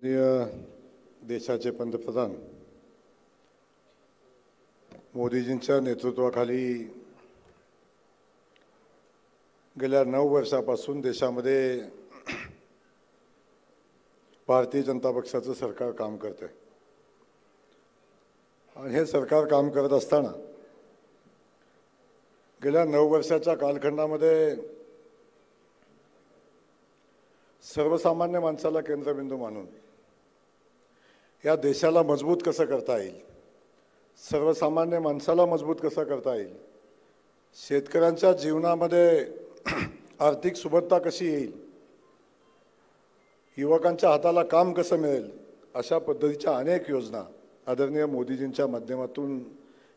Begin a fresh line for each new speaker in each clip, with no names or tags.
देशाचे पंतप्रधान मोदीजींच्या नेतृत्वाखाली गेल्या नऊ वर्षापासून देशामध्ये भारतीय जनता पक्षाचं सरकार काम करत आहे आणि हे सरकार काम करत असताना गेल्या नऊ वर्षाच्या कालखंडामध्ये सर्वसामान्य माणसाला केंद्रबिंदू मानून या देशाला मजबूत कसं करता येईल सर्वसामान्य माणसाला मजबूत कसं करता येईल शेतकऱ्यांच्या जीवनामध्ये आर्थिक सुबत्ता कशी येईल युवकांच्या हाताला काम कसं मिळेल अशा पद्धतीच्या अनेक योजना आदरणीय मोदीजींच्या माध्यमातून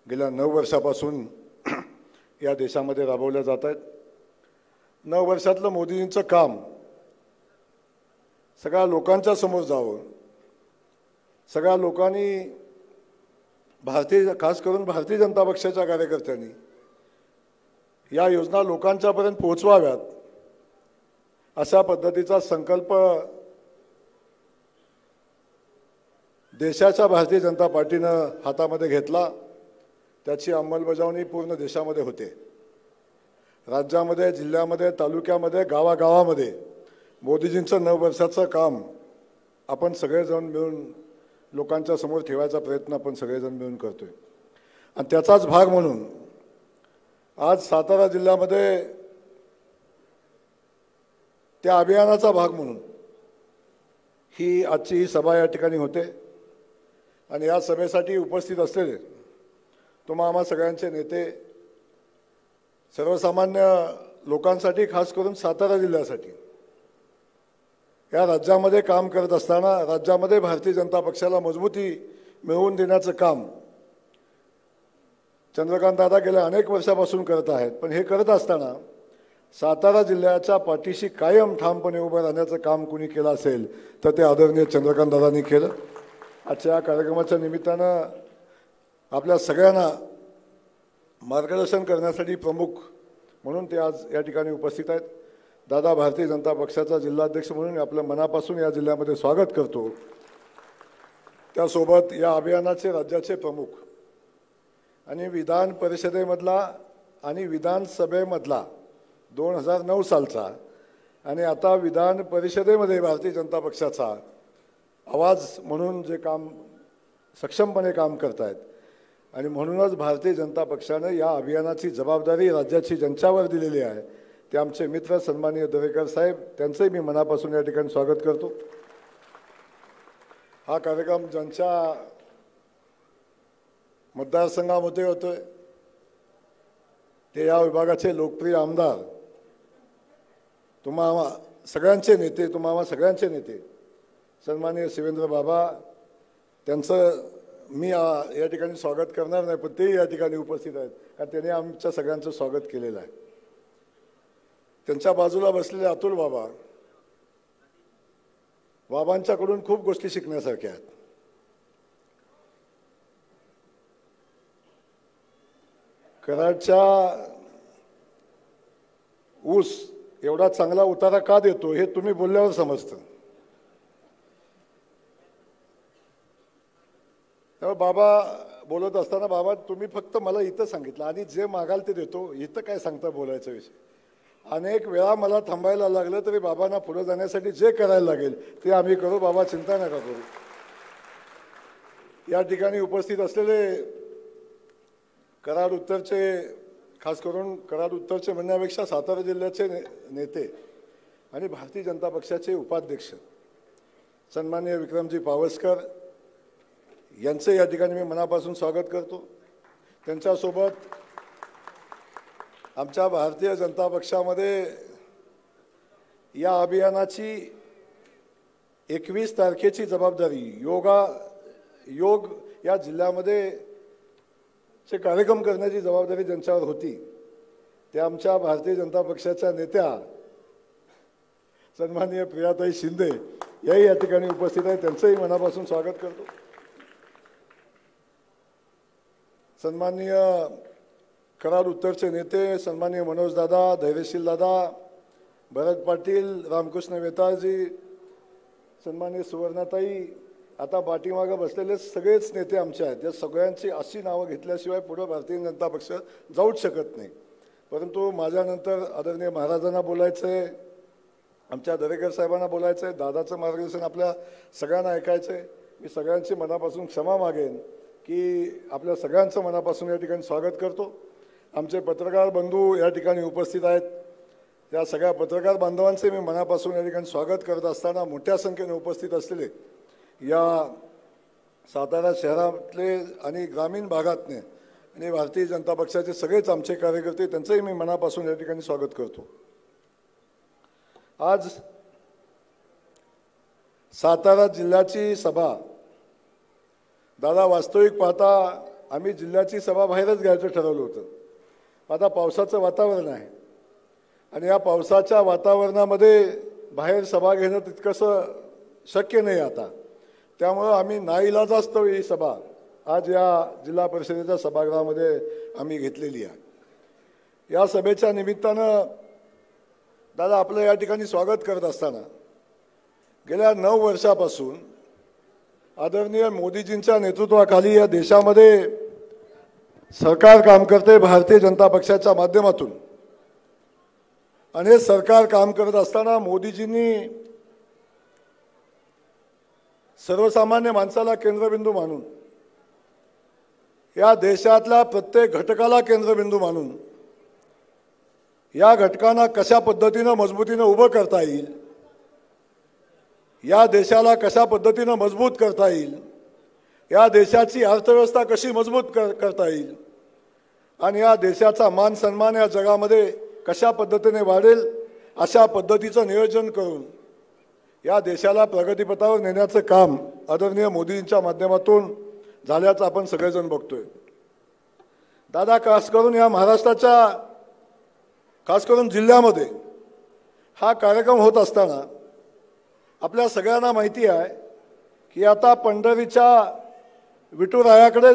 गेल्या नऊ वर्षापासून या देशामध्ये राबवल्या जात आहेत नऊ वर्षातलं मोदीजींचं काम सगळ्या लोकांच्या समोर जावं सगळ्या लोकांनी भारतीय खास करून भारतीय जनता पक्षाच्या कार्यकर्त्यांनी या योजना लोकांच्यापर्यंत पोहोचवाव्यात अशा पद्धतीचा संकल्प देशाच्या भारतीय जनता पार्टीनं हातामध्ये घेतला त्याची अंमलबजावणी पूर्ण देशामध्ये होते राज्यामध्ये जिल्ह्यामध्ये तालुक्यामध्ये गावागावामध्ये मोदीजींचं नऊ वर्षाचं काम आपण सगळेजण मिळून लोकांच्या समोर ठेवायचा प्रयत्न आपण सगळेजण मिळून करतो आहे आणि त्याचाच भाग म्हणून आज सातारा जिल्ह्यामध्ये त्या अभियानाचा भाग म्हणून ही आजची ही सभा या ठिकाणी होते आणि या सभेसाठी उपस्थित असलेले तुम्हा आम्हा सगळ्यांचे नेते सर्वसामान्य लोकांसाठी खास करून सातारा जिल्ह्यासाठी या राज्यामध्ये काम करत असताना राज्यामध्ये भारतीय जनता पक्षाला मजबूती मिळवून देण्याचं काम चंद्रकांत दादा गेल्या अनेक वर्षापासून करत आहेत पण हे करत असताना सातारा जिल्ह्याच्या पाठीशी कायम ठामपणे उभं राहण्याचं काम कुणी केलं असेल तर ते आदरणीय चंद्रकांत दादांनी केलं आजच्या या कार्यक्रमाच्या निमित्तानं आपल्या सगळ्यांना मार्गदर्शन करण्यासाठी प्रमुख म्हणून ते आज या ठिकाणी उपस्थित आहेत दादा भारतीय जनता पक्षाचा जिल्हाध्यक्ष म्हणून आपल्या मनापासून या जिल्ह्यामध्ये स्वागत करतो त्यासोबत या अभियानाचे राज्याचे प्रमुख आणि विधान परिषदेमधला आणि विधानसभेमधला दोन हजार नऊ सालचा आणि आता विधान परिषदेमध्ये भारतीय जनता पक्षाचा आवाज म्हणून जे काम सक्षमपणे काम करत आहेत आणि म्हणूनच भारतीय जनता पक्षानं या अभियानाची जबाबदारी राज्याची ज्यांच्यावर दिलेली आहे ते आमचे मित्र सन्माननीय दवेकर साहेब त्यांचंही मी मनापासून या ठिकाणी स्वागत करतो हा कार्यक्रम ज्यांच्या मतदारसंघामध्ये होतोय ते या विभागाचे लोकप्रिय आमदार तुम्हा सगळ्यांचे नेते तुम्हा सगळ्यांचे नेते सन्माननीय शिवेंद्र बाबा त्यांचं मी या ठिकाणी स्वागत करणार नाही पण तेही या ठिकाणी उपस्थित आहेत कारण त्यांनी आमच्या सगळ्यांचं स्वागत केलेलं आहे त्यांच्या बाजूला बसलेले अतुल बाबा बाबांच्याकडून खूप गोष्टी शिकण्यासारख्या आहेत कराडच्या ऊस एवढा चांगला उतारा का देतो हे तुम्ही बोलल्यावर समजतं त्यामुळे बाबा बोलत असताना बाबा तुम्ही फक्त मला इथं सांगितलं आणि जे मागाल ते देतो इथं काय सांगता बोलायचं विषय अनेक वेळा मला थांबायला लागलं तरी बाबांना पुढे जाण्यासाठी जे करायला लागेल ते आम्ही करू बाबा चिंता नका करू या ठिकाणी उपस्थित असलेले कराड उत्तरचे खास करून कराड उत्तरचे म्हणण्यापेक्षा सातारा जिल्ह्याचे ने नेते आणि भारतीय जनता पक्षाचे उपाध्यक्ष सन्मान्य विक्रमजी पावसकर यांचे या ठिकाणी मी मनापासून स्वागत करतो त्यांच्यासोबत आमच्या भारतीय जनता पक्षामध्ये या अभियानाची एकवीस तारखेची जबाबदारी योगा योग या जिल्ह्यामध्ये चे कार्यक्रम करण्याची जबाबदारी ज्यांच्यावर होती ते आमच्या भारतीय जनता पक्षाच्या नेत्या सन्माननीय प्रियाताई शिंदे याही या ठिकाणी उपस्थित आहेत त्यांचंही मनापासून स्वागत करतो सन्माननीय कराड उत्तरचे नेते मनोज दादा धैर्यशील दादा भरत पाटील रामकृष्ण वेताळजी सन्मान्य सुवर्णाताई आता पाठीमागं बसलेले सगळेच नेते आमचे आहेत या सगळ्यांची अशी नावं घेतल्याशिवाय पुढं भारतीय जनता पक्ष जाऊच शकत नाही परंतु माझ्यानंतर आदरणीय महाराजांना बोलायचं आहे आमच्या दरेकर साहेबांना बोलायचं आहे दादाचं मार्गदर्शन आपल्या सगळ्यांना ऐकायचं आहे मी सगळ्यांची मनापासून क्षमा मागेन की आपल्या सगळ्यांचं मनापासून या ठिकाणी स्वागत करतो आमचे पत्रकार बंधू या ठिकाणी उपस्थित आहेत या सगळ्या पत्रकार बांधवांचे मी मनापासून या ठिकाणी स्वागत करत असताना मोठ्या संख्येने उपस्थित असलेले या सातारा शहरातले आणि ग्रामीण भागातने आणि भारतीय जनता पक्षाचे सगळेच आमचे कार्यकर्ते त्यांचंही मी मनापासून या ठिकाणी स्वागत करतो आज सातारा जिल्ह्याची सभा दादा वास्तविक पाहता आम्ही जिल्ह्याची सभा बाहेरच घ्यायचं ठरवलं होतं आता पावसाचं वातावरण आहे आणि या पावसाच्या वातावरणामध्ये बाहेर सभा घेणं तितकंसं शक्य नाही आता त्यामुळं आम्ही नाईलाज असतो ही सभा आज या जिल्हा परिषदेच्या सभागृहामध्ये आम्ही घेतलेली आहे या सभेच्या निमित्तानं दादा आपलं या ठिकाणी स्वागत करत असताना गेल्या नऊ वर्षापासून आदरणीय मोदीजींच्या नेतृत्वाखाली या देशामध्ये सरकार काम करते भारतीय जनता पक्षाच्या माध्यमातून आणि हे सरकार काम करत असताना मोदीजींनी सर्वसामान्य माणसाला केंद्रबिंदू मानून या देशातल्या प्रत्येक घटकाला केंद्रबिंदू मानून या घटकांना कशा पद्धतीनं मजबूतीनं उभं करता येईल या देशाला कशा पद्धतीनं मजबूत करता येईल या देशाची अर्थव्यवस्था कशी मजबूत कर करता येईल आणि या देशाचा मान सन्मान या जगामध्ये कशा पद्धतीने वाढेल अशा पद्धतीचं नियोजन करून या देशाला प्रगतीपथावर नेण्याचं काम आदरणीय मोदींच्या माध्यमातून झाल्याचं आपण सगळेजण बघतोय दादा खास करून या महाराष्ट्राच्या खास करून जिल्ह्यामध्ये हा कार्यक्रम होत असताना आपल्या सगळ्यांना माहिती आहे की आता पंढरीच्या विठुरायाकडे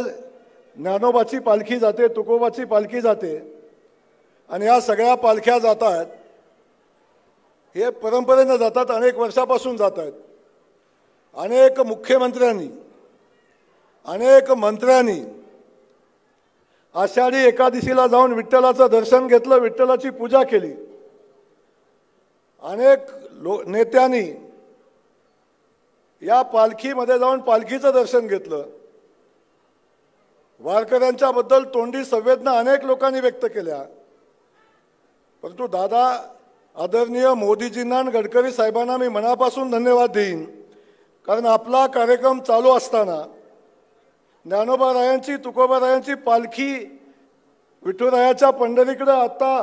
ज्ञानोबाची पालखी जाते तुकोबाची पालखी जाते आणि या सगळ्या पालख्या जातात हे परंपरेनं जातात अनेक वर्षापासून जातात अनेक मुख्यमंत्र्यांनी अनेक मंत्र्यांनी आषाढी एकादशीला जाऊन विठ्ठलाचं दर्शन घेतलं विठ्ठलाची पूजा केली अनेक लो नेत्यांनी या पालखीमध्ये जाऊन पालखीचं दर्शन घेतलं वारकऱ्यांच्याबद्दल तोंडी संवेदना अनेक लोकांनी व्यक्त केल्या परंतु दादा आदरणीय मोदीजींना आणि गडकरी साहेबांना मी मनापासून धन्यवाद देईन कारण आपला कार्यक्रम चालू असताना ज्ञानोबा रायांची तुकोबा रायांची पालखी विठुरायाच्या पंढरीकडं आत्ता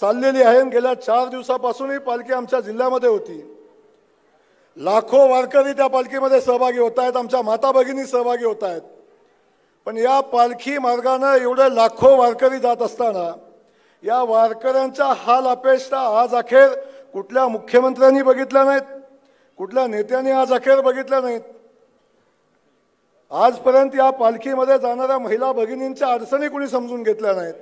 चाललेली आहे गेल्या चार दिवसापासून ही पालखी आमच्या जिल्ह्यामध्ये होती लाखो वारकरी त्या पालखीमध्ये सहभागी होत आहेत आमच्या माता भगिनी सहभागी होत आहेत पण या पालखी मार्गानं एवढे लाखो वारकरी जात असताना या वारकऱ्यांचा हाल अपेक्षा आज अखेर कुठल्या मुख्यमंत्र्यांनी बघितल्या नाहीत कुठल्या नेत्यांनी आज अखेर बघितल्या नाहीत आजपर्यंत या पालखीमध्ये जाणाऱ्या महिला भगिनींच्या अडचणी कुणी समजून घेतल्या नाहीत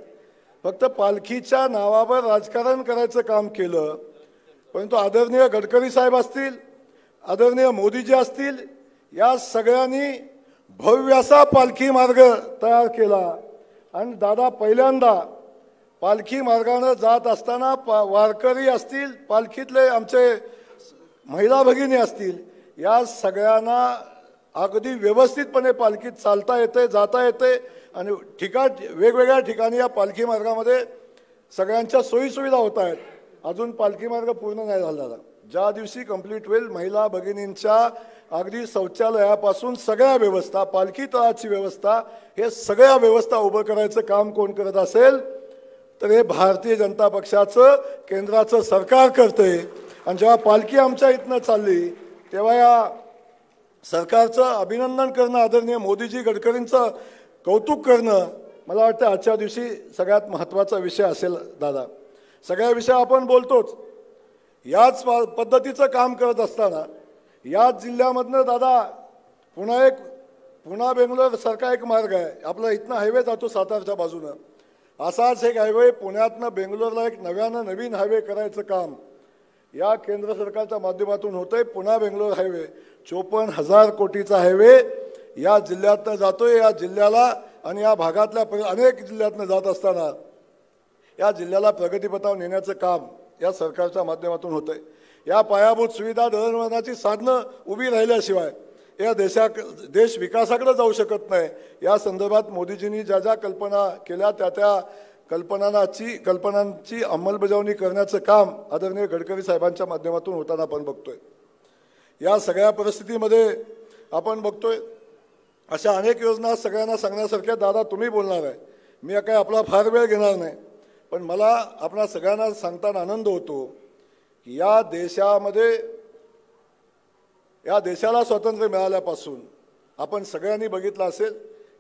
फक्त पालखीच्या नावावर राजकारण करायचं काम केलं परंतु आदरणीय गडकरी साहेब असतील आदरणीय मोदीजी असतील या सगळ्यांनी भव्यसा पालखी मार्ग तयार केला आणि दादा पहिल्यांदा पालखी मार्गानं जात असताना पा वारकरी असतील पालखीतले आमचे महिला भगिनी असतील या सगळ्यांना अगदी व्यवस्थितपणे पालखीत चालता येते जाता येते आणि ठिकाण वेगवेगळ्या ठिकाणी या पालखी मार्गामध्ये सगळ्यांच्या सोयीसुविधा होत आहेत अजून पालखी मार्ग पूर्ण नाही झाला ज्या दिवशी कंप्लीट होईल महिला भगिनींच्या अगदी शौचालयापासून सगळ्या व्यवस्था पालखी तळाची व्यवस्था हे सगळ्या व्यवस्था उभं करायचं काम कोण करत असेल तर हे भारतीय जनता पक्षाचं केंद्राचं सरकार करतंय आणि जेव्हा पालखी आमच्या इथनं चालली तेव्हा या सरकारचं अभिनंदन करणं आदरणीय मोदीजी गडकरींचं कौतुक करणं मला वाटतं आजच्या दिवशी सगळ्यात महत्त्वाचा विषय असेल दादा सगळ्या विषय आपण बोलतोच याच पद्धतीचं काम करत असताना या जिल्ह्यामधनं दादा पुन्हा एक पुन्हा बेंगलोर सारखा एक मार्ग आहे आपला इथनं हायवे जातो सातारच्या बाजूनं असाच एक हायवे पुण्यातनं बेंगलोरला एक नव्यानं नवीन हायवे करायचं काम या केंद्र सरकारच्या माध्यमातून होतंय पुन्हा बेंगलोर हायवे चोपन्न हजार कोटीचा हायवे या जिल्ह्यातनं जातोय या जिल्ह्याला आणि या भागातल्या अनेक जिल्ह्यातनं जात असताना या जिल्ह्याला प्रगतीपथावर नेण्याचं काम या सरकारच्या माध्यमातून आहे या पायाभूत सुविधा दळणवळणाची साधनं उभी राहिल्याशिवाय या देशा देश विकासाकडे जाऊ शकत नाही या संदर्भात मोदीजींनी ज्या ज्या कल्पना केल्या त्या त्या कल्पनाची कल्पनांची अंमलबजावणी करण्याचं काम आदरणीय गडकरी साहेबांच्या माध्यमातून होताना आपण बघतोय या सगळ्या परिस्थितीमध्ये आपण बघतोय अशा अनेक योजना सगळ्यांना सांगण्यासारख्या दादा तुम्ही बोलणार आहे मी काय आपला फार वेळ घेणार नाही पण मला आपणा सगळ्यांना सांगताना आनंद होतो या देशामध्ये या देशाला स्वातंत्र्य मिळाल्यापासून आपण सगळ्यांनी बघितलं असेल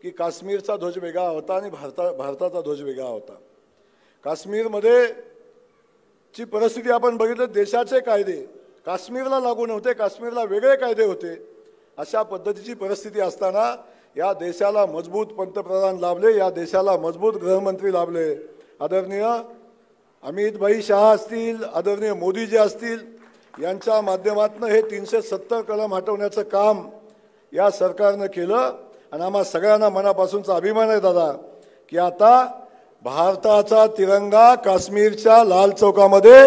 की काश्मीरचा ध्वज वेगळा होता आणि भारता भारताचा ध्वज वेगळा होता काश्मीरमध्ये ची परिस्थिती आपण बघितलं देशाचे कायदे काश्मीरला लागू नव्हते काश्मीरला वेगळे कायदे होते अशा पद्धतीची परिस्थिती असताना या देशाला मजबूत पंतप्रधान लाभले या देशाला मजबूत गृहमंत्री लाभले आदरणीय अमित भाई शहा असतील आदरणीय मोदीजी असतील यांच्या माध्यमातून हे तीनशे सत्तर कलम हटवण्याचं काम या सरकारनं केलं आणि आम्हा सगळ्यांना मनापासूनचा अभिमान आहे दादा की आता भारताचा तिरंगा काश्मीरच्या लाल चौकामध्ये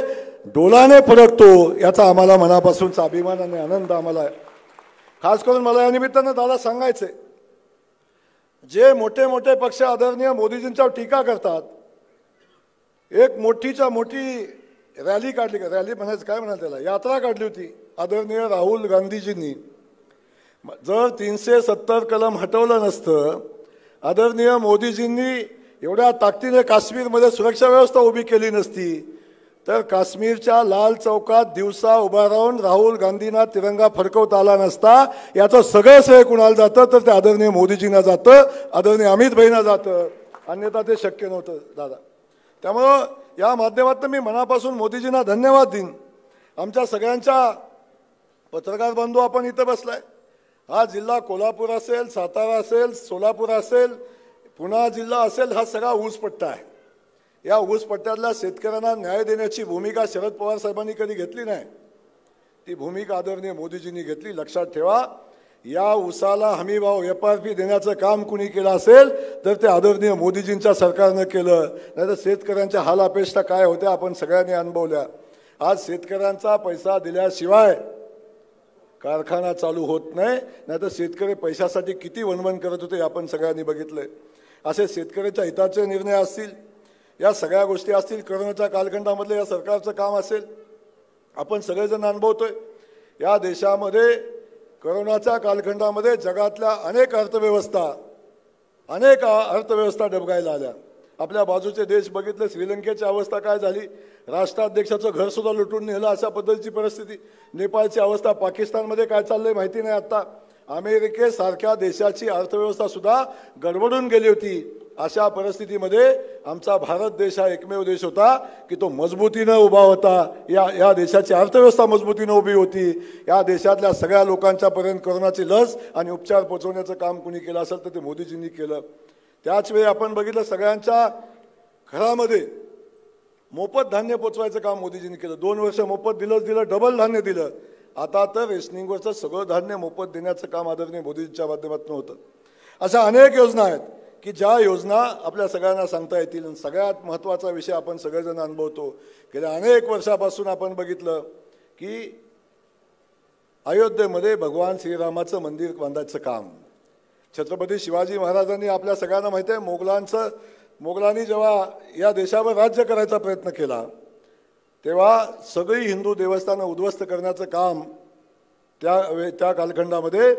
डोलाने फडकतो याचा आम्हाला मनापासूनचा अभिमान आणि आनंद आम्हाला आहे खास करून मला या निमित्तानं दादा आहे जे मोठे मोठे पक्ष आदरणीय मोदीजींच्यावर टीका करतात एक मोठीच्या मोठी रॅली काढली का रॅली म्हणायचं काय म्हणाल त्याला यात्रा काढली होती आदरणीय राहुल गांधीजींनी जर तीनशे सत्तर कलम हटवलं नसतं आदरणीय मोदीजींनी एवढ्या ताकदीने काश्मीरमध्ये सुरक्षा व्यवस्था उभी केली नसती तर काश्मीरच्या लाल चौकात दिवसा उभा राहून राहुल गांधींना तिरंगा फडकवता आला नसता याचं सगळं श्रेय कुणाला जातं तर ते आदरणीय मोदीजींना जातं आदरणीय अमित भाईंना जातं अन्यथा ते शक्य नव्हतं दादा त्यामुळं या माध्यमातून मी मनापासून मोदीजींना धन्यवाद देईन आमच्या सगळ्यांच्या पत्रकार बंधू आपण इथं बसलाय हा जिल्हा कोल्हापूर असेल सातारा असेल सोलापूर असेल पुणा जिल्हा असेल हा सगळा ऊसपट्टा आहे या ऊसपट्ट्यातल्या शेतकऱ्यांना न्याय देण्याची भूमिका शरद पवार साहेबांनी कधी घेतली नाही ती भूमिका आदरणीय मोदीजींनी घेतली लक्षात ठेवा या उसाला हमीभाव एफ आर पी देण्याचं काम कुणी केलं असेल तर ते आदरणीय मोदीजींच्या सरकारनं केलं नाहीतर शेतकऱ्यांच्या हाल अपेक्षा काय होत्या आपण सगळ्यांनी अनुभवल्या आज शेतकऱ्यांचा पैसा दिल्याशिवाय कारखाना चालू होत नाही नाहीतर शेतकरी पैशासाठी किती वणवण करत होते आपण सगळ्यांनी बघितलं असे शेतकऱ्याच्या हिताचे निर्णय असतील या सगळ्या गोष्टी असतील करोनाच्या कालखंडामधलं या सरकारचं काम असेल आपण सगळेजण अनुभवतोय या देशामध्ये करोनाच्या कालखंडामध्ये जगातल्या अनेक अर्थव्यवस्था अनेक अर्थव्यवस्था डबगायला आल्या आपल्या बाजूचे देश बघितले श्रीलंकेची अवस्था काय झाली राष्ट्राध्यक्षाचं घरसुद्धा लुटून नेलं अशा पद्धतीची परिस्थिती नेपाळची अवस्था पाकिस्तानमध्ये काय चाललंय माहिती नाही आत्ता अमेरिकेसारख्या देशाची अर्थव्यवस्थासुद्धा गडबडून गेली होती अशा परिस्थितीमध्ये आमचा भारत देश हा एकमेव देश होता की तो मजबूतीनं उभा होता या या देशाची अर्थव्यवस्था मजबूतीनं उभी होती या देशातल्या सगळ्या लोकांच्यापर्यंत करोनाची लस आणि उपचार पोचवण्याचं काम कुणी केलं असेल तर ते मोदीजींनी केलं त्याच वेळी आपण बघितलं सगळ्यांच्या घरामध्ये मोफत धान्य पोचवायचं काम मोदीजींनी केलं दोन वर्ष मोफत दिलंच दिलं डबल धान्य दिलं आता तर रेशनिंगवरचं सगळं धान्य मोफत देण्याचं काम आदरणीय मोदीजींच्या माध्यमातून होतं अशा अनेक योजना आहेत की ज्या योजना आपल्या सगळ्यांना सांगता येतील सगळ्यात महत्त्वाचा विषय आपण सगळेजण अनुभवतो गेल्या अनेक वर्षापासून आपण बघितलं की अयोध्येमध्ये भगवान श्रीरामाचं मंदिर बांधायचं काम छत्रपती शिवाजी महाराजांनी आपल्या सगळ्यांना माहिती आहे मोगलांचं मोगलांनी जेव्हा या देशावर राज्य करायचा प्रयत्न केला तेव्हा सगळी हिंदू देवस्थानं उद्ध्वस्त करण्याचं काम त्या त्या कालखंडामध्ये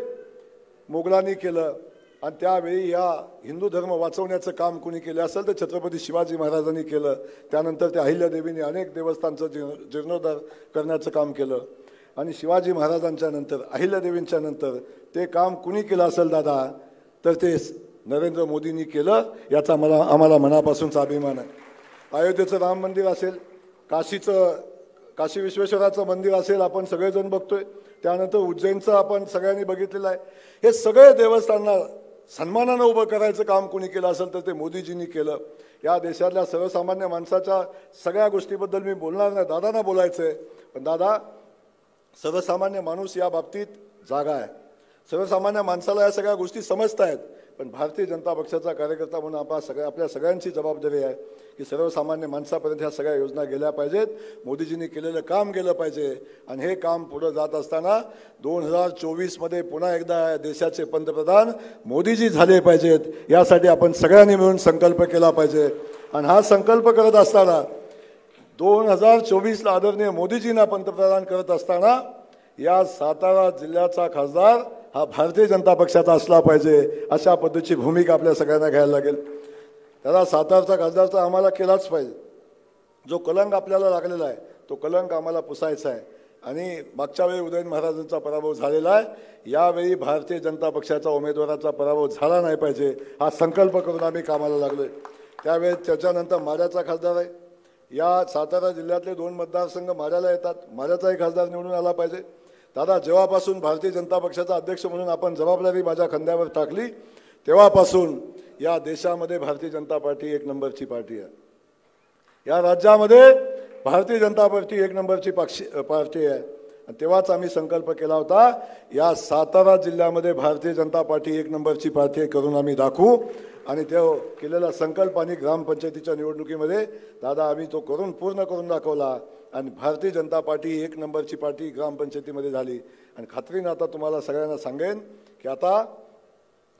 मोगलांनी केलं आणि त्यावेळी या हिंदू धर्म वाचवण्याचं काम कोणी केलं असेल तर छत्रपती शिवाजी महाराजांनी केलं त्यानंतर त्या अहिल्यादेवीने अनेक देवस्थानचं जीर्ण जीर्णोद्धार करण्याचं काम केलं आणि शिवाजी महाराजांच्या नंतर अहिल्यादेवींच्या नंतर ते काम कुणी केलं असेल दादा तर ते नरेंद्र मोदींनी केलं याचा मला आम्हाला मनापासूनचा अभिमान आहे अयोध्येचं राम मंदिर असेल काशीचं काशी विश्वेश्वराचं मंदिर असेल आपण सगळेजण बघतोय त्यानंतर उज्जैनचं आपण सगळ्यांनी बघितलेलं आहे हे सगळे देवस्थांना सन्मानानं उभं करायचं काम कोणी केलं असेल तर ते मोदीजींनी केलं या देशातल्या सर्वसामान्य माणसाच्या सगळ्या गोष्टीबद्दल मी बोलणार नाही दादांना बोलायचं आहे पण दादा सर्वसामान्य माणूस या बाबतीत जागा आहे सर्वसामान्य माणसाला या सगळ्या गोष्टी समजत आहेत पण भारतीय जनता पक्षाचा कार्यकर्ता म्हणून आपला सगळ्या आपल्या सगळ्यांची जबाबदारी आहे की सर्वसामान्य माणसापर्यंत ह्या सगळ्या योजना गेल्या पाहिजेत मोदीजींनी केलेलं काम केलं पाहिजे आणि हे काम पुढं जात असताना दोन हजार चोवीसमध्ये पुन्हा एकदा देशाचे पंतप्रधान मोदीजी झाले पाहिजेत यासाठी आपण सगळ्यांनी मिळून संकल्प केला पाहिजे आणि हा संकल्प करत असताना दोन हजार चोवीसला आदरणीय मोदीजींना पंतप्रधान करत असताना या सातारा जिल्ह्याचा खासदार हा भारतीय जनता पक्षाचा असला पाहिजे अशा पद्धतीची भूमिका आपल्या सगळ्यांना घ्यायला लागेल त्याला सातारचा तर आम्हाला केलाच पाहिजे जो कलंक आपल्याला लागलेला आहे तो कलंक आम्हाला पुसायचा आहे आणि मागच्या वेळी उदयन महाराजांचा पराभव झालेला आहे यावेळी भारतीय जनता पक्षाचा उमेदवाराचा पराभव झाला नाही पाहिजे हा संकल्प करून आम्ही कामाला लागलो आहे त्यावेळी त्याच्यानंतर माझ्याचा खासदार आहे या सातारा जिल्ह्यातले दोन मतदारसंघ माझ्याला येतात माझ्याचाही खासदार निवडून आला पाहिजे दादा जेव्हापासून भारतीय जनता पक्षाचा अध्यक्ष म्हणून आपण जबाबदारी माझ्या खांद्यावर टाकली तेव्हापासून या देशामध्ये भारतीय जनता पार्टी एक नंबरची पार्टी आहे या राज्यामध्ये भारतीय जनता पार्टी एक नंबरची पक्षी पार्टी आहे आणि तेव्हाच आम्ही संकल्प केला होता या सातारा जिल्ह्यामध्ये भारतीय जनता पार्टी एक नंबरची पार्टी करून आम्ही दाखवू आणि त्या केलेला संकल्प आणि ग्रामपंचायतीच्या निवडणुकीमध्ये दादा आम्ही तो करून पूर्ण करून दाखवला आणि भारतीय जनता पार्टी एक नंबरची पार्टी ग्रामपंचायतीमध्ये झाली आणि खात्रीनं आता तुम्हाला सगळ्यांना सांगेन की आता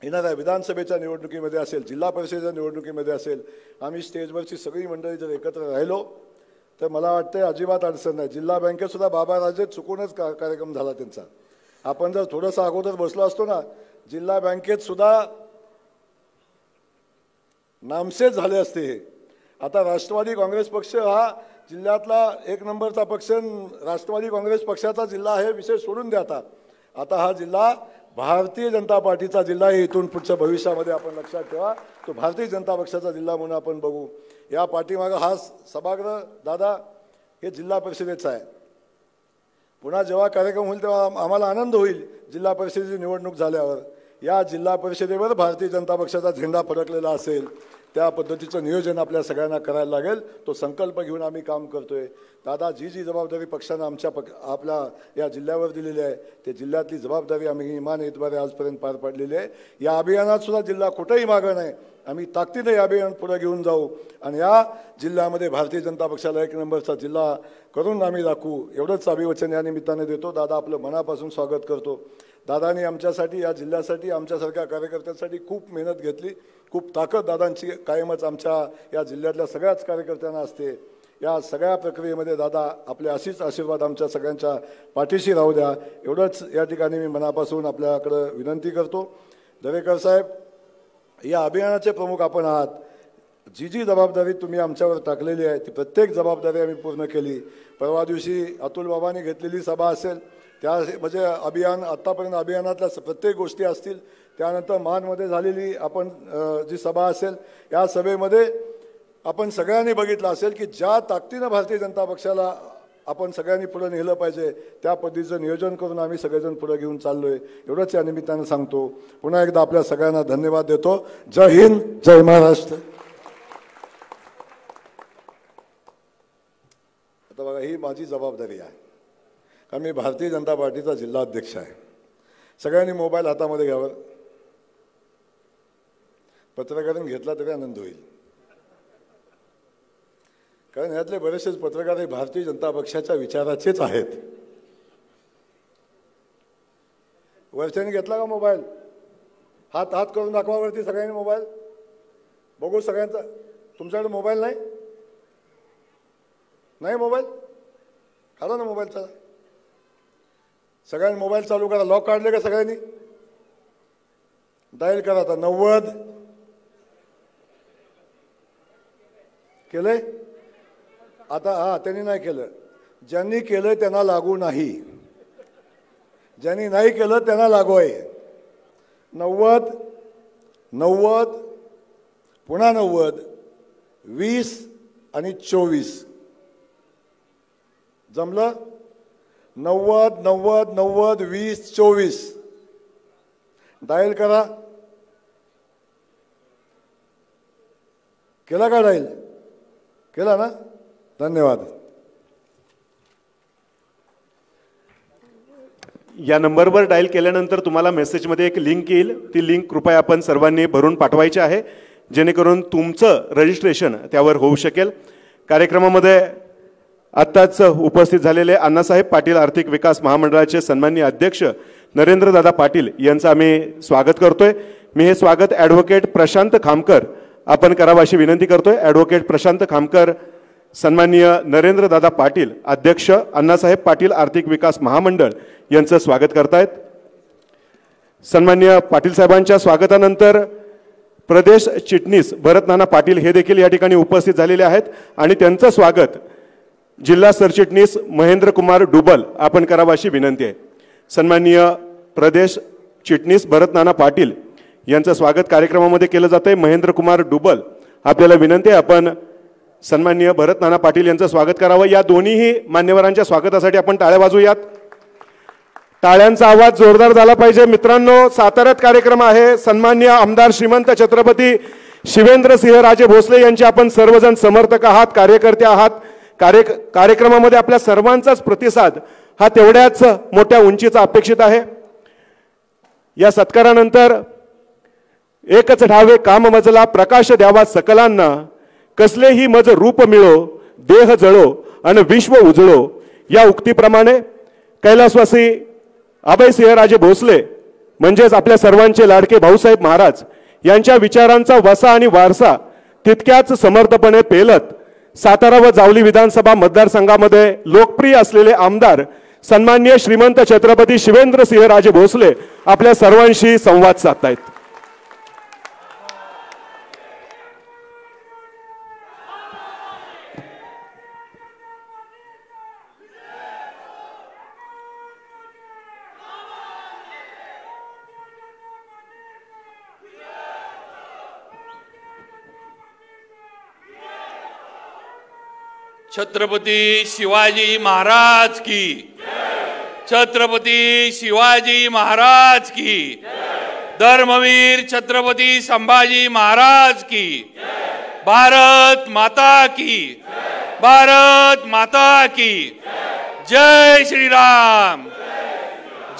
येणाऱ्या विधानसभेच्या निवडणुकीमध्ये असेल जिल्हा परिषदेच्या निवडणुकीमध्ये असेल आम्ही स्टेजवरची सगळी मंडळी जर एकत्र राहिलो तर मला वाटतं अजिबात अडचण नाही जिल्हा बँकेतसुद्धा बाबाराजे चुकूनच का कार्यक्रम झाला त्यांचा आपण जर थोडंसं अगोदर बसलो असतो ना जिल्हा बँकेतसुद्धा नामसे झाले असते हे आता राष्ट्रवादी काँग्रेस पक्ष हा जिल्ह्यातला एक नंबरचा पक्ष राष्ट्रवादी काँग्रेस पक्षाचा जिल्हा हे विषय सोडून द्या आता आता हा जिल्हा भारतीय जनता पार्टीचा जिल्हा आहे इथून पुढच्या भविष्यामध्ये आपण लक्षात ठेवा तो भारतीय जनता पक्षाचा जिल्हा म्हणून आपण बघू या पाठीमाग हा सभागृह दादा हे जिल्हा परिषदेचा आहे पुन्हा जेव्हा कार्यक्रम होईल तेव्हा आम्हाला आनंद होईल जिल्हा परिषदेची निवडणूक झाल्यावर या जिल्हा परिषदेवर भारतीय जनता पक्षाचा झेंडा फडकलेला असेल त्या पद्धतीचं नियोजन आपल्या सगळ्यांना करायला लागेल तो संकल्प घेऊन आम्ही काम करतोय दादा जी जी जबाबदारी पक्षानं आमच्या पक्ष आपल्या या जिल्ह्यावर दिलेली आहे ते जिल्ह्यातली जबाबदारी आम्ही इमान इतबारे आजपर्यंत पार पाडलेली आहे या अभियानात सुद्धा जिल्हा कुठंही मागं नाही आम्ही ताकदीने या अभियान पुढे घेऊन जाऊ आणि या जिल्ह्यामध्ये भारतीय जनता पक्षाला एक नंबरचा जिल्हा करून आम्ही दाखवू एवढंच अभिवचन या निमित्ताने देतो दादा आपलं मनापासून स्वागत करतो दादानी आमच्यासाठी या जिल्ह्यासाठी आमच्यासारख्या कार्यकर्त्यांसाठी खूप मेहनत घेतली खूप ताकद दादांची कायमच आमच्या या जिल्ह्यातल्या सगळ्याच कार्यकर्त्यांना असते या सगळ्या प्रक्रियेमध्ये दादा आपले अशीच आशीर्वाद आमच्या सगळ्यांच्या पाठीशी राहू द्या एवढंच या ठिकाणी मी मनापासून आपल्याकडं विनंती करतो दरेकर साहेब या अभियानाचे प्रमुख आपण आहात जी जी जबाबदारी तुम्ही आमच्यावर टाकलेली आहे ती प्रत्येक जबाबदारी आम्ही पूर्ण केली परवा दिवशी अतुल बाबांनी घेतलेली सभा असेल त्या म्हणजे अभियान आत्तापर्यंत अभियानातल्या प्रत्येक गोष्टी असतील त्यानंतर मानमध्ये झालेली आपण जी सभा असेल या सभेमध्ये आपण सगळ्यांनी बघितलं असेल की ज्या ताकदीनं भारतीय जनता पक्षाला आपण सगळ्यांनी पुढं नेलं पाहिजे त्या पद्धतीचं नियोजन करून आम्ही सगळेजण पुढं घेऊन चाललो आहे एवढंच या निमित्तानं सांगतो पुन्हा एकदा आपल्या सगळ्यांना धन्यवाद देतो जय हिंद जय महाराष्ट्र आता बघा ही माझी जबाबदारी आहे कारण मी भारतीय जनता पार्टीचा जिल्हा अध्यक्ष आहे सगळ्यांनी मोबाईल हातामध्ये घ्यावं पत्रकारांनी घेतला तरी आनंद होईल कारण यातले बरेचसेच पत्रकार हे भारतीय जनता पक्षाच्या विचाराचेच आहेत वरच्याने घेतला का मोबाईल हात हात करून दाखवावरती सगळ्यांनी मोबाईल बघू सगळ्यांचा तुमच्याकडे मोबाईल नाही नाही मोबाईल काढा ना मोबाईलचा सगळ्यांनी मोबाईल चालू करा लॉक काढले का सगळ्यांनी डायल करा आता नव्वद केलंय आता हा त्यांनी नाही केलं ज्यांनी केलं त्यांना लागू नाही ज्यांनी नाही केलं त्यांना लागू आहे नव्वद नव्वद पुन्हा नव्वद वीस आणि चोवीस जमलं नव्वद नव्वद नव्वद वीस चोवीस डायल करा केला का डायल केला ना धन्यवाद
या नंबरवर डायल केल्यानंतर तुम्हाला मेसेजमध्ये एक लिंक येईल ती लिंक कृपया आपण सर्वांनी भरून पाठवायची आहे जेणेकरून तुमचं रजिस्ट्रेशन त्यावर होऊ शकेल कार्यक्रमामध्ये आत्ताच उपस्थित झालेले अण्णासाहेब पाटील आर्थिक विकास महामंडळाचे सन्माननीय अध्यक्ष नरेंद्रदादा पाटील यांचं आम्ही स्वागत करतोय मी हे स्वागत ॲडव्होकेट प्रशांत खामकर आपण करावं अशी विनंती करतोय ॲडव्होकेट प्रशांत खामकर सन्माननीय नरेंद्रदादा पाटील अध्यक्ष अण्णासाहेब पाटील आर्थिक विकास महामंडळ यांचं स्वागत करतायत सन्माननीय पाटील साहेबांच्या स्वागतानंतर प्रदेश चिटणीस भरतनाना पाटील हे देखील या ठिकाणी उपस्थित झालेले आहेत आणि त्यांचं स्वागत जिल्हा सरचिटणीस महेंद्रकुमार डुबल आपण करावा अशी विनंती आहे सन्माननीय प्रदेश चिटणीस भरत नाना पाटील यांचं स्वागत कार्यक्रमामध्ये केलं जात आहे महेंद्रकुमार डुबल आपल्याला विनंती आहे आपण सन्माननीय भरत नाना पाटील यांचं स्वागत करावं या दोन्हीही मान्यवरांच्या स्वागतासाठी आपण टाळ्या वाजूयात टाळ्यांचा आवाज जोरदार झाला पाहिजे मित्रांनो साताऱ्यात कार्यक्रम आहे सन्मान्य आमदार श्रीमंत छत्रपती सिंह राजे भोसले यांचे आपण सर्वजण समर्थक आहात कार्यकर्ते आहात कार्य कार्यक्रमामध्ये आपल्या सर्वांचाच प्रतिसाद हा तेवढ्याच मोठ्या उंचीचा अपेक्षित आहे या सत्कारानंतर एकच ढावे काम मजला प्रकाश द्यावा सकलांना कसलेही मज रूप मिळो देह जळो आणि विश्व उजळो या उक्तीप्रमाणे कैलासवासी अभय सिंहराजे भोसले म्हणजेच आपल्या सर्वांचे लाडके भाऊसाहेब महाराज यांच्या विचारांचा वसा आणि वारसा तितक्याच समर्थपणे पेलत सातारा व जावली विधानसभा मतदारसंघामध्ये लोकप्रिय असलेले आमदार सन्मान्य श्रीमंत छत्रपती राजे भोसले आपल्या सर्वांशी संवाद साधतायत
छत्रपती शिवाजी महाराज की छत्रपती शिवाजी महाराज की धर्मवीर छत्रपती संभाजी महाराज की भारत माता की भारत माता की जय श्रीराम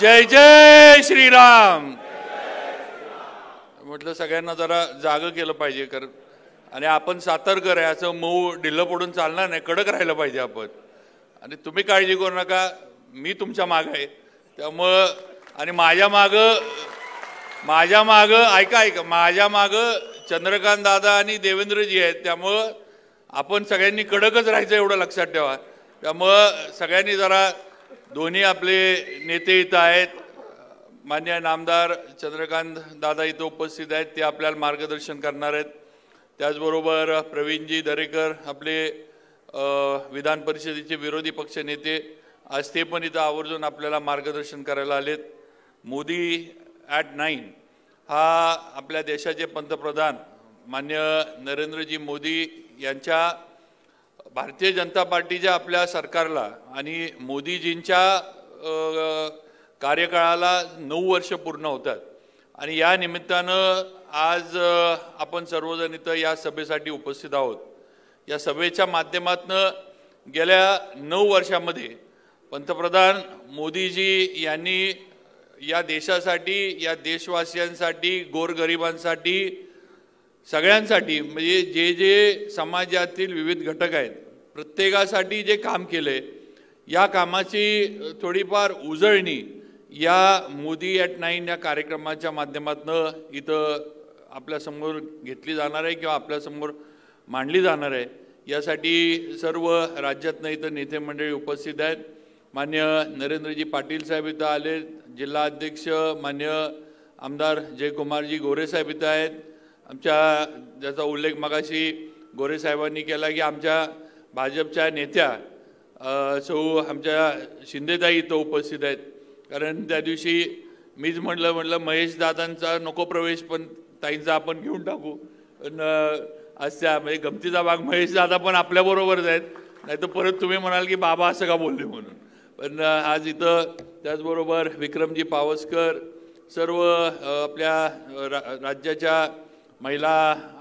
जय जय श्रीराम म्हटलं सगळ्यांना जरा जागं केलं पाहिजे कारण आणि आपण सातर्कर आहे असं मऊ ढिल्लं पडून चालणार नाही कडक राहिलं पाहिजे आपण आणि तुम्ही काळजी करू नका मी तुमच्या माग आहे त्यामुळं आणि माझ्या मागं माझ्या मागं ऐका ऐका माझ्या मागं चंद्रकांत दादा आणि देवेंद्रजी आहेत त्यामुळं आपण सगळ्यांनी कडकच राहायचं एवढं लक्षात ठेवा त्यामुळं सगळ्यांनी जरा दोन्ही आपले नेते इथं आहेत मान्य नामदार चंद्रकांत दादा इथं उपस्थित आहेत ते आपल्याला मार्गदर्शन करणार आहेत त्याचबरोबर प्रवीणजी दरेकर आपले विधान परिषदेचे विरोधी पक्ष नेते आज ते पण इथं आवर्जून आपल्याला मार्गदर्शन करायला आलेत मोदी ॲट नाईन हा आपल्या देशाचे पंतप्रधान मान्य नरेंद्रजी मोदी यांच्या भारतीय जनता पार्टीच्या आपल्या सरकारला आणि मोदीजींच्या कार्यकाळाला नऊ वर्ष पूर्ण होतात आणि या निमित्तानं आज आपण सर्वजण इथं या सभेसाठी उपस्थित आहोत या सभेच्या माध्यमातून गेल्या नऊ वर्षामध्ये पंतप्रधान मोदीजी यांनी या देशासाठी या देशवासियांसाठी गोरगरिबांसाठी सगळ्यांसाठी म्हणजे जे जे समाजातील विविध घटक आहेत प्रत्येकासाठी जे काम केलं आहे या कामाची थोडीफार उजळणी या मोदी ॲट नाईन या कार्यक्रमाच्या माध्यमातून इथं आपल्यासमोर घेतली जाणार आहे किंवा आपल्यासमोर मांडली जाणार आहे यासाठी सर्व राज्यात नाही तर नेते मंडळी उपस्थित आहेत मान्य नरेंद्रजी पाटील साहेब इथं आले जिल्हा अध्यक्ष मान्य आमदार जयकुमारजी गोरेसाहेब इथं आहेत आमच्या ज्याचा उल्लेख मगाशी गोरेसाहेबांनी केला की आमच्या भाजपच्या नेत्या सौ आमच्या शिंदेताई इथं उपस्थित आहेत कारण त्या दिवशी मीच म्हटलं म्हटलं महेश दादांचा नको प्रवेश पण ताईंचा आपण घेऊन टाकू न अशा म्हणजे गमतीचा भाग महेश दादा पण आपल्याबरोबरच आहेत नाही तर परत तुम्ही म्हणाल की बाबा असं का बोलले म्हणून पण आज इथं त्याचबरोबर विक्रमजी पावसकर सर्व आपल्या रा राज्याच्या महिला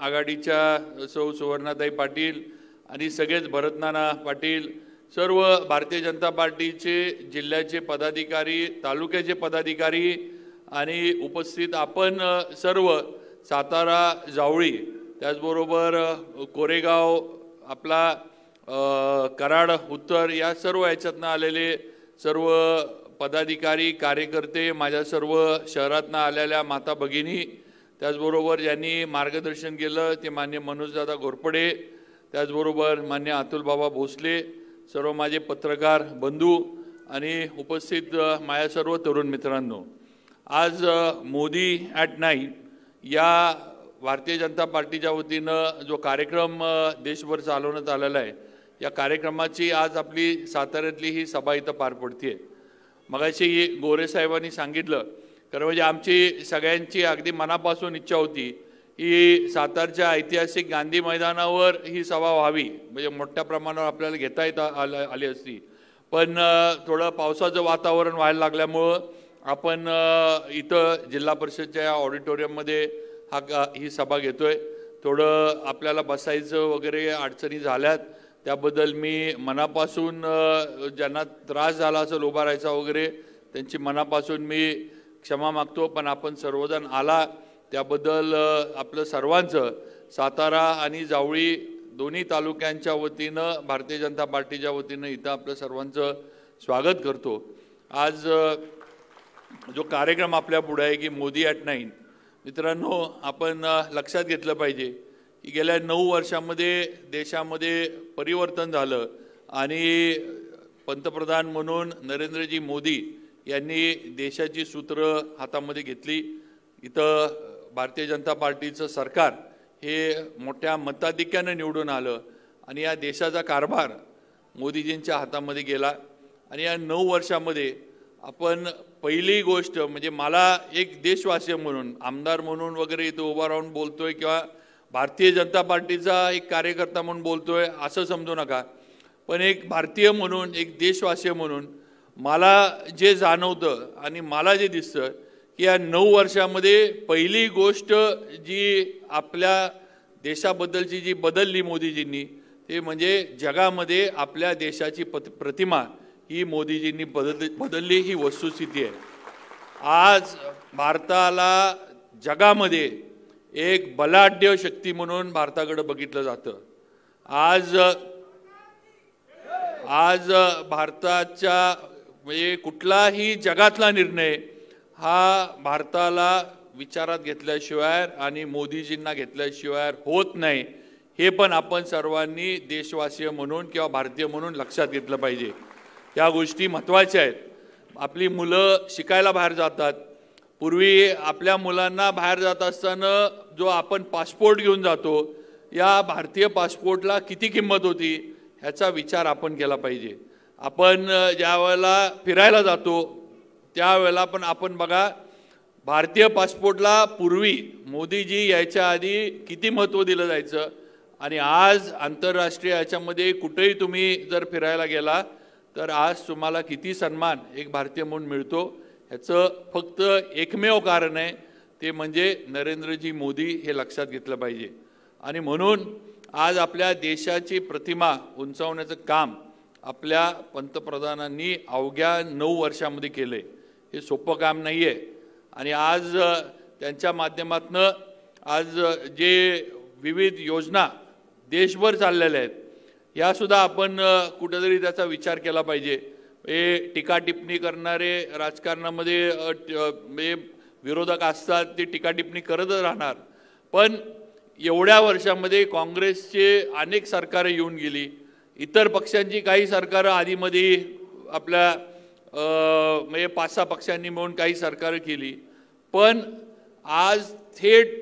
आघाडीच्या सौ सुवर्णाताई पाटील आणि सगळेच भरतनाना पाटील सर्व भारतीय जनता पार्टीचे जिल्ह्याचे पदाधिकारी तालुक्याचे पदाधिकारी आणि उपस्थित आपण सर्व सातारा जावळी त्याचबरोबर कोरेगाव आपला कराड उत्तर या सर्व याच्यातनं आलेले सर्व पदाधिकारी कार्यकर्ते माझ्या सर्व शहरातनं आलेल्या माता भगिनी त्याचबरोबर ज्यांनी मार्गदर्शन केलं ते मान्य मनोजदादा घोरपडे त्याचबरोबर मान्य अतुलबाबा भोसले सर्व माझे पत्रकार बंधू आणि उपस्थित माझ्या सर्व तरुण मित्रांनो आज मोदी ॲट नाईट या भारतीय जनता पार्टीच्या वतीनं जो कार्यक्रम देशभर चालवण्यात आलेला आहे या कार्यक्रमाची आज आपली साताऱ्यातली ही सभा इथं पार पडते मगाशी गोरेसाहेबांनी सांगितलं कारण म्हणजे आमची सगळ्यांची अगदी मनापासून इच्छा होती की सातारच्या ऐतिहासिक गांधी मैदानावर ही सभा व्हावी म्हणजे मोठ्या प्रमाणावर आपल्याला घेता येत आलं आली असती पण थोडं पावसाचं वातावरण व्हायला लागल्यामुळं आपण इथं जिल्हा परिषदच्या ऑडिटोरियममध्ये हा ही सभा घेतो आहे थोडं आपल्याला बसायचं वगैरे अडचणी झाल्यात त्याबद्दल मी मनापासून ज्यांना त्रास झाला असेल राहायचा वगैरे त्यांची मनापासून मी क्षमा मागतो पण आपण सर्वजण आला त्याबद्दल आपलं सर्वांचं सातारा आणि जावळी दोन्ही तालुक्यांच्या वतीनं भारतीय जनता पार्टीच्या वतीनं इथं आपलं सर्वांचं स्वागत करतो आज जो कार्यक्रम आपल्या पुढे आहे की मोदी ॲट नाईन मित्रांनो आपण लक्षात घेतलं पाहिजे की गेल्या नऊ वर्षामध्ये देशामध्ये परिवर्तन झालं आणि पंतप्रधान म्हणून नरेंद्रजी मोदी यांनी देशाची सूत्र हातामध्ये घेतली इथं भारतीय जनता पार्टीचं सरकार हे मोठ्या मताधिक्यानं निवडून आलं आणि या देशाचा कारभार मोदीजींच्या हातामध्ये गेला आणि या नऊ वर्षामध्ये आपण पहिली गोष्ट म्हणजे मला एक देशवासी म्हणून आमदार म्हणून वगैरे इथं उभा राहून बोलतोय किंवा भारतीय जनता पार्टीचा एक कार्यकर्ता म्हणून बोलतोय असं समजू नका पण एक भारतीय म्हणून एक देशवासी म्हणून मला जे जाणवतं आणि मला जे दिसतं की या नऊ वर्षामध्ये पहिली गोष्ट जी आपल्या देशाबद्दलची जी बदलली मोदीजींनी ते म्हणजे जगामध्ये आपल्या देशाची प्रतिमा ही मोदीजींनी बदल बदलली ही वस्तुस्थिती आहे आज भारताला जगामध्ये एक बलाढ्य शक्ती म्हणून भारताकडं बघितलं जातं आज आज भारताच्या म्हणजे कुठलाही जगातला निर्णय हा भारताला विचारात घेतल्याशिवाय आणि मोदीजींना घेतल्याशिवाय होत नाही हे पण आपण सर्वांनी देशवासीय म्हणून किंवा भारतीय म्हणून लक्षात घेतलं पाहिजे या गोष्टी महत्त्वाच्या आहेत आपली मुलं शिकायला बाहेर जातात पूर्वी आपल्या मुलांना बाहेर जात असताना जो आपण पासपोर्ट घेऊन जातो या भारतीय पासपोर्टला किती किंमत होती ह्याचा विचार आपण केला पाहिजे आपण ज्या वेळेला फिरायला जातो त्यावेळेला पण आपण बघा भारतीय पासपोर्टला पूर्वी मोदीजी यायच्या आधी किती महत्त्व दिलं जायचं आणि आज आंतरराष्ट्रीय याच्यामध्ये कुठेही तुम्ही जर फिरायला गेला तर आज तुम्हाला किती सन्मान एक भारतीय म्हणून मिळतो ह्याचं फक्त एकमेव कारण आहे ते म्हणजे नरेंद्रजी मोदी हे लक्षात घेतलं पाहिजे आणि म्हणून आज आपल्या देशाची प्रतिमा उंचावण्याचं काम आपल्या पंतप्रधानांनी अवघ्या नऊ वर्षामध्ये केलं आहे हे सोपं काम नाही आहे आणि आज त्यांच्या माध्यमातनं आज जे विविध योजना देशभर चाललेल्या आहेत यासुद्धा आपण कुठेतरी त्याचा विचार केला पाहिजे हे टीका टिप्पणी करणारे राजकारणामध्ये विरोधक असतात ते टीका टिप्पणी करतच राहणार पण एवढ्या वर्षामध्ये काँग्रेसचे अनेक सरकारं येऊन गेली इतर पक्षांची काही सरकारं आधीमध्ये आपल्या म्हणजे पाच सहा पक्षांनी मिळून काही सरकारं केली पण आज थेट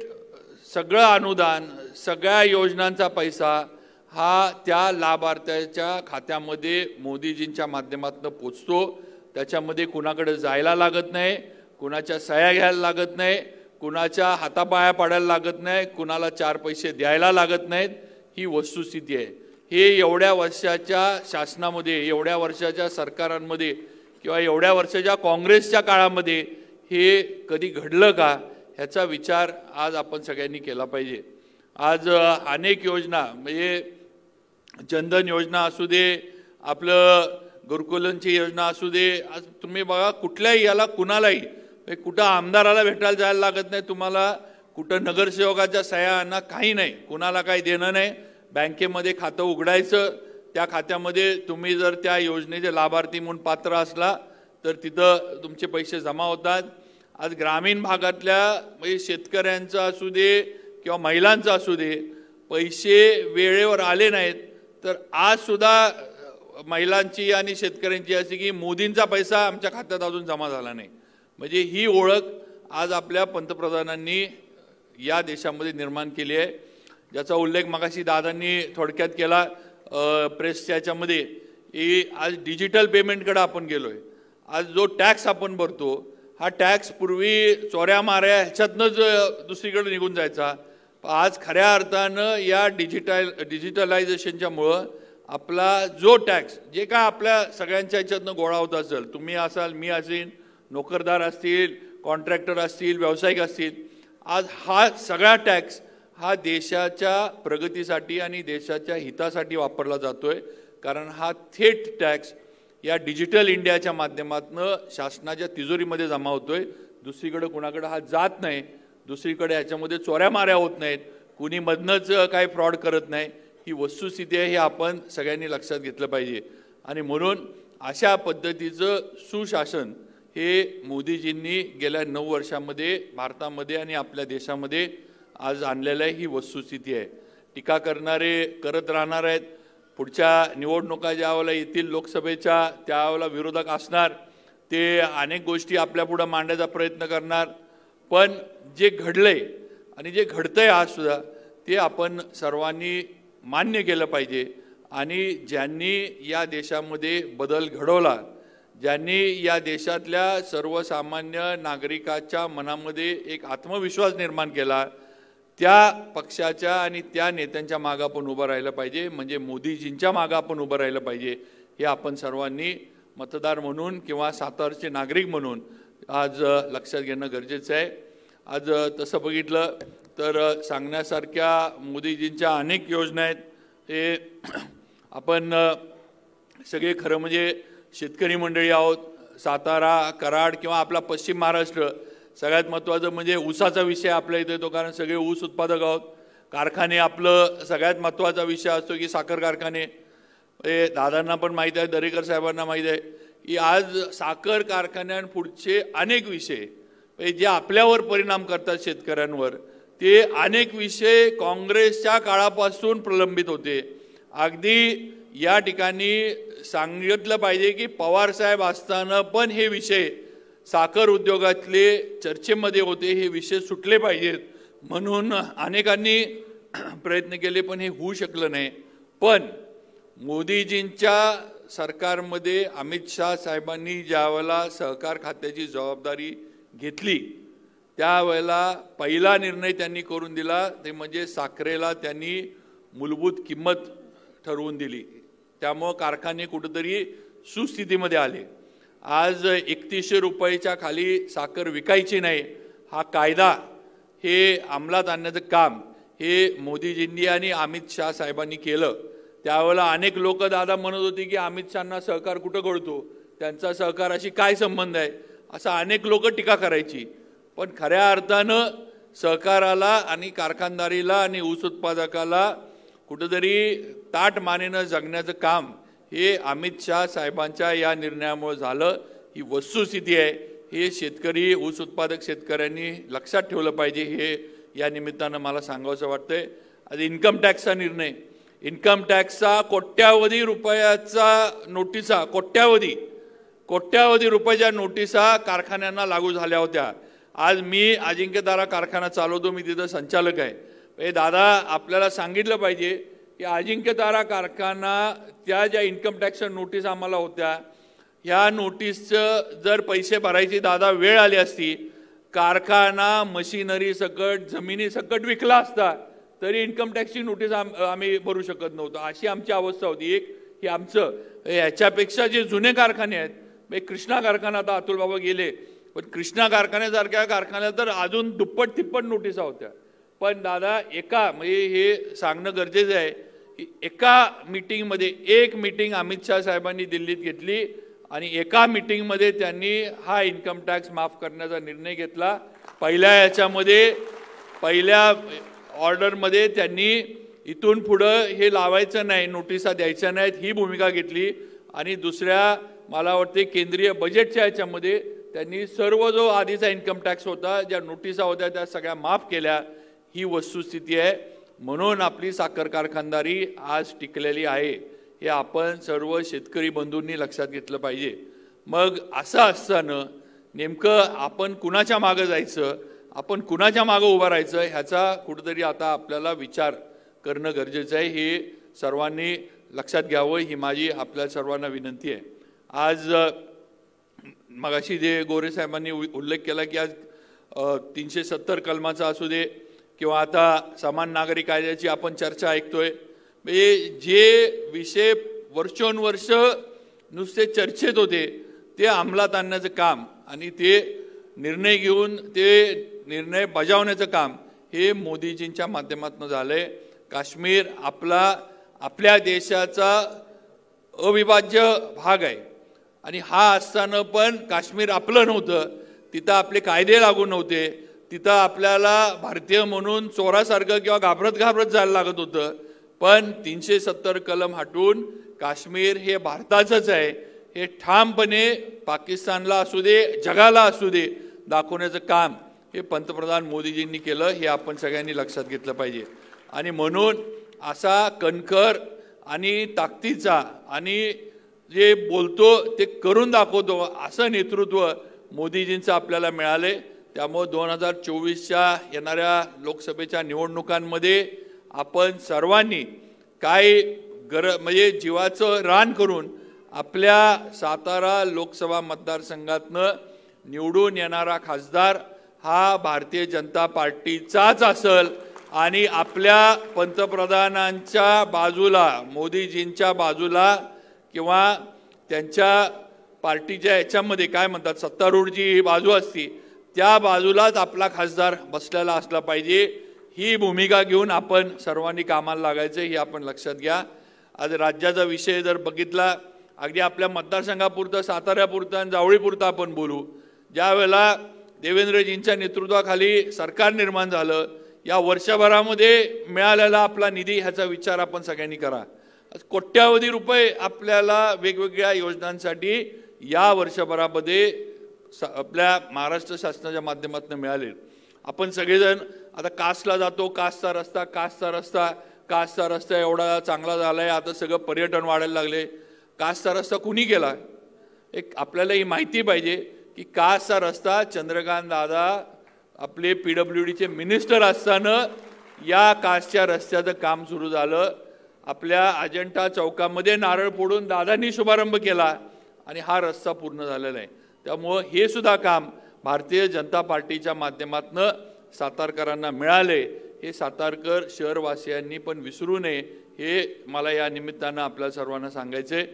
सगळं अनुदान सगळ्या योजनांचा पैसा हा त्या लाभार्थ्याच्या खात्यामध्ये मोदीजींच्या माध्यमातून पोचतो त्याच्यामध्ये कुणाकडे जायला लागत नाही कुणाच्या सह्या घ्यायला लागत नाही कुणाच्या हातापाया पाडायला लागत नाही कुणाला चार पैसे द्यायला लागत नाहीत ही वस्तुस्थिती आहे हे एवढ्या वर्षाच्या शासनामध्ये एवढ्या वर्षाच्या सरकारांमध्ये किंवा एवढ्या वर्षाच्या काँग्रेसच्या काळामध्ये हे कधी घडलं का ह्याचा विचार आज आपण सगळ्यांनी केला पाहिजे आज अनेक योजना म्हणजे जनधन योजना असू दे आपलं गुरुकुलांची योजना असू दे आज तुम्ही बघा कुठल्याही याला कुणालाही कुठं आमदाराला भेटायला जायला लागत नाही तुम्हाला कुठं नगरसेवकाच्या सह्यांना काही नाही कुणाला काही देणं नाही बँकेमध्ये खातं उघडायचं त्या खात्यामध्ये तुम्ही जर त्या योजनेचे लाभार्थी म्हणून पात्र असला तर तिथं तुमचे पैसे जमा होतात आज ग्रामीण भागातल्या म्हणजे शेतकऱ्यांचं असू दे किंवा महिलांचं असू दे पैसे वेळेवर आले नाहीत तर आज सुद्धा महिलांची आणि शेतकऱ्यांची अशी की मोदींचा पैसा आमच्या खात्यात अजून जमा झाला नाही म्हणजे ही ओळख आज आपल्या पंतप्रधानांनी या देशामध्ये निर्माण केली आहे ज्याचा उल्लेख मगाशी दादांनी थोडक्यात केला प्रेसच्या याच्यामध्ये की आज डिजिटल पेमेंटकडे आपण गेलो आहे आज जो टॅक्स आपण भरतो हा टॅक्स पूर्वी चोऱ्या माऱ्या ह्याच्यातनंच दुसरीकडे निघून जायचा आज खऱ्या अर्थानं या डिजिटल डिजिटलायझेशनच्यामुळं आपला जो टॅक्स जे काय आपल्या सगळ्यांच्या ह्याच्यातनं गोळा होत असेल तुम्ही असाल मी असेल नोकरदार असतील कॉन्ट्रॅक्टर असतील व्यावसायिक असतील आज हा सगळा टॅक्स हा देशाच्या प्रगतीसाठी आणि देशाच्या हितासाठी वापरला जातो आहे कारण हा थेट टॅक्स या डिजिटल इंडियाच्या माध्यमातून शासनाच्या तिजोरीमध्ये जमा होतो आहे दुसरीकडं कुणाकडं हा जात नाही दुसरीकडे याच्यामध्ये चोऱ्या माऱ्या होत नाहीत कुणी मधनंच काही फ्रॉड करत नाही ही वस्तुस्थिती आहे हे आपण सगळ्यांनी लक्षात घेतलं पाहिजे आणि म्हणून अशा पद्धतीचं सुशासन हे मोदीजींनी गेल्या नऊ वर्षामध्ये भारतामध्ये आणि आपल्या देशामध्ये आज आणलेलं आहे ही वस्तुस्थिती आहे टीका करणारे करत राहणार आहेत पुढच्या निवडणुका वेळेला येतील लोकसभेच्या त्यावेळेला विरोधक असणार ते अनेक गोष्टी आपल्यापुढं मांडायचा प्रयत्न करणार पण जे घडलं आहे आणि जे घडतं आहे आजसुद्धा ते आपण सर्वांनी मान्य केलं पाहिजे आणि ज्यांनी या देशामध्ये बदल घडवला ज्यांनी या देशातल्या सर्वसामान्य नागरिकाच्या मनामध्ये एक आत्मविश्वास निर्माण केला त्या पक्षाच्या आणि त्या नेत्यांच्या मागं आपण उभं राहिलं पाहिजे म्हणजे मोदीजींच्या मागं आपण उभं राहिलं पाहिजे हे आपण सर्वांनी मतदार म्हणून किंवा सातारचे नागरिक म्हणून आज लक्षात घेणं गरजेचं आहे आज तसं बघितलं तर सांगण्यासारख्या मोदीजींच्या अनेक योजना आहेत ते आपण सगळे खरं म्हणजे शेतकरी मंडळी आहोत सातारा कराड किंवा आपला पश्चिम महाराष्ट्र सगळ्यात महत्त्वाचं म्हणजे ऊसाचा विषय आपल्या इथे येतो कारण सगळे ऊस उत्पादक आहोत कारखाने आपलं सगळ्यात महत्त्वाचा विषय असतो की साखर कारखाने हे दादांना पण माहीत आहे दरेकर साहेबांना माहीत आहे की आज साखर कारखान्यांपुढचे अनेक विषय म्हणजे जे आपल्यावर परिणाम करतात शेतकऱ्यांवर ते अनेक विषय काँग्रेसच्या काळापासून प्रलंबित होते अगदी या ठिकाणी सांगितलं पाहिजे की पवारसाहेब असताना पण हे विषय साखर उद्योगातले चर्चेमध्ये होते हे विषय सुटले पाहिजेत म्हणून अनेकांनी प्रयत्न केले पण हे होऊ शकलं नाही पण मोदीजींच्या सरकारमध्ये अमित शाह साहेबांनी ज्यावेळेला सहकार खात्याची जबाबदारी घेतली त्यावेळेला पहिला निर्णय त्यांनी करून दिला ते म्हणजे साखरेला त्यांनी मूलभूत किंमत ठरवून दिली त्यामुळं कारखाने कुठंतरी सुस्थितीमध्ये आले आज एकतीसशे रुपयाच्या खाली साखर विकायची नाही हा कायदा हे अंमलात आणण्याचं काम हे मोदीजींनी आणि अमित शाह साहेबांनी केलं त्यावेळेला अनेक लोक दादा म्हणत होते की अमित शहाना सहकार कुठं कळतो त्यांचा सहकाराशी काय संबंध आहे असं अनेक लोक टीका करायची पण खऱ्या अर्थानं सहकाराला आणि कारखानदारीला आणि ऊस उत्पादकाला कुठंतरी ताट मानेनं जगण्याचं काम हे अमित शहा साहेबांच्या या निर्णयामुळे झालं ही वस्तुस्थिती आहे हे शेतकरी ऊस उत्पादक शेतकऱ्यांनी लक्षात ठेवलं पाहिजे हे या निमित्तानं मला सांगावंसं वाटतंय आज इन्कम टॅक्सचा निर्णय इन्कम टॅक्सचा कोट्यावधी रुपयाचा नोटिसा कोट्यावधी कोट्यावधी रुपयाच्या नोटिसा कारखान्यांना लागू झाल्या होत्या आज मी अजिंक्यदारा कारखाना चालवतो मी तिथं संचालक आहे हे दादा आपल्याला सांगितलं पाहिजे की अजिंक्यतारा कारखाना त्या ज्या इन्कम टॅक्सच्या नोटीस आम्हाला होत्या ह्या नोटीसचं जर पैसे भरायची दादा वेळ आली असती कारखाना मशिनरी सकट जमिनी सकट विकला असता तरी इन्कम टॅक्सची नोटीस आम आम्ही भरू शकत नव्हतो अशी आमची अवस्था होती एक की आमचं याच्यापेक्षा जे जुने कारखाने आहेत म्हणजे कृष्णा कारखाना आता अतुल बाबा गेले पण कृष्णा कारखान्यासारख्या कारखान्या तर अजून दुप्पट तिप्पट नोटिसा होत्या पण दादा एका म्हणजे हे सांगणं गरजेचं आहे की एका मिटिंगमध्ये एक मिटिंग अमित शाह साहेबांनी दिल्लीत घेतली आणि एका मिटिंगमध्ये त्यांनी हा इन्कम टॅक्स माफ करण्याचा निर्णय घेतला पहिल्या याच्यामध्ये पहिल्या ऑर्डरमध्ये त्यांनी इथून पुढं हे लावायचं नाही नोटिसा द्यायच्या नाहीत ही भूमिका घेतली आणि दुसऱ्या मला वाटते केंद्रीय बजेटच्या याच्यामध्ये त्यांनी सर्व जो आधीचा इन्कम टॅक्स होता ज्या नोटिसा होत्या त्या सगळ्या माफ केल्या ही वस्तुस्थिती आहे म्हणून आपली साखर कारखानदारी आज टिकलेली आहे हे आपण सर्व शेतकरी बंधूंनी लक्षात घेतलं पाहिजे मग असं असताना नेमकं आपण कुणाच्या मागं जायचं आपण कुणाच्या मागं उभं राहायचं ह्याचा कुठंतरी आता आपल्याला विचार करणं गरजेचं आहे हे सर्वांनी लक्षात घ्यावं ही माझी आपल्या सर्वांना विनंती आहे आज मगाशी जे गोरेसाहेबांनी उल्लेख केला की आज तीनशे सत्तर कलमाचा असू दे किंवा आता समान नागरी कायद्याची आपण चर्चा ऐकतोय म्हणजे जे विषय वर्षोनुवर्ष नुसते चर्चेत होते ते अंमलात आणण्याचं काम आणि ते निर्णय घेऊन ते निर्णय बजावण्याचं काम हे मोदीजींच्या माध्यमातून झालं आहे काश्मीर आपला आपल्या देशाचा अविभाज्य भाग आहे आणि हा असताना पण काश्मीर आपलं नव्हतं तिथं आपले कायदे लागू नव्हते तिथं आपल्याला भारतीय म्हणून चोरासारखं किंवा घाबरत घाबरत जायला लागत होतं पण तीनशे सत्तर कलम हटून काश्मीर हे भारताचंच आहे हे ठामपणे पाकिस्तानला असू दे जगाला असू दे दाखवण्याचं काम हे पंतप्रधान मोदीजींनी केलं हे आपण सगळ्यांनी लक्षात घेतलं पाहिजे आणि म्हणून असा कणखर आणि ताकदीचा आणि जे बोलतो ते करून दाखवतो असं नेतृत्व मोदीजींचं आपल्याला मिळाले त्यामुळं दोन हजार चोवीसच्या येणाऱ्या लोकसभेच्या निवडणुकांमध्ये आपण सर्वांनी काय गर म्हणजे जीवाचं रान करून आपल्या सातारा लोकसभा मतदारसंघातनं निवडून येणारा खासदार हा भारतीय जनता पार्टीचाच असल आणि आपल्या पंतप्रधानांच्या बाजूला मोदीजींच्या बाजूला किंवा त्यांच्या पार्टीच्या याच्यामध्ये काय म्हणतात सत्तारूढ जी ही बाजू असती त्या बाजूलाच आपला खासदार बसलेला असला पाहिजे ही भूमिका घेऊन आपण सर्वांनी कामाला लागायचं हे आपण लक्षात घ्या आज राज्याचा विषय जर बघितला अगदी आपल्या मतदारसंघापुरतं साताऱ्यापुरतं आणि जावळीपुरतं आपण बोलू ज्यावेळेला देवेंद्रजींच्या नेतृत्वाखाली सरकार निर्माण झालं या वर्षभरामध्ये मिळालेला आपला निधी ह्याचा विचार आपण सगळ्यांनी करा कोट्यावधी रुपये आपल्याला वेगवेगळ्या योजनांसाठी या वर्षभरामध्ये स आपल्या महाराष्ट्र शासनाच्या माध्यमातून मिळाले आपण सगळेजण आता कासला जातो कासचा रस्ता कासचा रस्ता कासचा रस्ता एवढा चांगला झाला आहे आता सगळं पर्यटन वाढायला लागले कासचा रस्ता कुणी केला एक आपल्याला ही माहिती पाहिजे की कासचा रस्ता चंद्रकांत दादा आपले पी डब्ल्यू डीचे मिनिस्टर असताना या कासच्या रस्त्याचं काम सुरू झालं आपल्या अजंठा चौकामध्ये नारळ फोडून दादांनी शुभारंभ केला आणि हा रस्ता पूर्ण झालेला आहे त्यामुळं हे सुद्धा काम भारतीय जनता पार्टीच्या माध्यमातनं सातारकरांना मिळाले हे सातारकर शहरवासियांनी पण विसरू नये हे मला या निमित्तानं आपल्या सर्वांना सांगायचे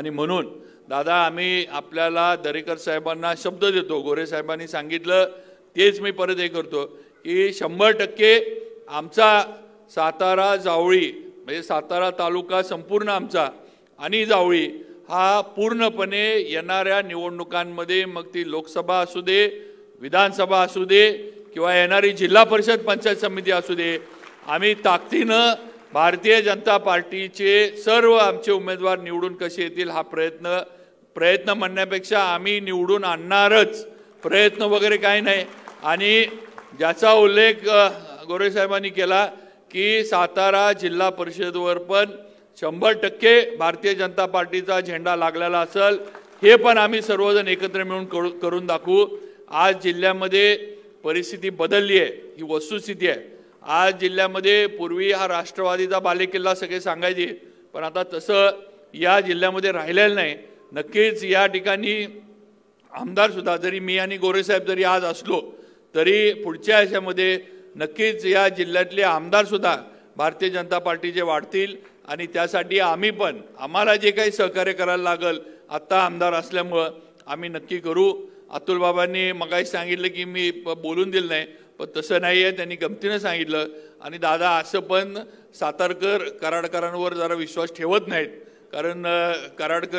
आणि म्हणून दादा आम्ही आपल्याला दरेकर साहेबांना शब्द देतो गोरे साहेबांनी सांगितलं तेच मी परत हे करतो की शंभर टक्के आमचा सातारा जावळी म्हणजे सातारा तालुका संपूर्ण आमचा आणि जावळी हा पूर्णपणे येणाऱ्या निवडणुकांमध्ये मग ती लोकसभा असू दे विधानसभा असू दे किंवा येणारी जिल्हा परिषद पंचायत समिती असू दे आम्ही ताकदीनं भारतीय जनता पार्टीचे सर्व आमचे उमेदवार निवडून कसे येतील हा प्रयत्न प्रयत्न म्हणण्यापेक्षा आम्ही निवडून आणणारच प्रयत्न वगैरे काही नाही आणि ज्याचा उल्लेख गोरेसाहेबांनी केला की सातारा जिल्हा परिषदवर पण शंभर टक्के भारतीय जनता पार्टीचा झेंडा लागलेला असेल हे पण आम्ही सर्वजण एकत्र मिळून करू करून दाखवू आज जिल्ह्यामध्ये परिस्थिती बदलली आहे ही वस्तुस्थिती आहे आज जिल्ह्यामध्ये पूर्वी हा राष्ट्रवादीचा बालेकिल्ला सगळे सांगायचे पण आता तसं या जिल्ह्यामध्ये राहिलेलं नाही नक्कीच या ठिकाणी आमदारसुद्धा जरी मी आणि गोरेसाहेब जरी आज असलो तरी पुढच्या ह्याच्यामध्ये नक्कीच या जिल्ह्यातले आमदारसुद्धा भारतीय जनता पार्टीचे वाढतील आणि त्यासाठी आम्ही पण आम्हाला जे काही सहकार्य करायला लागल आत्ता आमदार असल्यामुळं आम्ही नक्की करू अतुलबाबांनी बाबांनी मगाही सांगितलं की मी बोलून दिलं नाही पण तसं नाही आहे त्यांनी गमतीनं सांगितलं आणि दादा असं पण सातारकर कराडकरांवर जरा विश्वास ठेवत नाहीत कारण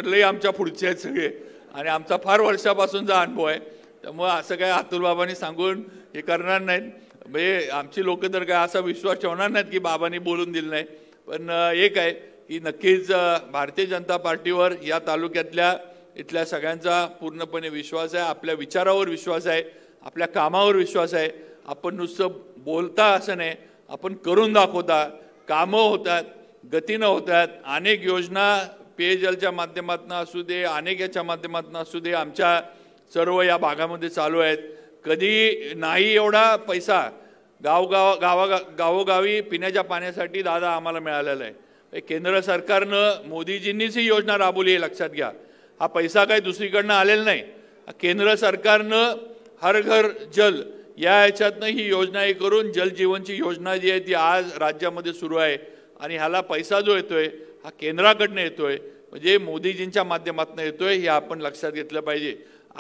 लई आमच्या पुढचे आहेत सगळे आणि आमचा फार वर्षापासूनचा अनुभव आहे त्यामुळं असं काय अतुलबाबांनी सांगून हे करणार नाहीत म्हणजे आमची लोक तर काय असा विश्वास ठेवणार नाहीत की बाबांनी बोलून दिलं नाही पण एक आहे की नक्कीच भारतीय जनता पार्टीवर या तालुक्यातल्या इथल्या सगळ्यांचा पूर्णपणे विश्वास आहे आपल्या विचारावर विश्वास आहे आपल्या कामावर विश्वास आहे आपण नुसतं बोलता असं नाही आपण करून दाखवता कामं होतात गतीनं होत आहेत अनेक योजना पेयजलच्या माध्यमातून असू दे अनेक याच्या माध्यमातून असू दे आमच्या सर्व या भागामध्ये चालू आहेत कधी नाही एवढा पैसा गावगाव गावा गावोगावी पिण्याच्या पाण्यासाठी दादा आम्हाला मिळालेला आहे केंद्र सरकारनं मोदीजींनीच ही योजना राबवली आहे लक्षात घ्या हा पैसा काही दुसरीकडनं आलेला नाही केंद्र सरकारनं हर घर जल या ह्याच्यातनं ही योजना हे करून जलजीवनची योजना जी आहे ती आज राज्यामध्ये सुरू आहे आणि ह्याला पैसा जो येतोय हा केंद्राकडनं येतोय म्हणजे मोदीजींच्या माध्यमातून येतोय हे आपण लक्षात घेतलं पाहिजे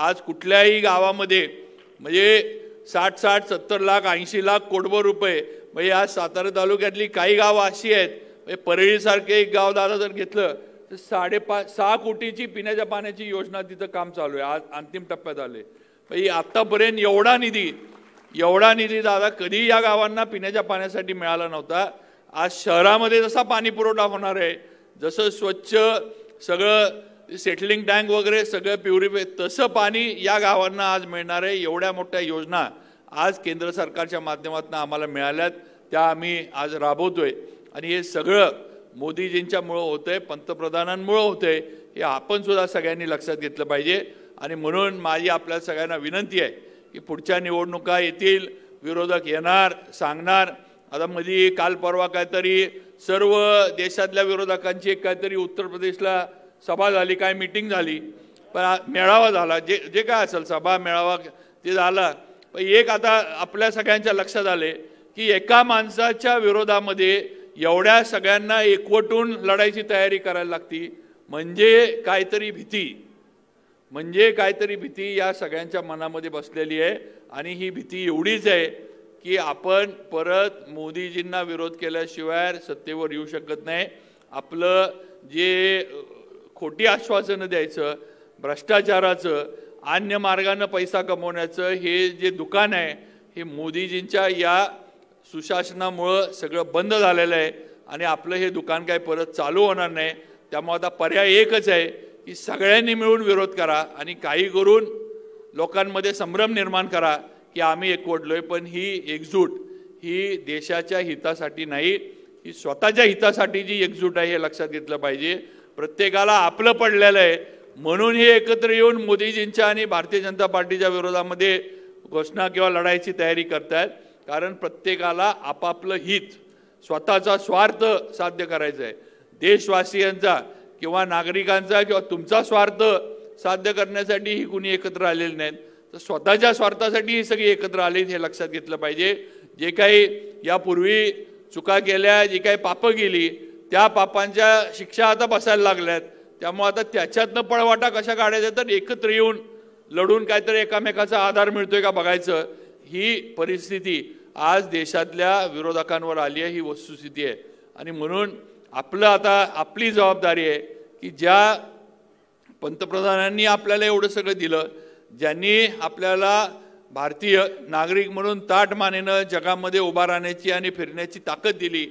आज कुठल्याही गावामध्ये म्हणजे साठ साठ सत्तर लाख ऐंशी लाख कोटभर रुपये म्हणजे आज सातारा तालुक्यातली काही गावं अशी आहेत म्हणजे परळीसारखे एक गाव दादा जर घेतलं तर साडेपाच सहा कोटीची पिण्याच्या पाण्याची योजना तिथं काम चालू आहे आज अंतिम टप्प्यात आले म्हणजे आत्तापर्यंत एवढा निधी एवढा निधी दादा कधी या गावांना पिण्याच्या पाण्यासाठी मिळाला नव्हता आज शहरामध्ये जसा पाणी पुरवठा होणार आहे जसं स्वच्छ सगळं सेटलिंग टँक वगैरे सगळं प्युरिफाय तसं पाणी या गावांना आज मिळणार आहे एवढ्या मोठ्या योजना आज केंद्र सरकारच्या माध्यमातून आम्हाला मिळाल्यात त्या आम्ही आज राबवतोय आणि हे सगळं मोदीजींच्यामुळं होतं आहे पंतप्रधानांमुळं होतं आहे हे आपणसुद्धा सगळ्यांनी लक्षात घेतलं पाहिजे आणि म्हणून माझी आपल्या सगळ्यांना विनंती आहे की पुढच्या निवडणुका येतील विरोधक येणार सांगणार आता मध्ये काल परवा काहीतरी सर्व देशातल्या विरोधकांची एक काहीतरी उत्तर प्रदेशला सभा झाली काय मिटिंग झाली पण मेळावा झाला जे जे काय असेल सभा मेळावा ते झाला पण एक आता आपल्या सगळ्यांच्या लक्षात आले की एका माणसाच्या विरोधामध्ये एवढ्या सगळ्यांना एकवटून लढायची तयारी करायला लागती म्हणजे काहीतरी भीती म्हणजे काहीतरी भीती या सगळ्यांच्या मनामध्ये बसलेली आहे आणि ही भीती एवढीच आहे की आपण परत मोदीजींना विरोध केल्याशिवाय सत्तेवर येऊ शकत नाही आपलं जे खोटी आश्वासनं द्यायचं भ्रष्टाचाराचं अन्य मार्गानं पैसा कमवण्याचं हे जे दुकान आहे हे मोदीजींच्या या सुशासनामुळं सगळं बंद झालेलं आहे आणि आपलं हे दुकान काय परत चालू होणार नाही त्यामुळे आता पर्याय एकच आहे की सगळ्यांनी मिळून विरोध करा आणि काही करून लोकांमध्ये संभ्रम निर्माण करा की आम्ही आहे पण ही एकजूट ही देशाच्या हितासाठी नाही ही स्वतःच्या हितासाठी जी एकजूट आहे हे लक्षात घेतलं पाहिजे प्रत्येकाला आपलं पडलेलं आहे म्हणून हे एकत्र येऊन मोदीजींच्या आणि भारतीय जनता पार्टीच्या विरोधामध्ये घोषणा किंवा लढायची तयारी करतायत कारण प्रत्येकाला आपापलं हित स्वतःचा स्वार्थ साध्य करायचा आहे देशवासियांचा किंवा नागरिकांचा किंवा तुमचा स्वार्थ साध्य करण्यासाठी ही कुणी एकत्र आलेली नाहीत तर स्वतःच्या स्वार्थासाठी हे सगळे एकत्र आले हे लक्षात घेतलं पाहिजे जे काही यापूर्वी चुका केल्या जी काही पापं गेली त्या पापांच्या शिक्षा आता बसायला लागल्यात त्यामुळे आता त्याच्यातनं पळवाटा कशा काढायचा तर एकत्र येऊन लढून काहीतरी एकामेकाचा आधार मिळतोय का बघायचं ही परिस्थिती आज देशातल्या विरोधकांवर आली आहे ही वस्तुस्थिती आहे आणि म्हणून आपलं आता आपली जबाबदारी आहे की ज्या पंतप्रधानांनी आपल्याला एवढं सगळं दिलं ज्यांनी आपल्याला भारतीय नागरिक म्हणून ताट जगामध्ये उभा राहण्याची आणि फिरण्याची ताकद दिली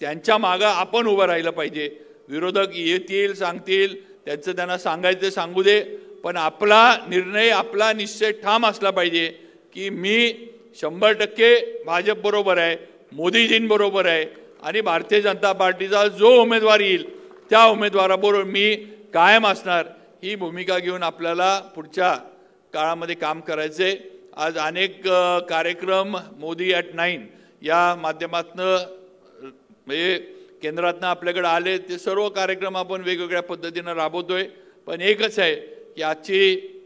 त्यांच्या मागं आपण उभं राहिलं पाहिजे विरोधक येतील सांगतील त्यांचं त्यांना सांगायचं सांगू दे पण आपला निर्णय आपला निश्चय ठाम असला पाहिजे की मी शंभर टक्के भाजपबरोबर आहे मोदीजींबरोबर आहे आणि भारतीय जनता पार्टीचा जो उमेदवार येईल त्या उमेदवाराबरोबर मी कायम असणार ही भूमिका घेऊन आपल्याला पुढच्या काळामध्ये काम करायचे आज अनेक कार्यक्रम मोदी ॲट नाईन या माध्यमातनं म्हणजे केंद्रातनं आपल्याकडे आले ते सर्व कार्यक्रम आपण वेगवेगळ्या पद्धतीनं राबवतो आहे पण एकच आहे की आजची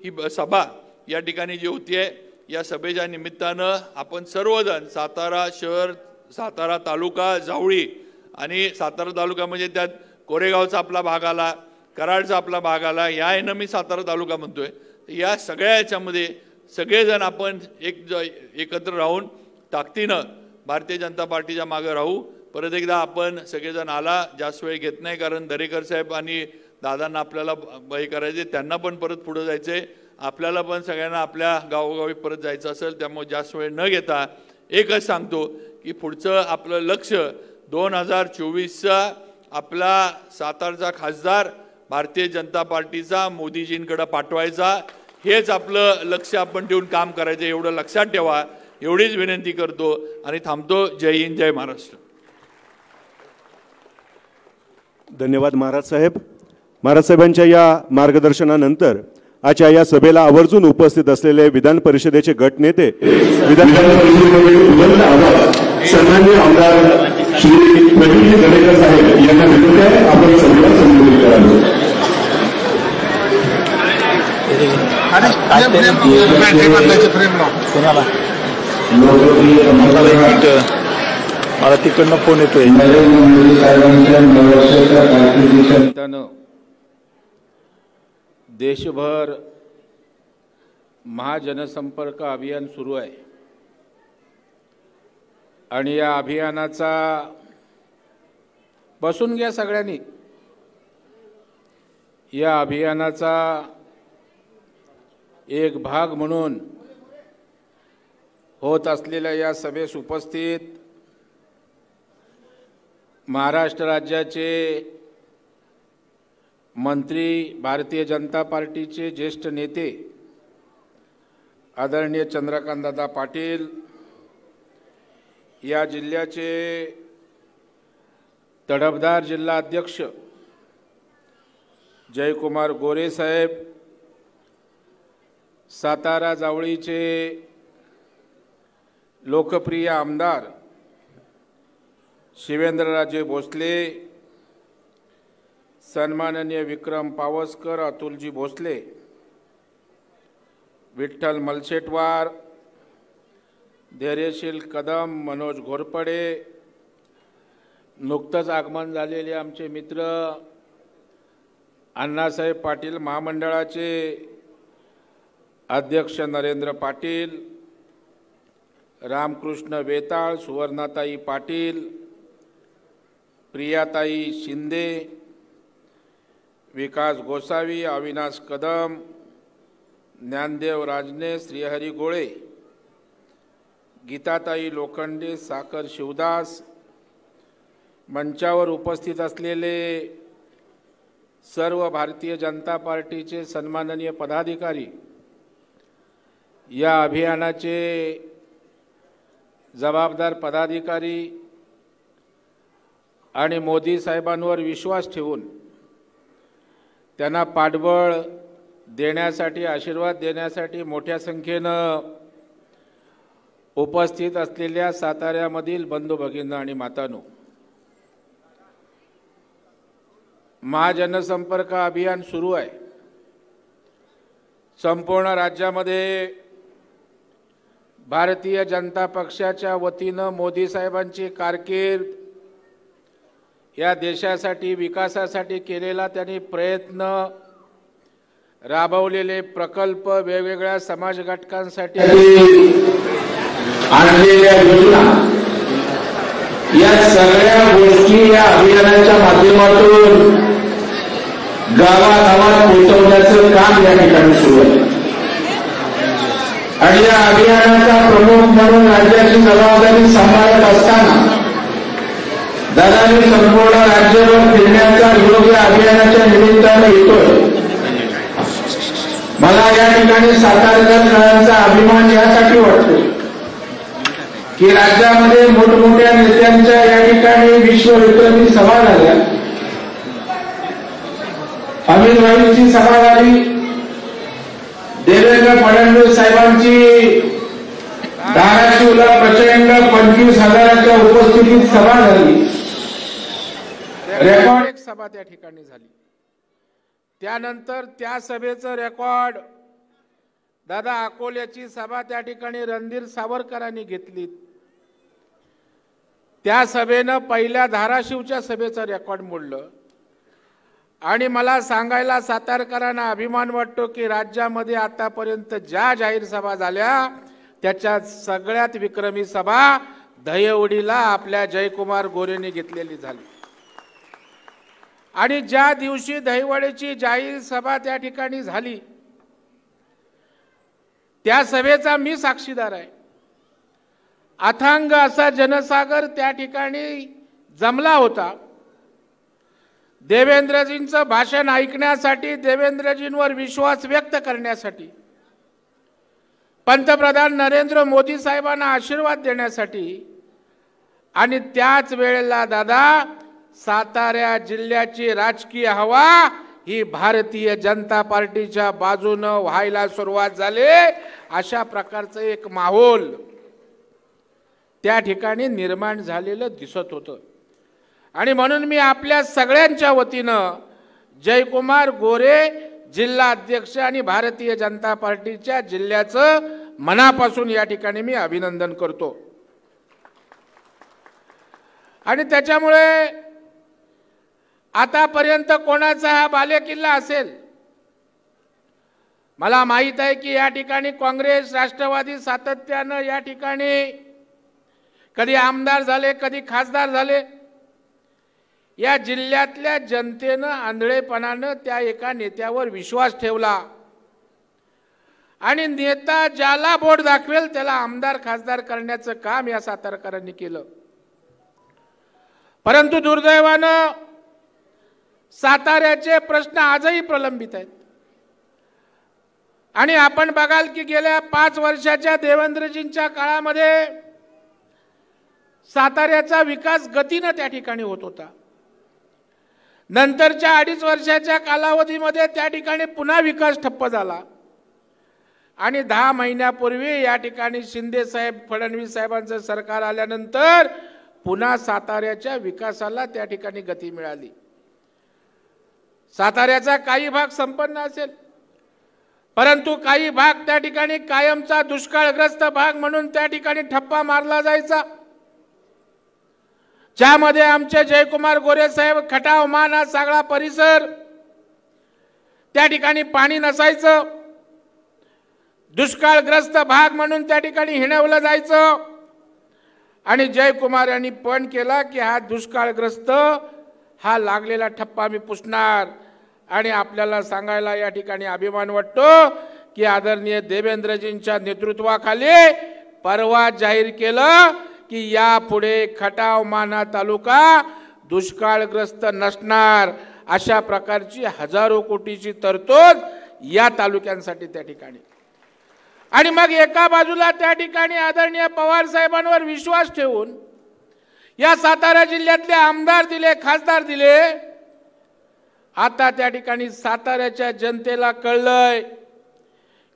ही सभा या ठिकाणी जी होती आहे या सभेच्या निमित्तानं आपण सर्वजण सातारा शहर सातारा तालुका जावळी आणि सातारा तालुका म्हणजे त्यात कोरेगावचा आपला भाग आला कराडचा आपला भाग आला या मी सातारा तालुका म्हणतो आहे या सगळ्या याच्यामध्ये सगळेजण आपण एक ज एकत्र राहून ताकदीनं भारतीय जनता पार्टीच्या मागं राहू परत एकदा आपण सगळेजण आला जास्त वेळ घेत नाही कारण दरेकर साहेब आणि दादांना आपल्याला हे करायचे त्यांना पण परत पुढं जायचं आहे आपल्याला पण सगळ्यांना आपल्या गावोगावी परत जायचं असेल त्यामुळे जास्त वेळ न घेता एकच सांगतो की पुढचं आपलं लक्ष दोन हजार चोवीसचा आपला सातारचा खासदार भारतीय जनता पार्टीचा मोदीजींकडे पाठवायचा हेच आपलं लक्ष आपण ठेवून काम करायचं एवढं लक्षात ठेवा एवढीच विनंती करतो आणि थांबतो जय हिंद जय महाराष्ट्र
धन्यवाद महाराज साहेब महाराज साहेबांच्या या मार्गदर्शनानंतर आजच्या या सभेला आवर्जून उपस्थित असलेले विधान परिषदेचे गट नेते विधान श्री प्रवीण दरेकर साहेब यांना आहे आपण संबोधित
मला तिकडनं फोन येतोय
देशभर महाजनसंपर्क अभियान सुरू आहे आणि या अभियानाचा बसून घ्या सगळ्यांनी या अभियानाचा एक भाग म्हणून होत असलेल्या या सभेस उपस्थित महाराष्ट्र राज्याचे मंत्री भारतीय जनता पार्टीचे ज्येष्ठ नेते आदरणीय चंद्रकांतदादा पाटील या जिल्ह्याचे तडफदार जिल्हाध्यक्ष जयकुमार गोरेसाहेब सातारा जावळीचे लोकप्रिय आमदार शिवेंद्रराजे भोसले सन्माननीय विक्रम पावसकर अतुलजी भोसले विठ्ठल मलशेटवार धैर्यशील कदम मनोज घोरपडे नुकतंच आगमन झालेले आमचे मित्र अण्णासाहेब पाटील महामंडळाचे अध्यक्ष नरेंद्र पाटील रामकृष्ण वेताळ सुवर्णाताई पाटील प्रियाताई शिंदे विकास गोसावी अविनाश कदम ज्ञानदेव राजने श्रीहरी गोळे गीताताई लोखंडे साखर शिवदास मंचावर उपस्थित असलेले सर्व भारतीय जनता पार्टीचे सन्माननीय पदाधिकारी या अभियानाचे जबाबदार पदाधिकारी आणि मोदी साहेबांवर विश्वास ठेवून त्यांना पाठबळ देण्यासाठी आशीर्वाद देण्यासाठी मोठ्या संख्येनं उपस्थित असलेल्या साताऱ्यामधील बंधू भगिनी आणि मातानो महाजनसंपर्क अभियान सुरू आहे संपूर्ण राज्यामध्ये भारतीय जनता पक्षाच्या वतीनं मोदी साहेबांची कारकीर्द या देशासाठी विकासासाठी केलेला त्यांनी प्रयत्न राबवलेले प्रकल्प वेगवेगळ्या समाज घटकांसाठी
आणलेल्या योजना
या सगळ्या गोष्टी या अभियानाच्या माध्यमातून गावागावात पोहोचवण्याचं काम या ठिकाणी सुरू आहे आणि या अभियानाचा प्रमुख म्हणून राज्याची जबाबदारी सांभाळत असताना मी संपूर्ण राज्यभर फिरण्याचा योग्य या अभियानाच्या निमित्तानं येतोय मला या ठिकाणी सातारच्या सरांचा अभिमान यासाठी वाटतो की राज्यामध्ये मोठमोठ्या नेत्यांच्या या ठिकाणी विश्वविक्रमी सभा झाल्या अमित भाईंची सभा झाली देवेंद्र फडणवीस साहेबांची धाराशिवला प्रचंड पंचवीस हजारांच्या उपस्थितीत सभा झाली रेकॉर्ड एक सभा त्या ठिकाणी झाली त्यानंतर त्या सभेचं रेकॉर्ड दादा अकोल्याची सभा त्या ठिकाणी रणधीर सावरकरांनी घेतली त्या सभेनं पहिल्या धाराशिवच्या सभेचं रेकॉर्ड मोडलं आणि मला सांगायला सातारकरांना अभिमान वाटतो की राज्यामध्ये आतापर्यंत ज्या जाहीर सभा झाल्या त्याच्या सगळ्यात विक्रमी सभा दहवडीला आपल्या जयकुमार गोरेने घेतलेली झाली आणि ज्या दिवशी दहिवडीची जाहीर सभा त्या ठिकाणी झाली त्या सभेचा मी साक्षीदार आहे अथांग असा जनसागर त्या ठिकाणी जमला होता देवेंद्रजींचं भाषण ऐकण्यासाठी देवेंद्रजींवर विश्वास व्यक्त करण्यासाठी पंतप्रधान नरेंद्र मोदी साहेबांना आशीर्वाद देण्यासाठी आणि त्याच वेळेला दादा सातारा जिल्ह्याची राजकीय हवा ही भारतीय जनता पार्टीच्या बाजूनं व्हायला सुरुवात झाली अशा प्रकारचं एक माहोल त्या ठिकाणी निर्माण झालेलं दिसत होतं आणि म्हणून मी आपल्या सगळ्यांच्या वतीनं जयकुमार गोरे जिल्हा अध्यक्ष आणि भारतीय जनता पार्टीच्या जिल्ह्याचं मनापासून या ठिकाणी मी अभिनंदन करतो आणि त्याच्यामुळे आतापर्यंत कोणाचा हा बालेकिल्ला असेल मला माहीत आहे की या ठिकाणी काँग्रेस राष्ट्रवादी सातत्यानं या ठिकाणी कधी आमदार झाले कधी खासदार झाले या जिल्ह्यातल्या जनतेनं आंधळेपणानं त्या एका नेत्यावर विश्वास ठेवला आणि नेता ज्याला बोट दाखवेल त्याला आमदार खासदार करण्याचं काम या सातारकरांनी केलं परंतु दुर्दैवानं साताऱ्याचे प्रश्न आजही प्रलंबित आहेत आणि आपण बघाल की गेल्या पाच वर्षाच्या देवेंद्रजींच्या काळामध्ये साताऱ्याचा विकास गतीनं त्या ठिकाणी होत होता नंतरच्या अडीच वर्षाच्या कालावधीमध्ये त्या ठिकाणी पुन्हा विकास ठप्प झाला आणि दहा महिन्यापूर्वी या ठिकाणी शिंदे साहेब फडणवीस साहेबांचं सरकार आल्यानंतर पुन्हा साताऱ्याच्या विकासाला त्या ठिकाणी गती मिळाली साताऱ्याचा काही भाग संपन्न असेल परंतु काही भाग त्या ठिकाणी कायमचा दुष्काळग्रस्त भाग म्हणून त्या ठिकाणी ठप्पा मारला जायचा ज्यामध्ये आमचे जयकुमार गोरे साहेब खटाव माना सागळा परिसर त्या ठिकाणी पाणी नसायचं दुष्काळग्रस्त भाग म्हणून त्या ठिकाणी हिणवलं जायचं आणि जयकुमार यांनी पण केला की हा दुष्काळग्रस्त हा लागलेला ठप्पा मी पुसणार आणि आपल्याला सांगायला या ठिकाणी अभिमान वाटतो की आदरणीय देवेंद्रजींच्या नेतृत्वाखाली परवा जाहीर केलं की यापुढे खटाव माना तालुका दुष्काळग्रस्त नसणार अशा प्रकारची हजारो कोटीची तरतूद या तालुक्यांसाठी त्या ठिकाणी आणि मग एका बाजूला त्या ठिकाणी आदरणीय पवार साहेबांवर विश्वास ठेवून या सातारा जिल्ह्यातले आमदार दिले खासदार दिले आता त्या ठिकाणी साताऱ्याच्या जनतेला कळलंय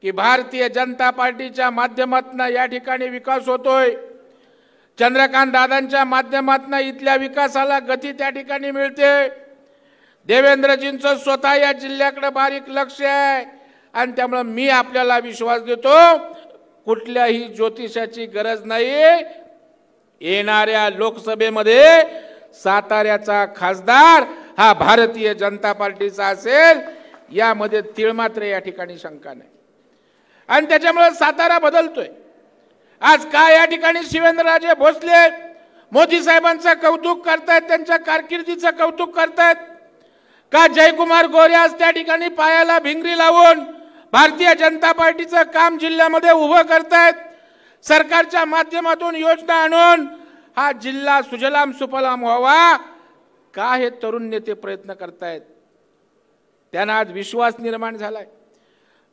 की भारतीय जनता पार्टीच्या माध्यमातून या ठिकाणी विकास होतोय चंद्रकांत दादांच्या माध्यमातून इथल्या विकासाला गती त्या ठिकाणी मिळते देवेंद्रजींचं स्वतः या जिल्ह्याकडे बारीक लक्ष आहे आणि त्यामुळं मी आपल्याला विश्वास देतो कुठल्याही ज्योतिषाची गरज नाही येणाऱ्या लोकसभेमध्ये साताऱ्याचा खासदार हा भारतीय जनता पार्टीचा असेल यामध्ये तिळमात्र या ठिकाणी शंका नाही आणि त्याच्यामुळे सातारा बदलतोय आज का या ठिकाणी शिवेंद्रराजे भोसले मोदी साहेबांचं कौतुक करतायत त्यांच्या कारकिर्दीचं कौतुक करतायत का जयकुमार गोरे आज त्या ठिकाणी पायाला भिंगरी लावून भारतीय जनता पार्टीचं काम जिल्ह्यामध्ये उभं करतायत सरकारच्या माध्यमातून योजना आणून हा जिल्हा सुजलाम सुफलाम व्हावा का हे तरुण नेते प्रयत्न करतायत त्यांना आज विश्वास निर्माण झालाय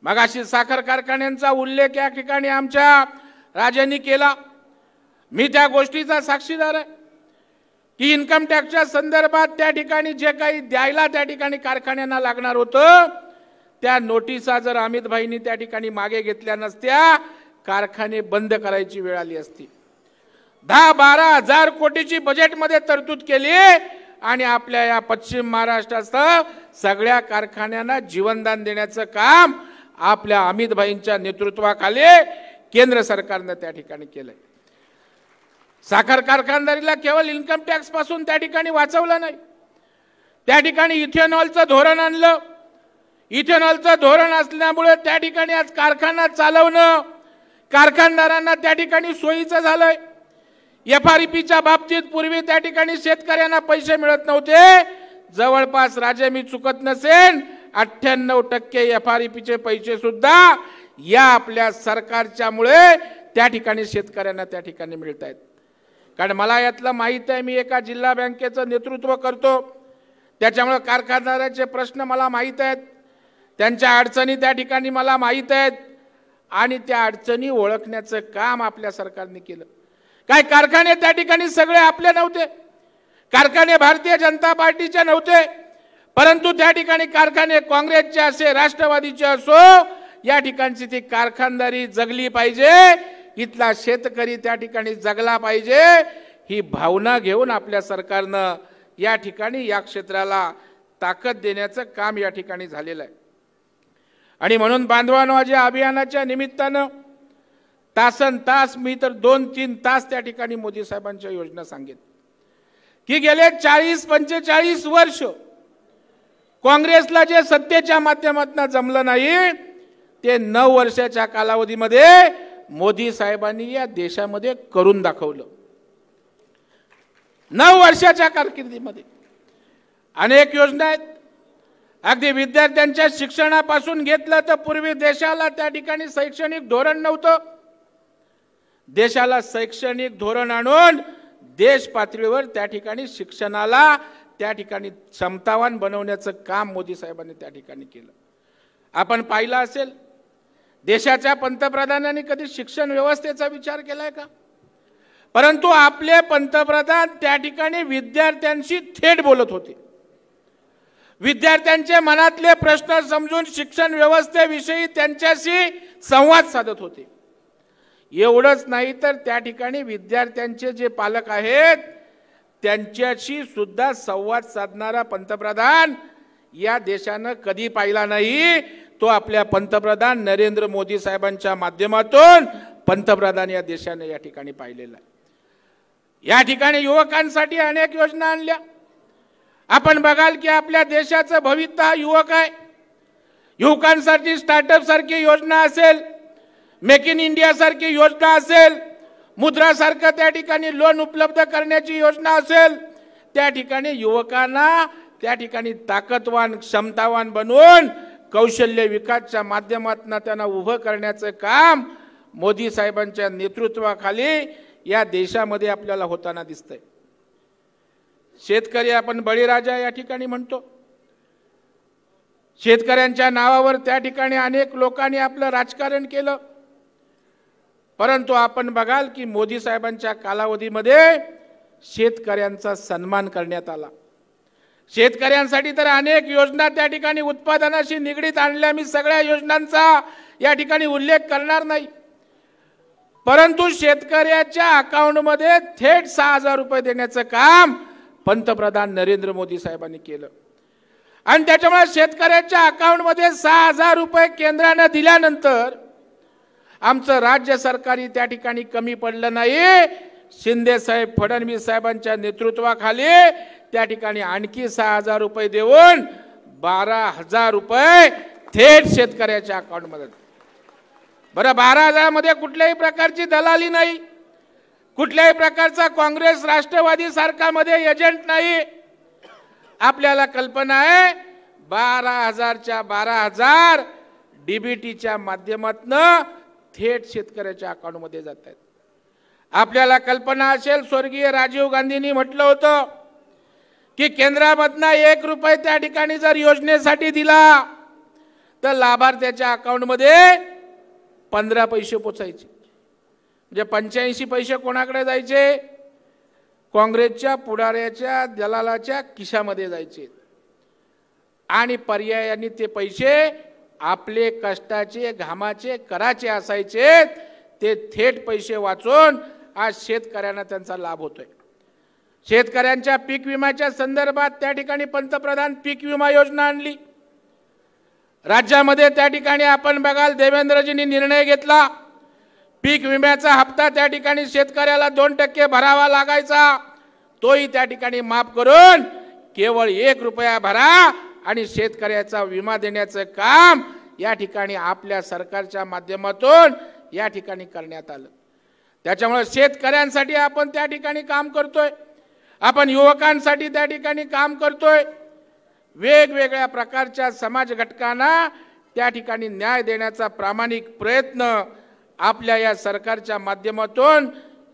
मगाशी साखर कारखान्यांचा उल्लेख या ठिकाणी आमच्या राजांनी केला मी त्या गोष्टीचा साक्षीदार आहे की इन्कम टॅक्सच्या संदर्भात त्या ठिकाणी जे काही द्यायला त्या ठिकाणी कारखान्यांना लागणार होतं त्या नोटिसा जर अमित भाईंनी त्या ठिकाणी मागे घेतल्या नसत्या कारखाने बंद करायची वेळ आली असती दहा बारा हजार कोटीची बजेटमध्ये तरतूद केली आणि आपल्या या पश्चिम महाराष्ट्रासह सगळ्या कारखान्यांना जीवनदान देण्याचं काम आपल्या अमित भाईंच्या नेतृत्वाखाली केंद्र सरकारनं त्या ठिकाणी केलंय साखर कारखानदारीला केवळ इन्कम पासून त्या ठिकाणी वाचवलं नाही त्या ठिकाणी इथेनॉलचं धोरण आणलं इथेनॉलचं धोरण असल्यामुळे त्या ठिकाणी आज कारखाना चालवणं कारखानदारांना त्या ठिकाणी सोयीचं झालंय एफ आर पीच्या बाबतीत पूर्वी त्या ठिकाणी शेतकऱ्यांना पैसे मिळत नव्हते जवळपास राजे मी चुकत नसेल अठ्ठ्याण्णव टक्के एफ आर पीचे पैसे सुद्धा या आपल्या सरकारच्यामुळे त्या ठिकाणी शेतकऱ्यांना त्या ठिकाणी मिळत आहेत कारण मला यातलं माहीत आहे मी एका जिल्हा बँकेचं नेतृत्व करतो त्याच्यामुळे कारखानदाराचे प्रश्न मला माहीत आहेत त्यांच्या अडचणी त्या ठिकाणी मला माहीत आहेत आणि त्या अडचणी ओळखण्याचं काम आपल्या सरकारने केलं काय कारखाने त्या ठिकाणी सगळे आपले नव्हते कारखाने भारतीय जनता पार्टीचे नव्हते परंतु त्या ठिकाणी कारखाने काँग्रेसचे असे राष्ट्रवादीचे असो या ठिकाणची ती कारखानदारी जगली पाहिजे इथला शेतकरी त्या ठिकाणी जगला पाहिजे ही भावना घेऊन आपल्या सरकारनं या ठिकाणी या क्षेत्राला ताकद देण्याचं काम या ठिकाणी झालेलं आहे आणि म्हणून बांधवानो अभियानाच्या निमित्तानं तासन तास मी तर दोन तीन तास त्या ठिकाणी मोदी साहेबांच्या योजना सांगित की गेले चाळीस पंचेचाळीस वर्ष काँग्रेसला जे सत्तेच्या माध्यमातून जमलं नाही ते नऊ वर्षाच्या कालावधीमध्ये मोदी साहेबांनी या देशामध्ये करून दाखवलं नऊ वर्षाच्या कारकिर्दीमध्ये अनेक योजना आहेत अगदी विद्यार्थ्यांच्या शिक्षणापासून घेतलं तर पूर्वी देशाला त्या ठिकाणी शैक्षणिक धोरण नव्हतं देशाला शैक्षणिक धोरण आणून देश पातळीवर त्या ठिकाणी शिक्षणाला त्या ठिकाणी क्षमतावान बनवण्याचं काम मोदी साहेबांनी त्या ठिकाणी केलं आपण पाहिलं असेल देशाच्या पंतप्रधानांनी कधी शिक्षण व्यवस्थेचा विचार केलाय का परंतु आपले पंतप्रधान त्या ठिकाणी विद्यार्थ्यांशी थेट बोलत होते विद्यार्थ्यांचे मनातले प्रश्न समजून शिक्षण व्यवस्थेविषयी त्यांच्याशी संवाद साधत होते एवढंच नाही तर त्या ठिकाणी विद्यार्थ्यांचे जे पालक आहेत त्यांच्याशी सुद्धा संवाद साधणारा पंतप्रधान या देशानं कधी पाहिला नाही तो आपल्या पंतप्रधान नरेंद्र मोदी साहेबांच्या माध्यमातून पंतप्रधान या देशाने या ठिकाणी पाहिलेला या ठिकाणी युवकांसाठी अनेक योजना आणल्या आपण बघाल की आपल्या देशाचं भवितव्य युवक आहे युवकांसाठी स्टार्टअप सारखी योजना असेल मेक इन इंडिया सारखी योजना असेल सारखं त्या ठिकाणी लोन उपलब्ध करण्याची योजना असेल त्या ठिकाणी युवकांना त्या ठिकाणी ताकदवान क्षमतावान बनवून कौशल्य विकासच्या माध्यमातून त्यांना उभं करण्याचं काम मोदी साहेबांच्या नेतृत्वाखाली या देशामध्ये आपल्याला होताना आहे शेतकरी आपण बळीराजा या ठिकाणी म्हणतो शेतकऱ्यांच्या नावावर त्या ठिकाणी अनेक लोकांनी आपलं राजकारण केलं परंतु आपण बघाल की मोदी साहेबांच्या कालावधीमध्ये शेतकऱ्यांचा सन्मान करण्यात आला शेतकऱ्यांसाठी तर अनेक योजना त्या ठिकाणी उत्पादनाशी निगडीत आणल्या मी सगळ्या योजनांचा या ठिकाणी उल्लेख करणार नाही परंतु शेतकऱ्याच्या अकाउंटमध्ये थेट सहा हजार रुपये देण्याचं काम पंतप्रधान नरेंद्र मोदी साहेबांनी केलं आणि त्याच्यामुळे शेतकऱ्याच्या अकाउंटमध्ये सहा हजार रुपये केंद्रानं दिल्यानंतर आमचं राज्य सरकारही त्या ठिकाणी कमी पडलं नाही शिंदे साहेब फडणवीस साहेबांच्या नेतृत्वाखाली त्या ठिकाणी आणखी सहा हजार रुपये देऊन बारा हजार रुपये थेट शेतकऱ्याच्या मध्ये बरं बारा मध्ये कुठल्याही प्रकारची दलाली नाही कुठल्याही प्रकारचा काँग्रेस राष्ट्रवादी मध्ये एजंट नाही आपल्याला कल्पना आहे बारा हजारच्या बारा हजार डीबीटीच्या माध्यमातनं थेट शेतकऱ्याच्या अकाउंटमध्ये जात आहेत आपल्याला कल्पना असेल स्वर्गीय राजीव गांधींनी म्हटलं होतं की केंद्रामधनं एक रुपये त्या ठिकाणी जर योजनेसाठी दिला तर लाभार्थ्याच्या अकाउंटमध्ये पंधरा पैसे पोचायचे म्हणजे पंच्याऐंशी पैसे कोणाकडे जायचे काँग्रेसच्या पुढाऱ्याच्या दलालाच्या किशामध्ये जायचे आणि पर्यायाने ते पैसे आपले कष्टाचे घामाचे कराचे असायचे ते थेट पैसे वाचून आज शेतकऱ्यांना त्यांचा लाभ होतोय शेतकऱ्यांच्या पीक विम्याच्या संदर्भात त्या ठिकाणी पंतप्रधान पीक विमा योजना आणली राज्यामध्ये त्या ठिकाणी आपण बघाल देवेंद्रजींनी निर्णय घेतला पीक विम्याचा हप्ता त्या ठिकाणी शेतकऱ्याला दोन टक्के भरावा लागायचा तोही त्या ठिकाणी माफ करून केवळ एक रुपया भरा आणि शेतकऱ्याचा विमा देण्याचं काम या ठिकाणी आपल्या सरकारच्या माध्यमातून या ठिकाणी करण्यात आलं त्याच्यामुळे शेतकऱ्यांसाठी आपण त्या ठिकाणी काम करतोय आपण युवकांसाठी त्या ठिकाणी काम करतोय वेगवेगळ्या प्रकारच्या समाज घटकांना त्या ठिकाणी न्याय देण्याचा प्रामाणिक प्रयत्न आपल्या या सरकारच्या माध्यमातून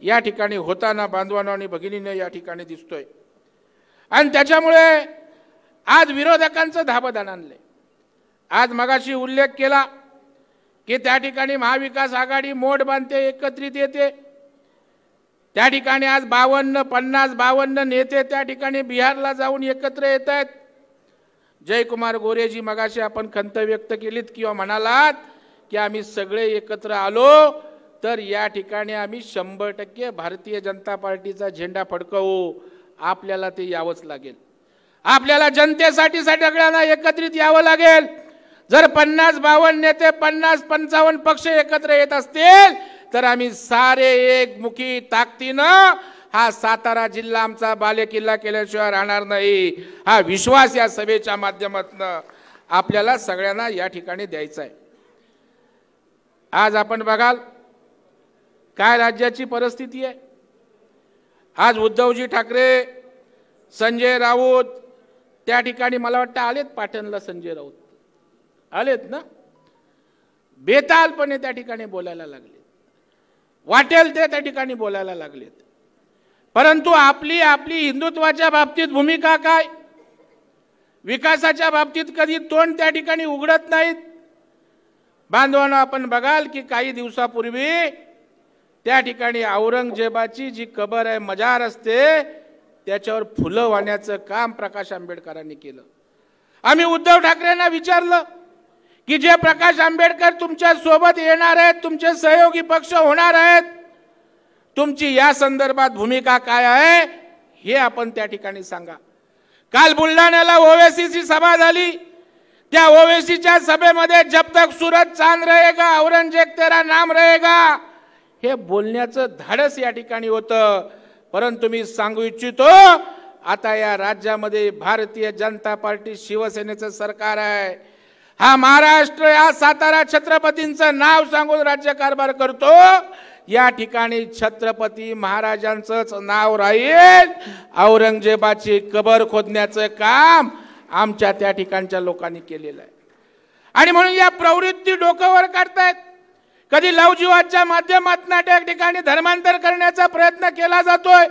या ठिकाणी होताना बांधवांना आणि भगिनीनं या ठिकाणी दिसतोय आणि त्याच्यामुळे आज विरोधकांचं धाबदान आणलं आज मगाशी उल्लेख केला की त्या ठिकाणी महाविकास आघाडी मोड बांधते एकत्रित येते त्या ठिकाणी आज बावन्न पन्नास बावन्न नेते त्या ठिकाणी बिहारला जाऊन एकत्र येत आहेत जयकुमार गोरेजी मगाशी आपण खंत व्यक्त केलीत किंवा म्हणालात की आम्ही सगळे एकत्र आलो तर या ठिकाणी आम्ही शंभर टक्के भारतीय जनता पार्टीचा झेंडा फडकवू आपल्याला ते यावंच लागेल आपल्याला जनतेसाठी सगळ्यांना एकत्रित यावं लागेल जर पन्नास बावन्न नेते पन्नास पंचावन्न पक्ष एकत्र येत असतील तर आम्ही सारे एकमुखी ताकदीनं हा सातारा जिल्हा आमचा बाले किल्ला केल्याशिवाय राहणार नाही हा विश्वास या सभेच्या माध्यमातनं आपल्याला सगळ्यांना या ठिकाणी द्यायचा आहे आज आपण बघाल काय राज्याची परिस्थिती आहे आज उद्धवजी ठाकरे संजय राऊत त्या ठिकाणी मला वाटतं आलेत पाटणला संजय राऊत आलेत ना बेतालपणे त्या ठिकाणी बोलायला लागले वाटेल ते त्या ठिकाणी बोलायला लागलेत परंतु आपली आपली हिंदुत्वाच्या बाबतीत भूमिका काय विकासाच्या बाबतीत कधी तोंड त्या ठिकाणी उघडत नाहीत बांधवांना आपण बघाल की काही दिवसापूर्वी त्या ठिकाणी औरंगजेबाची जी कबर आहे मजार असते त्याच्यावर फुलं वाहण्याचं काम प्रकाश आंबेडकरांनी केलं आम्ही उद्धव ठाकरेंना विचारलं की जे प्रकाश आंबेडकर तुमच्या सोबत येणार आहेत तुमचे सहयोगी पक्ष होणार आहेत तुमची या संदर्भात भूमिका काय आहे हे आपण त्या ठिकाणी सांगा काल बुलढाण्याला ओवेसीची सभा झाली त्या ओवेसीच्या सभेमध्ये जब तक सूरज चांद रहेगा औरंगजेब तेरा नाम रहेगा हे बोलण्याचं धाडस या ठिकाणी होतं परंतु मी सांगू इच्छितो आता या राज्यामध्ये भारतीय जनता पार्टी शिवसेनेचं सरकार आहे हा महाराष्ट्र या सातारा छत्रपतींचं नाव सांगून राज्यकारभार करतो या ठिकाणी छत्रपती महाराजांचंच नाव राहील औरंगजेबाची कबर खोदण्याचं काम आमच्या त्या ठिकाणच्या लोकांनी केलेलं आहे आणि म्हणून या प्रवृत्ती डोक्यावर काढतायत कधी लवजीवाच्या माध्यमातून त्या ठिकाणी धर्मांतर करण्याचा प्रयत्न केला जातोय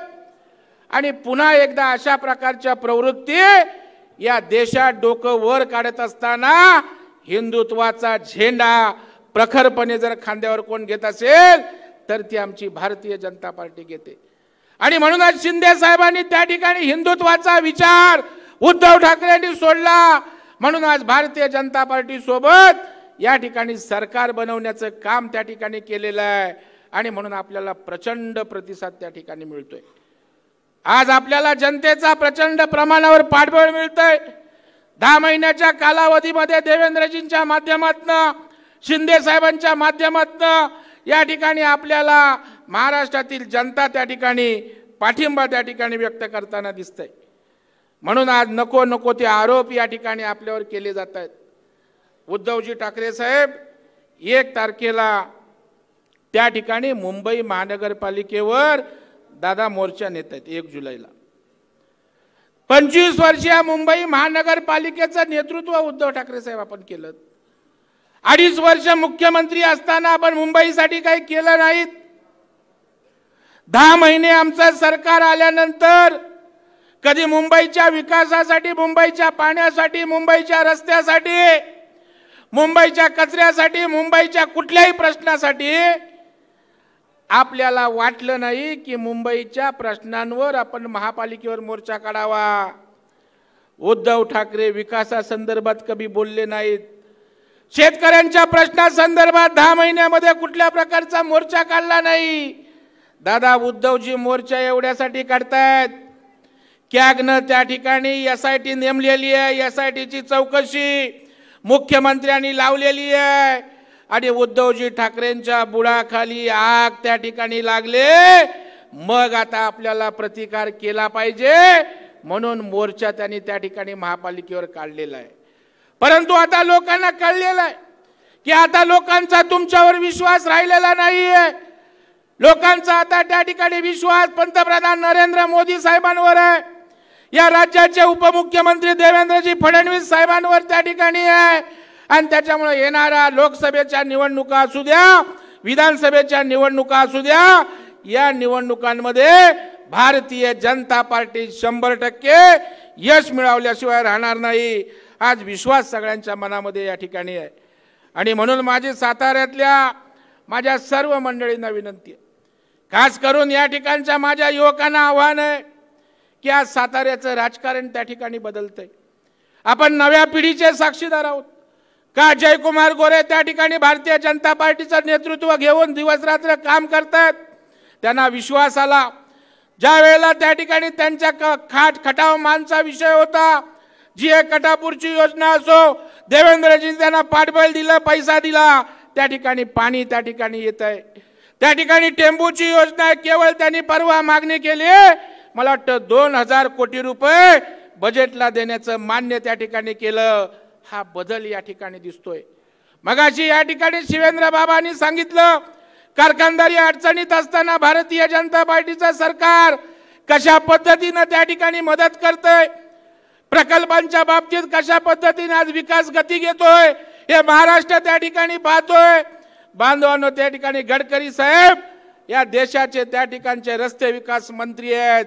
आणि पुन्हा एकदा अशा प्रकारच्या प्रवृत्ती या देशात डोकं वर काढत असताना हिंदुत्वाचा झेंडा प्रखरपणे जर खांद्यावर कोण घेत असेल तर ती आमची भारतीय जनता पार्टी घेते आणि म्हणूनच शिंदे साहेबांनी त्या ठिकाणी हिंदुत्वाचा विचार उद्धव ठाकरेंनी सोडला म्हणून आज भारतीय जनता पार्टी सोबत या ठिकाणी सरकार बनवण्याचं काम त्या ठिकाणी केलेलं आहे आणि म्हणून आपल्याला प्रचंड प्रतिसाद त्या ठिकाणी मिळतोय आज आपल्याला जनतेचा प्रचंड प्रमाणावर पाठबळ मिळतंय दहा महिन्याच्या कालावधीमध्ये देवेंद्रजींच्या माध्यमातनं शिंदेसाहेबांच्या माध्यमातनं या ठिकाणी आपल्याला महाराष्ट्रातील जनता त्या ठिकाणी पाठिंबा त्या ठिकाणी व्यक्त करताना दिसतंय म्हणून आज नको नको ते आरोप या ठिकाणी आपल्यावर केले जात आहेत उद्धवजी ठाकरे साहेब एक तारखेला त्या ठिकाणी मुंबई महानगरपालिकेवर दादा मोर्चा नेत आहेत एक जुलैला पंचवीस वर्षीय मुंबई महानगरपालिकेचं नेतृत्व उद्धव ठाकरे साहेब आपण केलं अडीच वर्ष मुख्यमंत्री असताना आपण मुंबईसाठी काही केलं नाहीत दहा महिने आमचं सरकार आल्यानंतर कधी मुंबईच्या विकासासाठी मुंबईच्या पाण्यासाठी मुंबईच्या रस्त्यासाठी मुंबईच्या कचऱ्यासाठी मुंबईच्या कुठल्याही प्रश्नासाठी आपल्याला वाटलं नाही की मुंबईच्या प्रश्नांवर आपण महापालिकेवर मोर्चा काढावा उद्धव ठाकरे विकासासंदर्भात कधी बोलले नाहीत शेतकऱ्यांच्या प्रश्नासंदर्भात दहा महिन्यामध्ये कुठल्या प्रकारचा मोर्चा काढला नाही दादा उद्धवजी मोर्चा एवढ्यासाठी काढतायत कॅगनं त्या ठिकाणी एस आय टी नेमलेली आहे एस आय टीची चौकशी मुख्यमंत्र्यांनी लावलेली आहे आणि उद्धवजी ठाकरेंच्या बुडाखाली आग त्या ठिकाणी लागले मग आता आपल्याला प्रतिकार केला पाहिजे म्हणून मोर्चा त्यांनी त्या ठिकाणी महापालिकेवर काढलेला आहे परंतु आता लोकांना कळलेलं आहे की आता लोकांचा तुमच्यावर विश्वास राहिलेला नाहीये लोकांचा आता त्या ठिकाणी विश्वास पंतप्रधान नरेंद्र मोदी साहेबांवर आहे या राज्याचे उपमुख्यमंत्री देवेंद्रजी फडणवीस साहेबांवर त्या ठिकाणी आहे आणि त्याच्यामुळे येणाऱ्या लोकसभेच्या निवडणुका असू द्या विधानसभेच्या निवडणुका असू द्या या निवडणुकांमध्ये भारतीय जनता पार्टी शंभर टक्के यश मिळवल्याशिवाय राहणार नाही आज विश्वास सगळ्यांच्या मनामध्ये या ठिकाणी आहे आणि म्हणून माझी साताऱ्यातल्या माझ्या सर्व मंडळींना विनंती आहे खास करून या ठिकाणच्या माझ्या युवकांना आव्हान आहे की आज साताऱ्याचं राजकारण त्या ठिकाणी बदलतंय आपण नव्या पिढीचे साक्षीदार आहोत का जयकुमार गोरे त्या ठिकाणी भारतीय जनता पार्टीचं नेतृत्व घेऊन दिवसरात्र काम करतात त्यांना विश्वास आला ज्या वेळेला त्या ठिकाणी त्यांच्या खाट खटाव मानचा विषय होता जी एक कटापूरची योजना असो देवेंद्रजी त्यांना पाठबळ दिलं पैसा दिला त्या ठिकाणी पाणी त्या ठिकाणी येत आहे त्या ठिकाणी टेंबूची योजना केवळ त्यांनी परवा मागणी केली मला वाटतं दोन हजार कोटी रुपये बजेटला देण्याचं मान्य त्या ठिकाणी केलं हा बदल या ठिकाणी दिसतोय मगाशी या ठिकाणी शिवेंद्र बाबांनी सांगितलं कारखानदारी अडचणीत असताना भारतीय जनता पार्टीचं सरकार कशा पद्धतीनं त्या ठिकाणी मदत आहे प्रकल्पांच्या बाबतीत कशा पद्धतीने आज विकास गती घेतोय हे महाराष्ट्र त्या ठिकाणी पाहतोय बांधवांनो त्या ठिकाणी गडकरी साहेब या देशाचे त्या ठिकाणचे रस्ते विकास मंत्री आहेत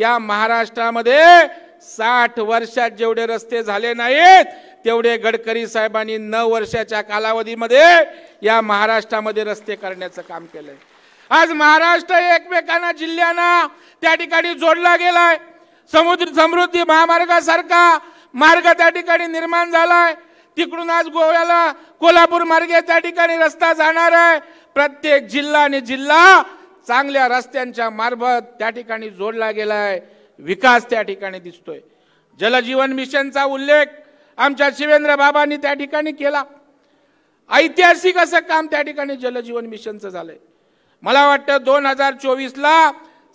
या महाराष्ट्रामध्ये साठ वर्षात जेवढे रस्ते झाले नाहीत तेवढे गडकरी साहेबांनी नऊ वर्षाच्या कालावधीमध्ये या महाराष्ट्रामध्ये रस्ते करण्याचं काम केलंय आज महाराष्ट्र एकमेकांना जिल्ह्यांना त्या ठिकाणी जोडला गेलाय समुद्र समृद्धी महामार्गासारखा मार्ग त्या ठिकाणी निर्माण झालाय तिकडून आज गोव्याला कोल्हापूर मार्गे त्या ठिकाणी रस्ता जाणार आहे प्रत्येक जिल्हा आणि जिल्हा चांगल्या रस्त्यांच्या मार्फत त्या ठिकाणी जोडला गेलाय विकास त्या ठिकाणी दिसतोय जलजीवन मिशनचा उल्लेख आमच्या शिवेंद्र बाबांनी त्या ठिकाणी केला ऐतिहासिक असं काम त्या ठिकाणी जलजीवन मिशनचं झालंय मला वाटतं दोन हजार चोवीसला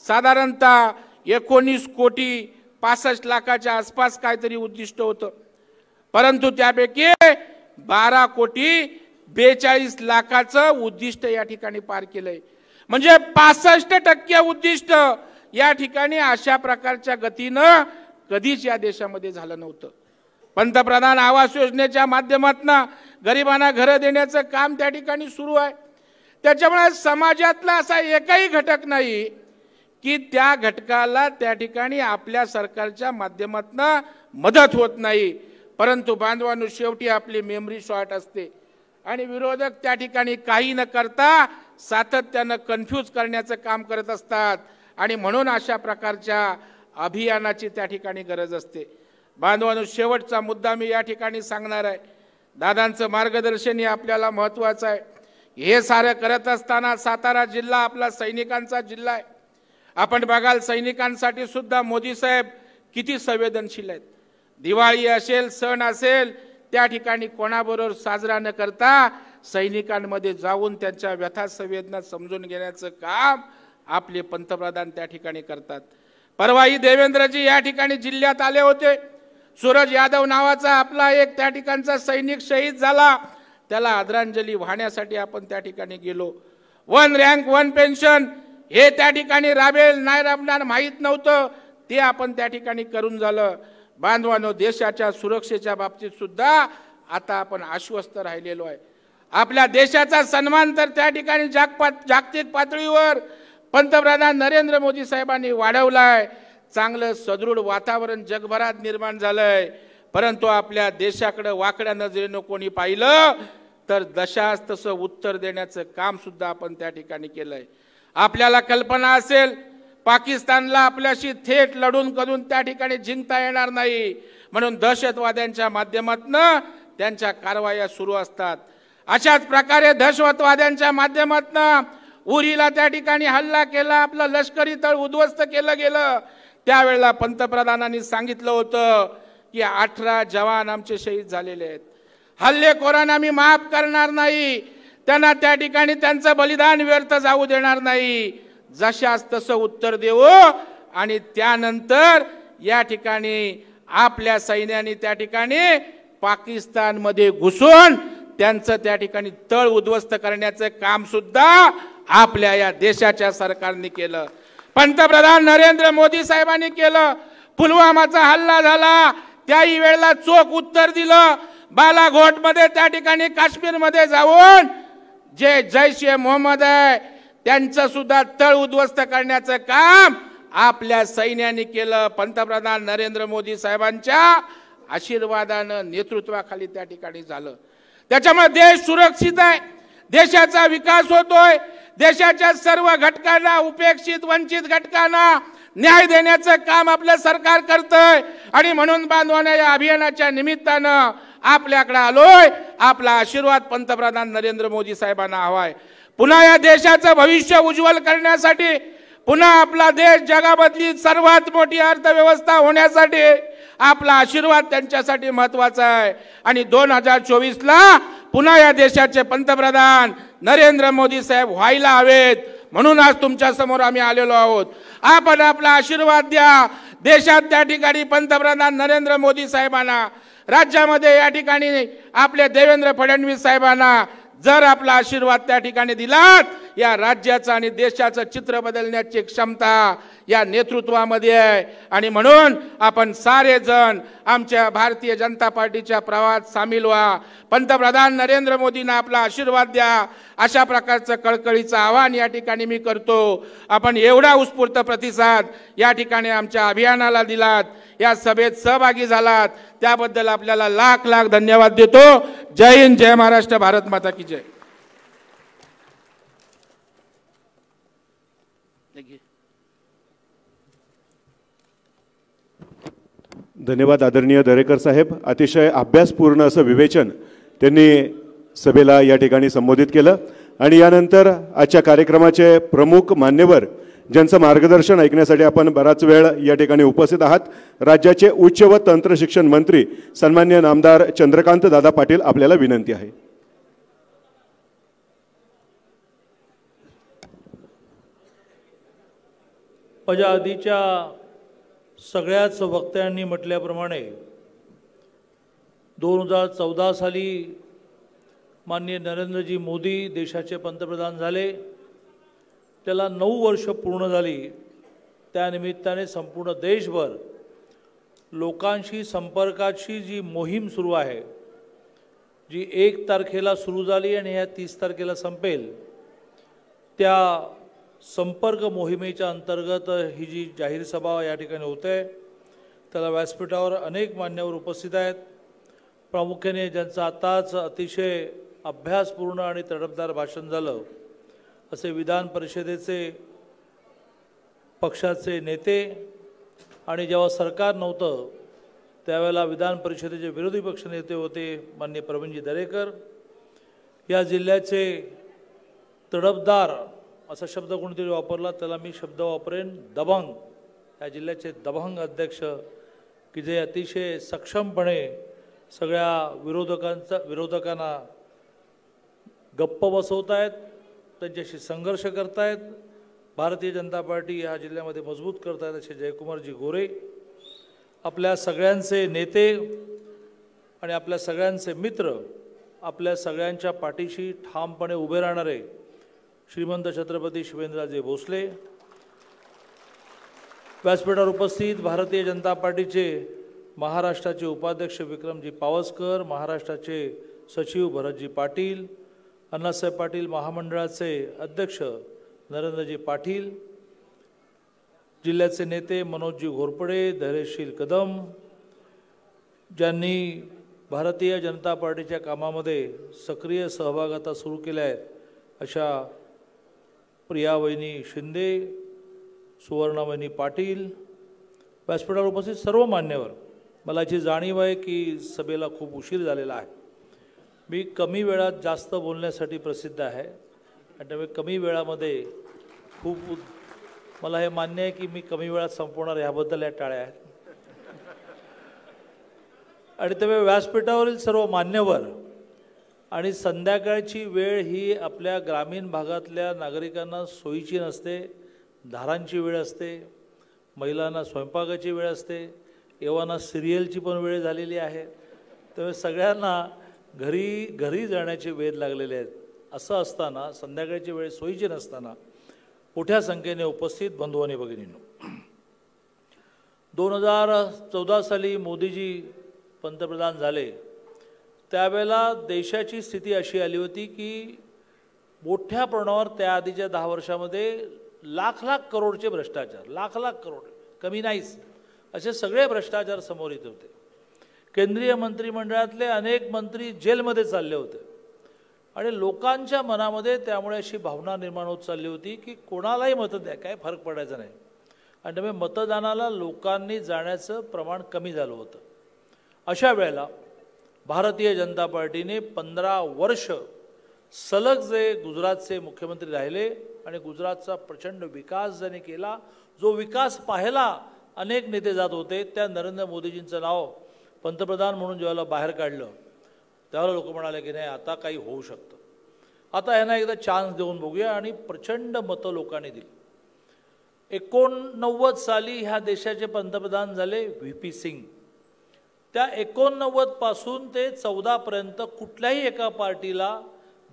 साधारणतः एकोणीस कोटी पासष्ट लाखाच्या आसपास काहीतरी उद्दिष्ट होतं परंतु त्यापैकी बारा कोटी बेचाळीस लाखाचं उद्दिष्ट या ठिकाणी पार केलंय म्हणजे पासष्ट टक्के उद्दिष्ट या ठिकाणी अशा प्रकारच्या गतीनं कधीच या देशामध्ये झालं नव्हतं पंतप्रधान आवास योजनेच्या माध्यमातून गरिबांना घरं देण्याचं काम त्या ठिकाणी सुरू आहे त्याच्यामुळे समाजातला असा एकही घटक नाही की त्या घटकाला त्या ठिकाणी आपल्या सरकारच्या माध्यमातून मदत होत नाही परंतु बांधवांनो शेवटी आपली मेमरी शॉर्ट असते आणि विरोधक त्या ठिकाणी काही न करता सातत्यानं कन्फ्यूज करण्याचं काम करत असतात आणि म्हणून अशा प्रकारच्या अभियानाची त्या ठिकाणी गरज असते बांधवांनो शेवटचा मुद्दा मी या ठिकाणी सांगणार आहे दादांचं मार्गदर्शन हे आपल्याला महत्त्वाचं आहे हे सारं करत असताना सातारा जिल्हा आपला सैनिकांचा जिल्हा आहे आपण बघाल सैनिकांसाठी सुद्धा मोदी साहेब किती संवेदनशील आहेत दिवाळी असेल सण असेल त्या ठिकाणी कोणाबरोबर साजरा न करता सैनिकांमध्ये जाऊन त्यांच्या व्यथा संवेदना समजून घेण्याचं काम आपले पंतप्रधान त्या ठिकाणी करतात परवाही देवेंद्रजी या ठिकाणी जिल्ह्यात आले होते सूरज यादव नावाचा आपला एक त्या ठिकाणचा सैनिक शहीद झाला त्याला आदरांजली वाहण्यासाठी आपण त्या ठिकाणी गेलो वन रँक वन पेन्शन हे त्या ठिकाणी राबेल नाही राबणार माहीत नव्हतं ते आपण त्या ठिकाणी करून झालं बांधवानो देशाच्या सुरक्षेच्या बाबतीत सुद्धा आता आपण आश्वस्त राहिलेलो आहे आपल्या देशाचा सन्मान तर त्या ठिकाणी जागपात जागतिक पातळीवर पंतप्रधान नरेंद्र मोदी साहेबांनी वाढवलाय चांगलं सदृढ वातावरण जगभरात निर्माण झालंय परंतु आपल्या देशाकडे वाकड्या नजरेनं कोणी पाहिलं तर दशास तसं उत्तर देण्याचं काम सुद्धा आपण त्या ठिकाणी केलंय आपल्याला कल्पना असेल पाकिस्तानला आपल्याशी थेट लढून करून त्या ठिकाणी जिंकता येणार नाही म्हणून दहशतवाद्यांच्या माध्यमातनं त्यांच्या कारवाया सुरू असतात अशाच प्रकारे दहशतवाद्यांच्या माध्यमातनं उरीला त्या ठिकाणी हल्ला केला आपलं लष्करी तळ उद्ध्वस्त केलं गेलं त्यावेळेला पंतप्रधानांनी सांगितलं होतं की अठरा जवान आमचे शहीद झालेले आहेत हल्लेखोरांना आम्ही माफ करणार नाही त्यांना त्या ठिकाणी त्यांचं बलिदान व्यर्थ जाऊ देणार नाही जशास तसं उत्तर देऊ आणि त्यानंतर या ठिकाणी आपल्या सैन्याने त्या ठिकाणी पाकिस्तानमध्ये घुसून त्यांचं त्या ठिकाणी तळ उद्ध्वस्त करण्याचं काम सुद्धा आपल्या या देशाच्या सरकारने केलं पंतप्रधान नरेंद्र मोदी साहेबांनी केलं पुलवामाचा हल्ला झाला त्याही वेळेला चोख उत्तर दिलं मध्ये त्या ठिकाणी मध्ये जाऊन जे जैश ए मोहम्मद आहे त्यांचं सुद्धा तळ उद्ध्वस्त करण्याचं काम आपल्या सैन्याने केलं पंतप्रधान नरेंद्र मोदी साहेबांच्या आशीर्वादानं नेतृत्वाखाली त्या ठिकाणी झालं त्याच्यामुळे देश सुरक्षित आहे देशाचा विकास होतोय देशाच्या सर्व घटकांना उपेक्षित वंचित घटकांना न्याय देण्याचं काम आपलं सरकार आहे आणि म्हणून बांधवाने या अभियानाच्या निमित्तानं आपल्याकडे आलोय आपला आशीर्वाद पंतप्रधान नरेंद्र मोदी साहेबांना हवाय पुन्हा या देशाचं भविष्य उज्ज्वल करण्यासाठी पुन्हा आपला देश जगामधली सर्वात मोठी अर्थव्यवस्था होण्यासाठी आपला आशीर्वाद त्यांच्यासाठी महत्वाचा आहे आणि दोन हजार चोवीसला पुन्हा या देशाचे पंतप्रधान नरेंद्र मोदी साहेब व्हायला हवेत म्हणून आज तुमच्या समोर आम्ही आलेलो आहोत आपण आपला आशीर्वाद द्या देशात त्या ठिकाणी पंतप्रधान नरेंद्र मोदी साहेबांना राज्यामध्ये या ठिकाणी आपले देवेंद्र फडणवीस साहेबांना जर आपला आशीर्वाद त्या ठिकाणी दिलात या राज्याचं आणि देशाचं चित्र बदलण्याची क्षमता या नेतृत्वामध्ये आहे आणि म्हणून आपण सारेजण आमच्या भारतीय जनता पार्टीच्या प्रवाहात सामील व्हा पंतप्रधान नरेंद्र मोदींना आपला आशीर्वाद द्या अशा प्रकारचं कळकळीचं आव्हान या ठिकाणी मी करतो आपण एवढा उत्स्फूर्त प्रतिसाद या ठिकाणी आमच्या अभियानाला दिलात या सभेत सहभागी झालात त्याबद्दल आपल्याला लाख लाख धन्यवाद देतो जय हिंद जय महाराष्ट्र भारत माता की जय
धन्यवाद आदरणीय दरेकर साहेब अतिशय अभ्यासपूर्ण असं विवेचन त्यांनी सभेला या ठिकाणी संबोधित केलं आणि यानंतर आजच्या कार्यक्रमाचे प्रमुख मान्यवर ज्यांचं मार्गदर्शन ऐकण्यासाठी आपण बराच वेळ या ठिकाणी उपस्थित आहात राज्याचे उच्च व तंत्रशिक्षण मंत्री सन्मान्य नामदार चंद्रकांत दादा पाटील आपल्याला विनंती आहे
आधीच्या सगळ्याच वक्त्यांनी म्हटल्याप्रमाणे दोन हजार चौदा साली माननीय नरेंद्रजी मोदी देशाचे पंतप्रधान झाले त्याला नऊ वर्ष पूर्ण झाली त्यानिमित्ताने संपूर्ण देशभर लोकांशी संपर्काची जी मोहीम सुरू आहे जी एक तारखेला सुरू झाली आणि ह्या तीस तारखेला संपेल त्या संपर्क मोहिमेच्या अंतर्गत ही जी जाहीर सभा या ठिकाणी होते त्याला व्यासपीठावर अनेक मान्यवर उपस्थित आहेत प्रामुख्याने ज्यांचं आताच अतिशय अभ्यासपूर्ण आणि तडपदार भाषण झालं असे विधान परिषदेचे पक्षाचे नेते आणि जेव्हा सरकार नव्हतं त्यावेळेला विधान परिषदेचे विरोधी पक्षनेते होते माननीय प्रवीणजी दरेकर या जिल्ह्याचे तडपदार असा शब्द कोणीतरी वापरला त्याला मी शब्द वापरेन दबंग या जिल्ह्याचे दबंग अध्यक्ष की जे अतिशय सक्षमपणे सगळ्या विरोधकांचा विरोधकांना गप्प बसवत आहेत त्यांच्याशी संघर्ष करतायत भारतीय जनता पार्टी ह्या जिल्ह्यामध्ये मजबूत करतायत असे जयकुमारजी गोरे आपल्या सगळ्यांचे नेते आणि आपल्या सगळ्यांचे मित्र आपल्या सगळ्यांच्या पाठीशी ठामपणे उभे राहणारे श्रीमंत छत्रपती शिवेंद्रराजे भोसले व्यासपीठावर उपस्थित भारतीय जनता पार्टीचे महाराष्ट्राचे उपाध्यक्ष विक्रमजी पावसकर महाराष्ट्राचे सचिव भरतजी पाटील अण्णासाहेब पाटील महामंडळाचे अध्यक्ष नरेंद्रजी पाटील जिल्ह्याचे नेते मनोजजी घोरपडे धैर्यशील कदम ज्यांनी भारतीय जनता पार्टीच्या कामामध्ये सक्रिय सहभाग आता सुरू केल्या आहेत अशा प्रियावहिनी शिंदे सुवर्णावहिनी पाटील व्यासपीठावर उपस्थित सर्व मान्यवर मला याची जाणीव आहे की सभेला खूप उशीर झालेला आहे मी कमी वेळात जास्त बोलण्यासाठी प्रसिद्ध आहे आणि त्यामुळे कमी वेळामध्ये खूप मला हे मान्य आहे की मी कमी वेळात संपवणार ह्याबद्दल या टाळ्या आहेत आणि त्यामुळे व्यासपीठावरील सर्व मान्यवर आणि संध्याकाळची वेळ ही आपल्या ग्रामीण भागातल्या नागरिकांना सोयीची नसते धारांची वेळ असते महिलांना स्वयंपाकाची वेळ असते एवांना सिरियलची पण वेळ झालेली आहे त्यामुळे सगळ्यांना घरी घरी जाण्याचे वेध लागलेले आहेत असं असताना संध्याकाळची वेळ सोयीची नसताना मोठ्या संख्येने उपस्थित बंधू आणि भगिनींनो दोन हजार चौदा साली मोदीजी पंतप्रधान झाले त्यावेळेला देशाची स्थिती अशी आली होती की मोठ्या प्रमाणावर त्याआधीच्या दहा वर्षामध्ये लाख लाख करोडचे भ्रष्टाचार लाख लाख करोड कमी नाहीच असे सगळे भ्रष्टाचार समोर येत होते केंद्रीय मंत्रिमंडळातले अनेक मंत्री जेलमध्ये चालले होते आणि लोकांच्या मनामध्ये त्यामुळे अशी भावना निर्माण होत चालली होती की कोणालाही मतं द्या काय फरक पडायचा नाही आणि त्यामुळे मतदानाला लोकांनी जाण्याचं प्रमाण कमी झालं होतं अशा वेळेला भारतीय जनता पार्टीने पंधरा वर्ष सलग जे गुजरातचे मुख्यमंत्री राहिले आणि गुजरातचा प्रचंड विकास ज्याने केला जो विकास पाहायला अनेक नेते जात होते त्या नरेंद्र मोदीजींचं नाव पंतप्रधान म्हणून ज्यावेळेला बाहेर काढलं त्यावेळेला लोक म्हणाले की नाही आता काही होऊ शकतं आता यांना एकदा चान्स देऊन बघूया आणि प्रचंड मतं लोकांनी दिली एकोणनव्वद साली ह्या देशाचे पंतप्रधान झाले व्ही पी सिंग त्या एकोणनव्वदपासून ते चौदापर्यंत कुठल्याही एका पार्टीला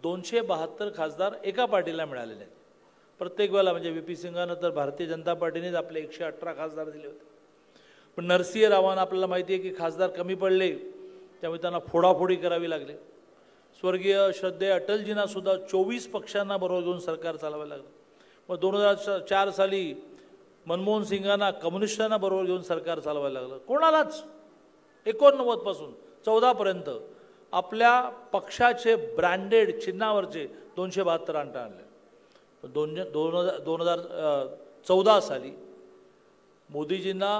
दोनशे बहात्तर खासदार एका पार्टीला मिळालेले आहेत प्रत्येक वेळेला म्हणजे व्ही पी सिंगानं तर भारतीय जनता पार्टीनेच आपले एकशे अठरा खासदार दिले होते पण नरसिंह रावांना आपल्याला माहिती आहे की खासदार कमी पडले त्यामुळे त्यांना फोडाफोडी करावी लागली स्वर्गीय श्रद्धे अटलजींना सुद्धा चोवीस पक्षांना बरोबर घेऊन सरकार चालावं लागलं मग दोन हजार चार साली मनमोहन सिंगांना कम्युनिस्टांना बरोबर घेऊन सरकार चालवायला लागलं कोणालाच एकोणनव्वदपासून चौदापर्यंत आपल्या पक्षाचे ब्रँडेड चिन्हावरचे दोनशे बहात्तर अंट आणले दोन दोन हजार दोन हजार चौदा साली मोदीजींना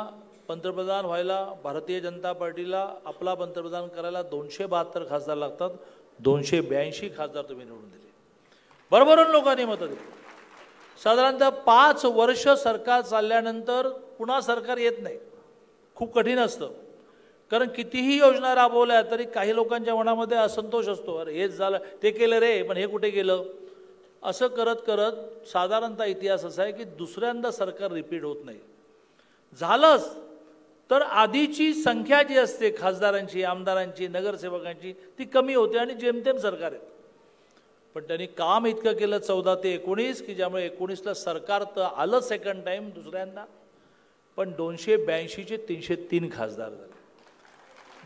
पंतप्रधान व्हायला भारतीय जनता पार्टीला आपला पंतप्रधान करायला दोनशे बहात्तर खासदार लागतात दोनशे ब्याऐंशी खासदार तुम्ही निवडून दिले भरभरून लोकांनी मतं दिली साधारणतः पाच वर्ष सरकार चालल्यानंतर पुन्हा सरकार येत नाही खूप कठीण असतं कारण कितीही योजना राबवल्या तरी काही लोकांच्या मनामध्ये असंतोष असतो अरे हेच झालं ते केलं रे पण हे कुठे गेलं असं करत करत साधारणतः इतिहास असा आहे की दुसऱ्यांदा सरकार रिपीट होत नाही झालंच तर आधीची संख्या जी असते खासदारांची आमदारांची नगरसेवकांची ती कमी होते आणि जेमतेम सरकार आहेत पण त्यांनी काम इतकं केलं चौदा ते एकोणीस की ज्यामुळे एकोणीसला सरकार तर आलं सेकंड टाईम दुसऱ्यांदा पण दोनशे ब्याऐंशीचे तीनशे तीन खासदार झाले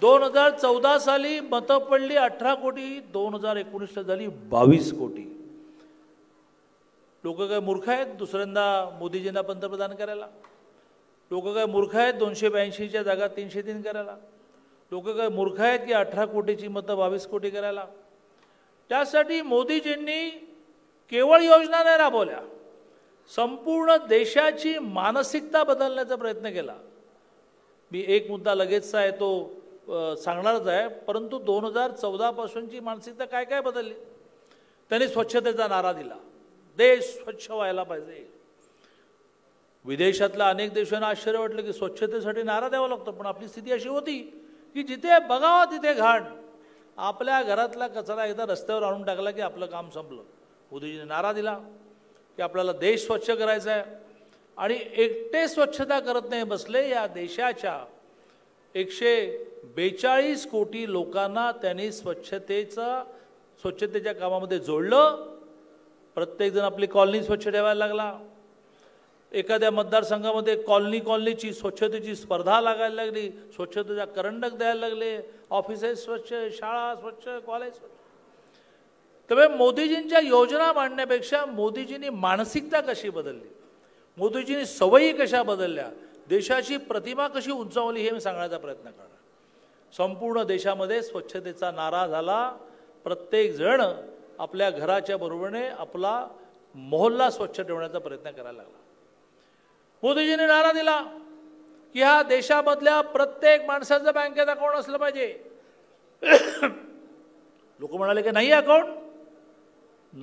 दोन हजार चौदा साली मतं पडली अठरा कोटी दोन हजार एकोणीसला झाली बावीस कोटी लोक काय मूर्ख आहेत दुसऱ्यांदा मोदीजींना पंतप्रधान करायला लोक काय मूर्ख आहेत दोनशे ब्याऐंशीच्या जागा तीनशे तीन करायला लोक काय मूर्ख आहेत की अठरा कोटीची मतं बावीस कोटी करायला त्यासाठी मोदीजींनी केवळ योजना नाही राबवल्या संपूर्ण देशाची मानसिकता बदलण्याचा प्रयत्न केला मी एक मुद्दा लगेचचा येतो सांगणारच आहे परंतु दोन हजार चौदापासूनची मानसिकता काय काय बदलली त्यांनी स्वच्छतेचा नारा दिला देश स्वच्छ व्हायला पाहिजे विदेशातल्या अनेक देशांना आश्चर्य वाटलं की स्वच्छतेसाठी नारा द्यावा लागतो पण आपली स्थिती अशी होती की जिथे बघावं तिथे घाण आपल्या घरातला कचरा एकदा रस्त्यावर आणून टाकला की आपलं काम संपलं मोदीजीने नारा दिला की आपल्याला देश स्वच्छ करायचा आहे आणि एकटे स्वच्छता करत नाही बसले या देशाच्या एकशे बेचाळीस कोटी लोकांना त्यांनी स्वच्छतेचा स्वच्छतेच्या कामामध्ये जोडलं प्रत्येकजण आपली कॉलनी स्वच्छ ठेवायला लागला एखाद्या मतदारसंघामध्ये कॉलनी कॉलनीची स्वच्छतेची स्पर्धा लागायला लागली स्वच्छतेचा करंडक द्यायला लागले ऑफिसेस स्वच्छ शाळा स्वच्छ कॉलेज स्वच्छ त्यामुळे मोदीजींच्या योजना मांडण्यापेक्षा मोदीजींनी मानसिकता कशी बदलली मोदीजींनी सवयी कशा बदलल्या देशाची प्रतिमा कशी उंचावली हे मी सांगण्याचा प्रयत्न करतो संपूर्ण देशामध्ये स्वच्छतेचा नारा झाला प्रत्येक जण आपल्या घराच्या बरोबरीने आपला मोहल्ला स्वच्छ ठेवण्याचा प्रयत्न करायला लागला मोदीजींनी नारा दिला की हा देशामधल्या प्रत्येक माणसाचं बँकेत अकाउंट असलं पाहिजे लोक म्हणाले की नाही अकाउंट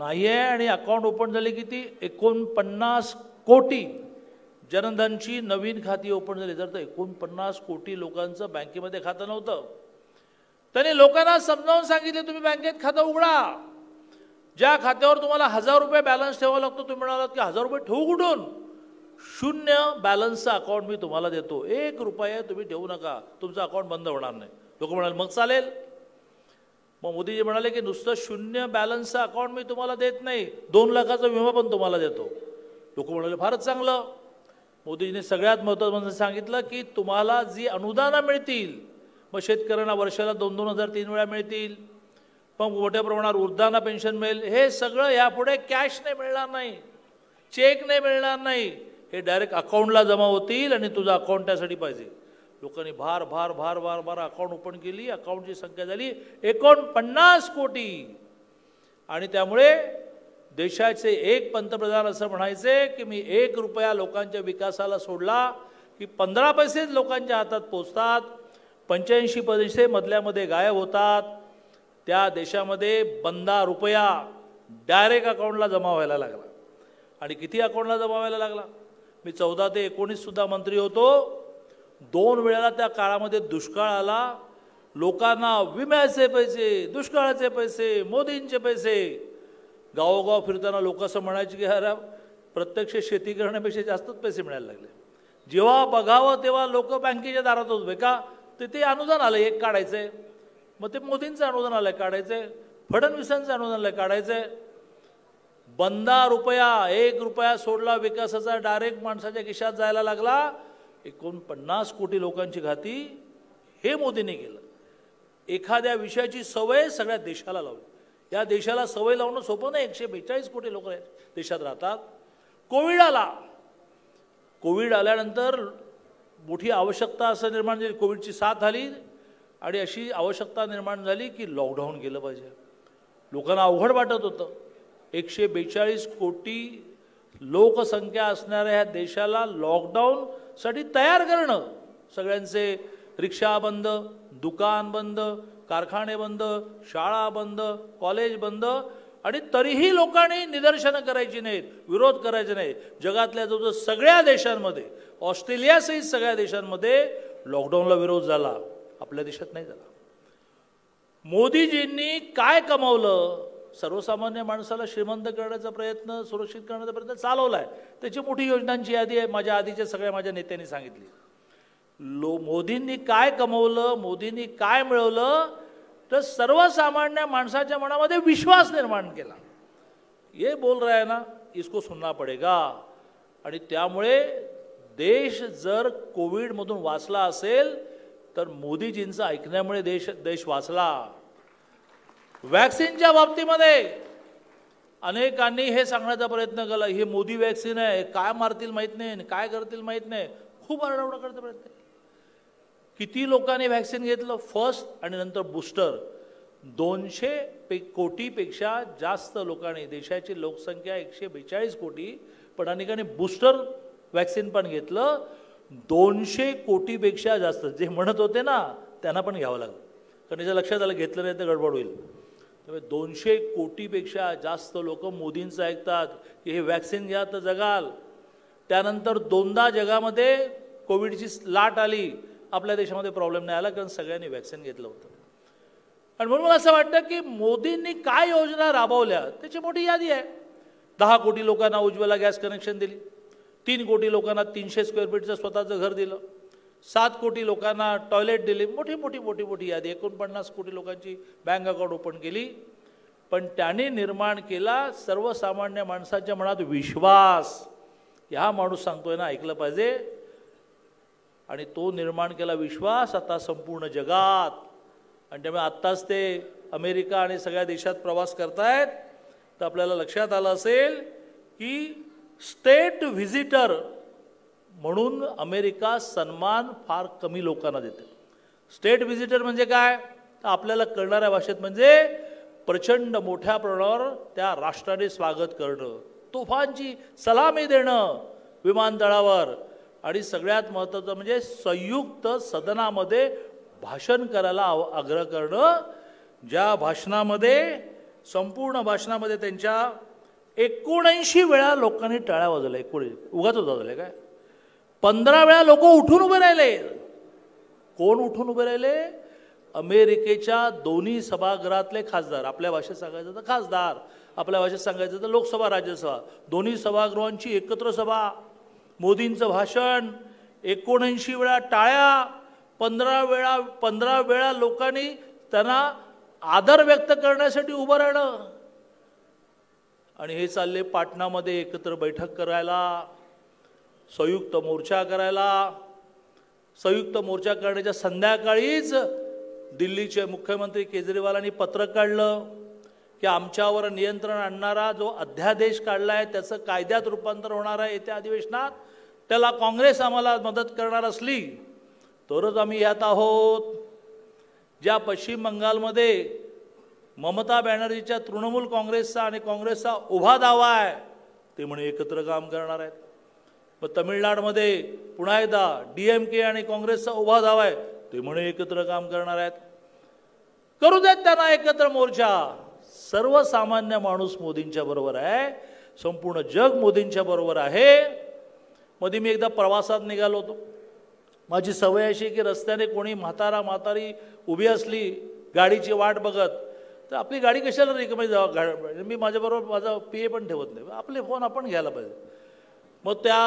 नाही आहे आणि अकाउंट ओपन झाले किती एकोणपन्नास कोटी जनधनची नवीन खाती ओपन झाली तर एकोणपन्नास कोटी लोकांचं बँकेमध्ये खातं नव्हतं त्याने लोकांना समजावून सांगितले तुम्ही बँकेत खातं उघडा ज्या खात्यावर तुम्हाला हजार रुपये बॅलन्स ठेवावा लागतो तुम्ही म्हणालात की हजार रुपये ठेवू कुठून शून्य बॅलन्सचा अकाउंट मी तुम्हाला देतो एक रुपये तुम्ही ठेवू नका तुमचं अकाउंट बंद होणार नाही लोक म्हणाले मग चालेल मग मोदीजी म्हणाले की नुसतं शून्य बॅलन्सचं अकाउंट मी तुम्हाला देत नाही दोन लाखाचा विमा पण तुम्हाला देतो लोक म्हणाले फारच चांगलं मोदीजीने सगळ्यात महत्त्वाचं म्हणजे सांगितलं की तुम्हाला जी अनुदानं मिळतील मग शेतकऱ्यांना वर्षाला दोन दोन हजार तीन वेळा मिळतील पण मोठ्या प्रमाणावर वृद्धांना पेन्शन मिळेल हे सगळं यापुढे कॅशने मिळणार नाही चेकने मिळणार नाही हे डायरेक्ट अकाउंटला जमा होतील आणि तुझं अकाउंट त्यासाठी पाहिजे लोकांनी भार भार भार भार भार अकाउंट ओपन केली अकाउंटची संख्या झाली एकोणपन्नास कोटी आणि त्यामुळे देशाचे एक पंतप्रधान असं म्हणायचे की मी एक रुपया लोकांच्या विकासाला सोडला की पंधरा पैसेच लोकांच्या हातात पोचतात पंच्याऐंशी पैसे मधल्यामध्ये गायब होतात त्या देशामध्ये बंदा रुपया डायरेक्ट अकाउंटला जमा व्हायला लागला आणि किती अकाउंटला जमा व्हायला लागला मी चौदा ते एकोणीससुद्धा मंत्री होतो दोन वेळेला त्या काळामध्ये दुष्काळ आला लोकांना विम्याचे पैसे दुष्काळाचे पैसे मोदींचे पैसे गावोगाव फिरताना लोक असं म्हणायचे की अरे प्रत्यक्ष शेती करण्यापेक्षा जास्तच पैसे मिळायला लागले जेव्हा बघावं तेव्हा लोक बँकेच्या दारात उभे का ते अनुदान आलं एक काढायचं आहे मग ते मोदींचं अनुदान आलं काढायचं आहे फडणवीसांचं अनुदान आलं काढायचं आहे बंदा रुपया एक रुपया सोडला विकासाचा डायरेक्ट माणसाच्या खिशात जायला लागला एकोणपन्नास कोटी लोकांची घाती हे मोदींनी केलं एखाद्या विषयाची सवय सगळ्या देशाला लावली या देशाला सवय लावणं सोपं नाही एकशे बेचाळीस कोटी लोक आहेत देशात राहतात कोविड आला कोविड आल्यानंतर मोठी आवश्यकता असं निर्माण झाली कोविडची साथ आली आणि अशी आवश्यकता निर्माण झाली की लॉकडाऊन गेलं पाहिजे लोकांना अवघड वाटत होतं एकशे बेचाळीस कोटी लोकसंख्या असणाऱ्या ह्या देशाला लॉकडाऊनसाठी तयार करणं सगळ्यांचे रिक्षा बंद दुकान बंद कारखाने बंद शाळा बंद कॉलेज बंद आणि तरीही लोकांनी निदर्शनं करायची नाहीत विरोध करायचे नाहीत जगातल्या जो सगळ्या देशांमध्ये ऑस्ट्रेलियासहित सगळ्या देशांमध्ये लॉकडाऊनला विरोध झाला आपल्या देशात नाही झाला मोदीजींनी काय कमावलं सर्वसामान्य माणसाला श्रीमंत करण्याचा प्रयत्न सुरक्षित करण्याचा प्रयत्न चालवला आहे त्याची मोठी योजनांची यादी आहे माझ्या आधीच्या सगळ्या माझ्या नेत्यांनी सांगितली लो मोदींनी काय कमवलं मोदींनी काय मिळवलं तर सर्वसामान्य माणसाच्या मनामध्ये विश्वास निर्माण केला ये बोल रहा ना इसको सुनना पडेगा आणि त्यामुळे देश जर कोविडमधून वाचला असेल तर मोदीजींचं ऐकण्यामुळे देश देश वाचला वॅक्सिनच्या बाबतीमध्ये अनेकांनी हे सांगण्याचा प्रयत्न केला हे मोदी वॅक्सिन आहे काय मारतील माहीत नाही काय करतील माहीत नाही खूप आरडवडा करण्याचा प्रयत्न किती लोकांनी व्हॅक्सिन घेतलं फर्स्ट आणि नंतर बूस्टर दोनशे पे कोटीपेक्षा जास्त लोकांनी देशाची लोकसंख्या एकशे बेचाळीस कोटी पण अनेकांनी बूस्टर व्हॅक्सिन पण घेतलं दोनशे कोटीपेक्षा जास्त जे म्हणत होते ना त्यांना पण घ्यावं लागलं कारण त्याच्या लक्षात आलं घेतलं नाही तर गडबड होईल त्यामुळे दोनशे कोटीपेक्षा जास्त लोक मोदींचं ऐकतात की हे व्हॅक्सिन घ्या तर जगाल त्यानंतर दोनदा जगामध्ये कोविडची लाट आली आपल्या देशामध्ये प्रॉब्लेम नाही आला कारण सगळ्यांनी व्हॅक्सिन घेतलं होतं आणि म्हणून मला असं वाटतं की मोदींनी काय योजना राबवल्या त्याची मोठी यादी आहे दहा कोटी लोकांना उज्ज्वला गॅस कनेक्शन दिली तीन कोटी लोकांना तीनशे स्क्वेअर फीटचं स्वतःचं घर दिलं सात कोटी लोकांना टॉयलेट दिली मोठी मोठी मोठी मोठी यादी एकोणपन्नास कोटी लोकांची बँक अकाउंट ओपन केली पण त्याने निर्माण केला सर्वसामान्य माणसाच्या मनात विश्वास ह्या माणूस सांगतोय ना ऐकलं पाहिजे आणि तो निर्माण केला विश्वास आता संपूर्ण जगात आणि त्यामुळे आत्ताच ते अमेरिका आणि सगळ्या देशात प्रवास करतायत तर आपल्याला लक्षात आलं असेल की स्टेट व्हिजिटर म्हणून अमेरिका सन्मान फार कमी लोकांना देते स्टेट व्हिजिटर म्हणजे काय तर आपल्याला कळणाऱ्या भाषेत म्हणजे प्रचंड मोठ्या प्रमाणावर त्या राष्ट्राने स्वागत करणं तोफांची सलामी देणं विमानतळावर आणि सगळ्यात महत्त्वाचं म्हणजे संयुक्त सदनामध्ये भाषण करायला आग्रह करणं ज्या भाषणामध्ये संपूर्ण भाषणामध्ये त्यांच्या एकोणऐंशी वेळा लोकांनी टाळ्या वाजवल्या एकोणी उगाच वाजवल्या काय पंधरा वेळा लोक उठून उभे राहिले कोण उठून उभे राहिले अमेरिकेच्या दोन्ही सभागृहातले खासदार आपल्या भाषेत सांगायचं तर खासदार आपल्या भाषेत सांगायचं तर लोकसभा राज्यसभा दोन्ही सभागृहांची एकत्र सभा मोदींचं भाषण एकोणऐंशी वेळा टाळ्या पंधरा वेळा पंधरा वेळा लोकांनी त्यांना आदर व्यक्त करण्यासाठी उभं राहणं आणि हे चालले पाटणामध्ये एकत्र बैठक करायला संयुक्त मोर्चा करायला संयुक्त मोर्चा करण्याच्या संध्याकाळीच दिल्लीचे मुख्यमंत्री केजरीवालांनी पत्र काढलं की आमच्यावर नियंत्रण आणणारा जो अध्यादेश काढला आहे त्याचं कायद्यात रूपांतर होणार आहे येत्या अधिवेशनात त्याला काँग्रेस आम्हाला मदत करणार असली तरच आम्ही यात आहोत ज्या पश्चिम बंगालमध्ये ममता बॅनर्जीच्या तृणमूल काँग्रेसचा आणि काँग्रेसचा उभा दावा आहे ते म्हणे एकत्र काम करणार आहेत मग तमिळनाडमध्ये पुन्हा एकदा डी एम के आणि काँग्रेसचा उभा दावा आहे ते म्हणे एकत्र काम करणार आहेत करू देत त्यांना एकत्र मोर्चा सर्वसामान्य माणूस मोदींच्या बरोबर आहे संपूर्ण जग मोदींच्या बरोबर आहे मध्ये मी एकदा प्रवासात निघालो होतो माझी सवय अशी की रस्त्याने कोणी म्हातारा म्हातारी उभी असली गाडीची वाट बघत तर आपली गाडी कशाला रिकमेंड म्हणजे जावा गाडी म्हणजे मी माझ्याबरोबर माझा पी ए पण ठेवत नाही आपले फोन आपण घ्यायला पाहिजे मग त्या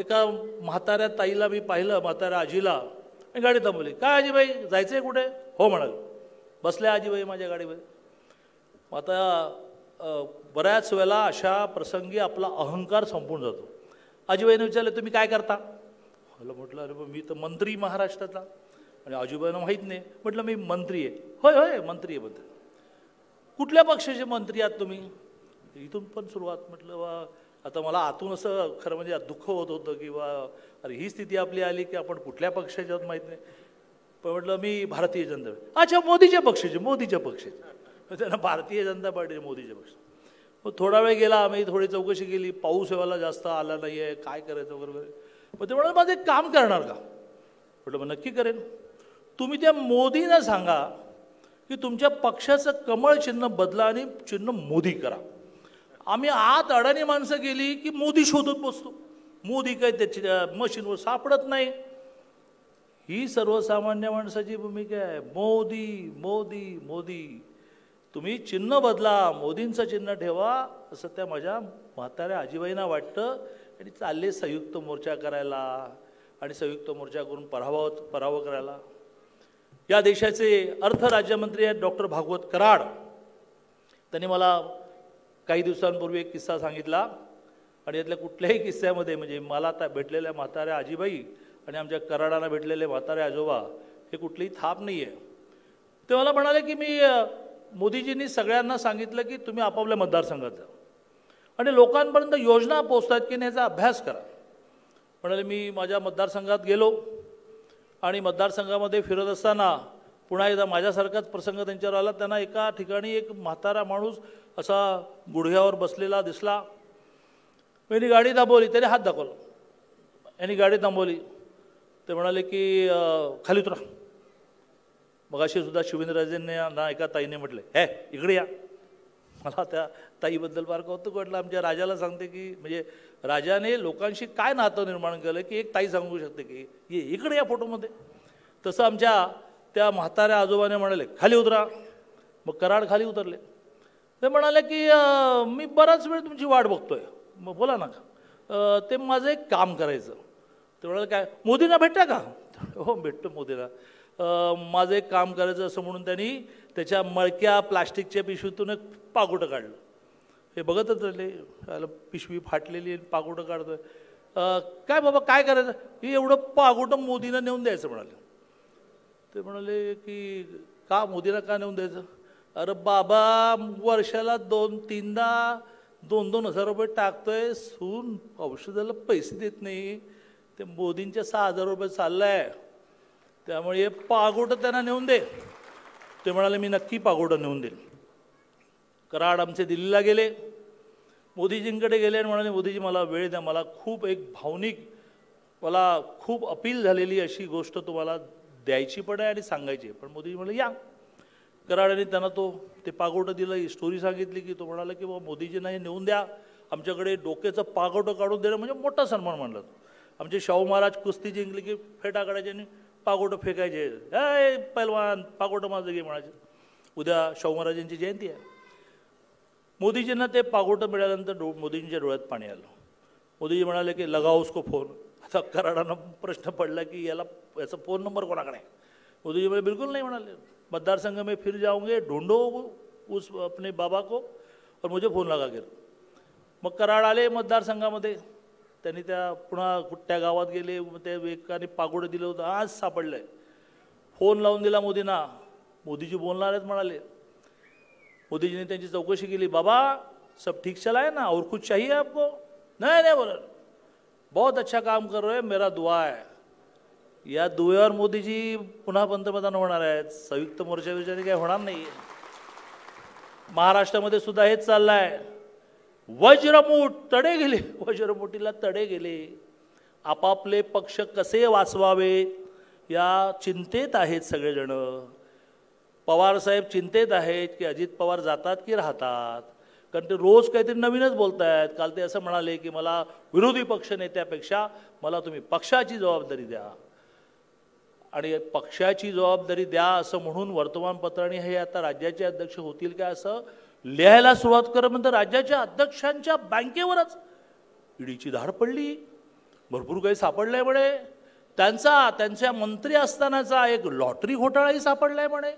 एका म्हाताऱ्या ताईला मी पाहिलं म्हाताऱ्या आजीला गाडी थांबवली काय आजीबाई जायचं आहे कुठे हो म्हणाल बसल्या आजीबाई माझ्या गाडीमध्ये आता बऱ्याच वेळेला अशा प्रसंगी आपला अहंकार संपून जातो आजीबाईनं विचारलं तुम्ही काय करता मला म्हटलं अरे मी तर मंत्री महाराष्ट्रातला आणि आजीबाईनं माहीत नाही म्हटलं मी मंत्री आहे होय होय मंत्री आहे बद्दल कुठल्या पक्षाचे मंत्री आहात तुम्ही इथून पण सुरुवात म्हटलं बा आता मला आतून असं खरं म्हणजे दुःख होत होतं की बा अरे ही स्थिती आपली आली की आपण कुठल्या पक्षाच्या माहीत नाही पण म्हटलं मी भारतीय जनता अच्छा मोदीच्या पक्षाचे मोदीच्या पक्षाचे त्यांना भारतीय जनता पार्टी मोदीचे पक्ष मग थोडा वेळ गेला आम्ही थोडी चौकशी केली पाऊस हेवाला जास्त आला नाही आहे काय करायचं वगैरे मग ते म्हणाल माझं काम करणार का म्हटलं मग नक्की करेन तुम्ही त्या मोदींना सांगा की तुमच्या पक्षाचं कमळ चिन्ह बदला आणि चिन्ह मोदी करा आम्ही आत अडाणी माणसं गेली की मोदी शोधत बसतो मोदी काय त्याच्या मशीनवर सापडत नाही ही सर्वसामान्य माणसाची भूमिका आहे मोदी मोदी मोदी तुम्ही चिन्ह बदला मोदींचं चिन्ह ठेवा असं त्या माझ्या म्हाताऱ्या आजीबाईंना वाटतं आणि चालले संयुक्त मोर्चा करायला आणि संयुक्त मोर्चा करून पराभव पराभव करायला या देशाचे अर्थ राज्यमंत्री आहेत डॉक्टर भागवत कराड त्यांनी मला काही दिवसांपूर्वी एक किस्सा सांगितला आणि यातल्या कुठल्याही किस्स्यामध्ये म्हणजे मला आता भेटलेल्या म्हाताऱ्या आजीबाई आणि आमच्या कराडांना भेटलेले म्हाताऱ्या आजोबा हे कुठलीही थाप नाही आहे ते मला म्हणाले की मी मोदीजींनी सगळ्यांना सांगितलं की तुम्ही आपापल्या मतदारसंघात जा आणि लोकांपर्यंत योजना पोचतात की नाही याचा अभ्यास करा म्हणाले मी माझ्या मतदारसंघात गेलो आणि मतदारसंघामध्ये फिरत असताना पुन्हा एकदा माझ्यासारखाच प्रसंग त्यांच्यावर आला त्यांना एका ठिकाणी एक म्हातारा माणूस असा गुडघ्यावर बसलेला दिसला मी गाडी दाबवली त्याने हात दाखवला यांनी गाडी थांबवली ते म्हणाले की खाली उतरा मग अशी सुद्धा शिवेंद्रराजेंनी ना एका ताईने म्हटले हे इकडे या मला त्या ताईबद्दल फार कौतुक वाटलं आमच्या राजाला सांगते की म्हणजे राजाने लोकांशी काय नातं निर्माण केलं की एक ताई सांगू शकते की ये इकडे या फोटोमध्ये तसं आमच्या त्या म्हाताऱ्या आजोबाने म्हणाले खाली उतरा मग कराड खाली उतरले ते म्हणाले की मी बराच वेळ तुमची वाट बघतोय मग बोला ना ते माझं एक काम करायचं ते म्हणाले काय मोदींना भेटा का हो भेटतो मोदीला माझं एक काम करायचं असं म्हणून त्यांनी त्याच्या मळक्या प्लास्टिकच्या पिशवीतून एक पागोटं काढलं हे बघतच राहिले पिशवी फाटलेली पागोटं काढतोय काय बाबा काय करायचं हे एवढं पागोटं मोदींना नेऊन द्यायचं म्हणाले ते म्हणाले की का मोदीला का नेऊन द्यायचं अरे बाबा वर्षाला दोन तीनदा दोन दोन हजार रुपये टाकतोय सून औषधाला पैसे देत नाही ते मोदींच्या सहा हजार रुपये चाललं आहे त्यामुळे हे पागोटं त्यांना नेऊन दे ते म्हणाले मी नक्की पागोटं नेऊन देईल कराड आमचे दिल्लीला गेले मोदीजींकडे गेले आणि म्हणाले मोदीजी मला वेळ द्या मला खूप एक भावनिक मला खूप अपील झालेली अशी गोष्ट तुम्हाला द्यायची पण आहे आणि सांगायची आहे पण मोदीजी म्हणाले या कराडाने त्यांना तो ते पागोटं दिलं ही स्टोरी सांगितली की तो म्हणाला की बाबा मोदीजींना हे नेऊन द्या आमच्याकडे डोक्याचं पागोटं काढून देणं म्हणजे मोठा सन्मान मानला तो आमचे शाहू महाराज कुस्ती जिंकले की फेटा काढायचे आणि पागोटं फेकायचे अय पैलवान पागोटं माझं घे म्हणायचे उद्या शाहू महाराजांची जयंती आहे मोदीजींना ते पागोटं मिळाल्यानंतर डो मोदींच्या डोळ्यात पाणी आलं मोदीजी म्हणाले की लगाव उसको फोन आता कराडानं प्रश्न पडला की याला याचा फोन नंबर कोणाकडे आहे मोदीजी म्हणाले बिलकुल नाही म्हणाले मतदारसंघ मी फिर जाऊंगे ढूंढो उस अपने बाबा को और मुझे फोन लगा कर मग कराड आले मतदारसंघामध्ये त्यांनी त्या पुन्हा कुठल्या गावात गेले त्या एकाने पागोडं दिलं होतं आज सापडलं आहे फोन लावून दिला मोदींना मोदीजी बोलणार आहेत म्हणाले मोदीजीने त्यांची चौकशी केली बाबा सब ठीक चला ना और कुछ चाहिए आपको नाही नाही बोल बहुत अच्छा काम कर रहे हो, मेरा दुआ आहे या दुव्यावर मोदीजी पुन्हा पंतप्रधान होणार आहेत संयुक्त मोर्चा विचारी काही होणार नाही महाराष्ट्रामध्ये सुद्धा हेच चाललं आहे वज्रमूठ तडे गेले वज्रमुठीला तडे गेले आपापले पक्ष कसे वाचवावे या चिंतेत आहेत सगळेजण साहेब चिंतेत आहेत की अजित पवार जातात की राहतात कारण ते रोज काहीतरी नवीनच बोलतायत काल ते असं म्हणाले की मला विरोधी पक्ष नेत्यापेक्षा मला तुम्ही पक्षाची जबाबदारी द्या आणि पक्षाची जबाबदारी द्या असं म्हणून वर्तमानपत्राने हे आता राज्याचे अध्यक्ष होतील का असं लिहायला सुरुवात कर म्हणजे राज्याच्या अध्यक्षांच्या बँकेवरच ईडीची धाड पडली भरपूर काही सापडलंय म्हणे त्यांचा त्यांच्या मंत्री असतानाचा एक लॉटरी घोटाळाही सापडलाय म्हणे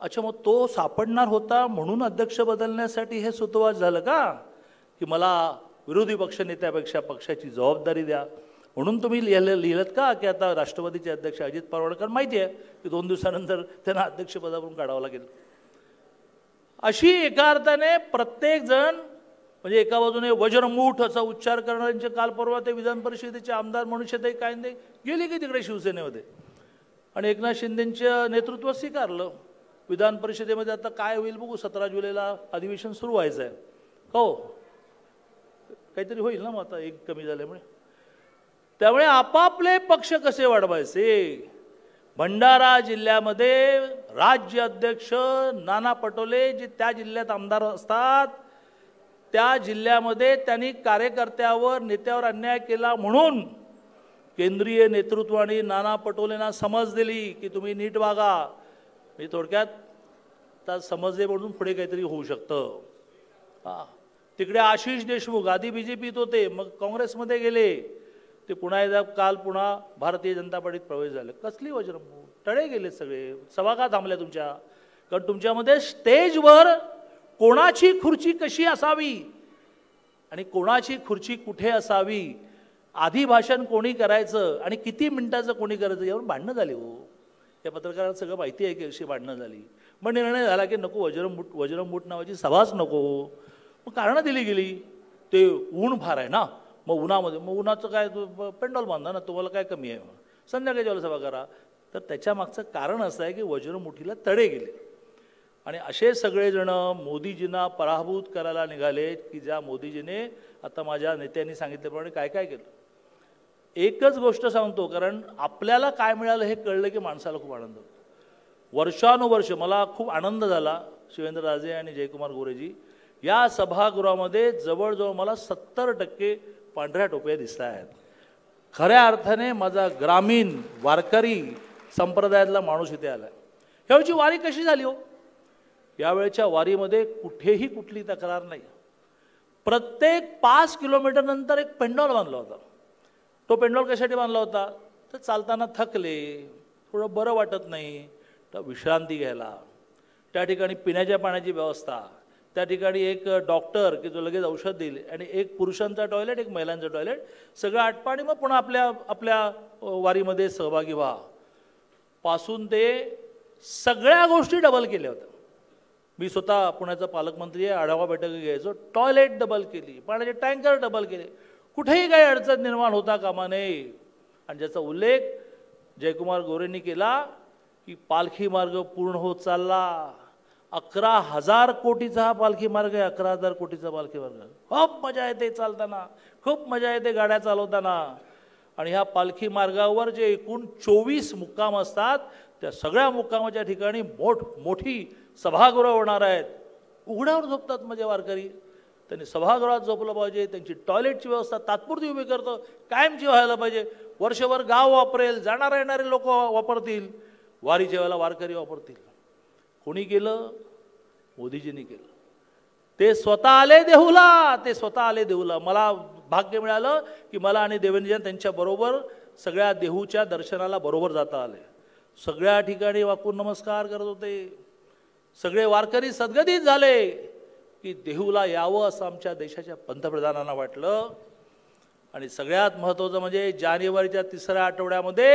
अच्छा मग तो सापडणार होता म्हणून अध्यक्ष बदलण्यासाठी हे सुतवास झालं का की मला विरोधी पक्षनेत्यापेक्षा पक्षाची जबाबदारी द्या म्हणून तुम्ही लिहिलं लिहिलं का की आता राष्ट्रवादीचे अध्यक्ष अजित पवारकर माहिती आहे की दोन दिवसानंतर त्यांना अध्यक्षपदावरून काढावं लागेल अशी एका अर्थाने प्रत्येकजण म्हणजे एका बाजूने वज्रमूठ असा उच्चार करणाऱ्यांचे काल परवा ते विधान परिषदेचे आमदार काय नाही गेले की तिकडे शिवसेनेमध्ये आणि एकनाथ शिंदेंचं नेतृत्व स्वीकारलं विधान परिषदेमध्ये आता काय होईल बघू सतरा जुलैला अधिवेशन सुरू व्हायचं आहे हो काहीतरी होईल ना मग आता एक कमी झाल्यामुळे त्यामुळे आपापले पक्ष कसे वाढवायचे भंडारा जिल्ह्यामध्ये राज्य अध्यक्ष नाना पटोले जे त्या जिल्ह्यात आमदार असतात त्या जिल्ह्यामध्ये त्यांनी कार्यकर्त्यावर नेत्यावर अन्याय केला म्हणून केंद्रीय नेतृत्वाने नाना पटोलेंना समज दिली की तुम्ही नीट वागा मी थोडक्यात त्या समजले म्हणून पुढे काहीतरी होऊ शकतं हां तिकडे आशिष देशमुख आधी बी जे पीत होते मग काँग्रेसमध्ये गेले ते पुन्हा एकदा काल पुन्हा भारतीय जनता पार्टीत प्रवेश झाले कसली वज्रमू टळे गेले सगळे सभा का थांबल्या तुमच्या कारण तुमच्यामध्ये स्टेजवर कोणाची खुर्ची कशी असावी आणि कोणाची खुर्ची कुठे असावी आधी भाषण कोणी करायचं आणि किती मिनिटाचं कोणी करायचं यावर भांडणं झाली हो या पत्रकारांना सगळं माहिती आहे की अशी भांडणं झाली मग निर्णय झाला की नको वज्रमूट वज्रमूट नावाची सभाच नको मग कारणं दिली गेली ते ऊन फार आहे ना मग उन्हामध्ये मग उन्हाचं काय तू पेंडॉल बांधा ना तुम्हाला काय कमी आहे संध्याकाळी सभा करा तर त्याच्यामागचं कारण असं आहे की वज्रमुठीला तडे गेले आणि असे सगळेजणं मोदीजींना पराभूत करायला निघाले की ज्या मोदीजीने आता माझ्या नेत्यांनी सांगितल्याप्रमाणे काय काय केलं एकच गोष्ट सांगतो कारण आपल्याला काय मिळालं हे कळलं की माणसाला खूप आनंद होतो वर्षानुवर्ष मला खूप आनंद झाला शिवेंद्र राजे आणि जयकुमार गोरेजी या सभागृहामध्ये जवळजवळ मला सत्तर टक्के पांढऱ्या टोप्या दिसत आहेत खऱ्या अर्थाने माझा ग्रामीण वारकरी संप्रदायातला माणूस इथे आला ह्यावेळची वारी कशी झाली हो यावेळच्या वारीमध्ये कुठेही कुठली तक्रार नाही प्रत्येक पाच किलोमीटरनंतर एक पेंडॉल बांधला होता तो पेंडॉल कशासाठी बांधला होता तर चालताना थकले थोडं बरं वाटत नाही तर विश्रांती घ्यायला त्या ठिकाणी पिण्याच्या पाण्याची व्यवस्था त्या ठिकाणी एक डॉक्टर की जो लगेच औषध देईल आणि एक पुरुषांचा टॉयलेट एक महिलांचं टॉयलेट सगळं आटपा आणि मग पुन्हा आपल्या आपल्या वारीमध्ये सहभागी व्हा पासून ते सगळ्या गोष्टी डबल केल्या होत्या मी स्वतः पुण्याचा पालकमंत्री आहे आढावा बैठक घ्यायचो टॉयलेट डबल केली पाण्याचे टँकर डबल केले कुठेही काही अडचण निर्माण होता कामा नये आणि ज्याचा उल्लेख जयकुमार गोरेंनी केला की पालखी मार्ग पूर्ण होत चालला अकरा हजार कोटीचा हा पालखी मार्ग आहे अकरा हजार कोटीचा पालखी मार्ग खूप मजा येते चालताना खूप मजा येते गाड्या चालवताना आणि ह्या पालखी मार्गावर जे एकूण चोवीस मुक्काम असतात त्या सगळ्या मुक्कामाच्या ठिकाणी मोठ मोठी सभागृह होणार आहेत उघड्यावर झोपतात म्हणजे वारकरी त्यांनी सभागृहात झोपलं पाहिजे त्यांची टॉयलेटची व्यवस्था तात्पुरती उभी करतो कायमची व्हायला पाहिजे वर्षभर गाव वापरेल जाणारे येणारे लोक वापरतील वारीच्या वेळेला वारकरी वापरतील कोणी केलं मोदीजींनी केलं ते स्वतः आले देहूला ते स्वतः आले देहूला मला भाग्य मिळालं की मला आणि देवेंद्रजन त्यांच्याबरोबर सगळ्या देहूच्या दर्शनाला बरोबर जाता आले सगळ्या ठिकाणी वाकून नमस्कार करत होते सगळे वारकरी सद्गतीत झाले की देहूला यावं असं आमच्या देशाच्या पंतप्रधानांना वाटलं आणि सगळ्यात महत्त्वाचं म्हणजे जानेवारीच्या तिसऱ्या आठवड्यामध्ये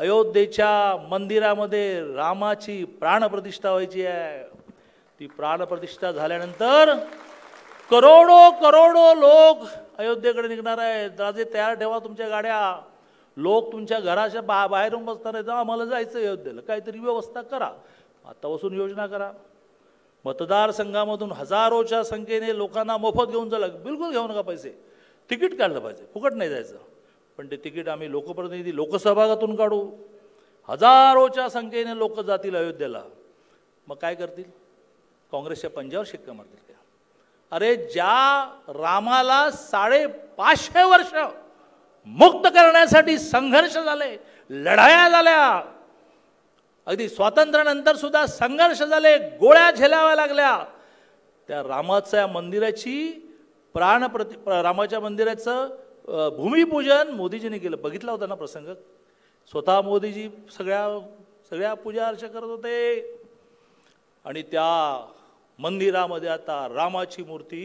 अयोध्येच्या मंदिरामध्ये रामाची प्राणप्रतिष्ठा व्हायची आहे ती प्राणप्रतिष्ठा झाल्यानंतर करोडो करोडो लोक अयोध्येकडे निघणार आहेत राजे तयार ठेवा तुमच्या गाड्या लोक तुमच्या घराच्या बा बाहेरून बसणार आहेत आम्हाला जायचं अयोध्येला काहीतरी व्यवस्था करा आत्तापासून योजना करा मतदारसंघामधून हजारोच्या संख्येने लोकांना मोफत घेऊन जा बिलकुल घेऊ नका पैसे तिकीट काढलं पाहिजे फुकट नाही जायचं पण ते तिकीट आम्ही लोकप्रतिनिधी लोकसहभागातून काढू हजारोच्या संख्येने लोक जातील अयोध्येला मग काय करतील काँग्रेसच्या पंजावर शिक्का मारतील का अरे ज्या रामाला साडेपाचशे वर्ष मुक्त करण्यासाठी संघर्ष झाले लढाया झाल्या अगदी स्वातंत्र्यानंतर सुद्धा संघर्ष झाले गोळ्या झेलाव्या लागल्या त्या रामाच्या मंदिराची प्राणप्रति रामाच्या मंदिराचं भूमिपूजन मोदीजीने केलं बघितला होता ना प्रसंग स्वतः मोदीजी सगळ्या सगळ्या पूजा अर्चा करत होते आणि त्या मंदिरामध्ये आता रामाची मूर्ती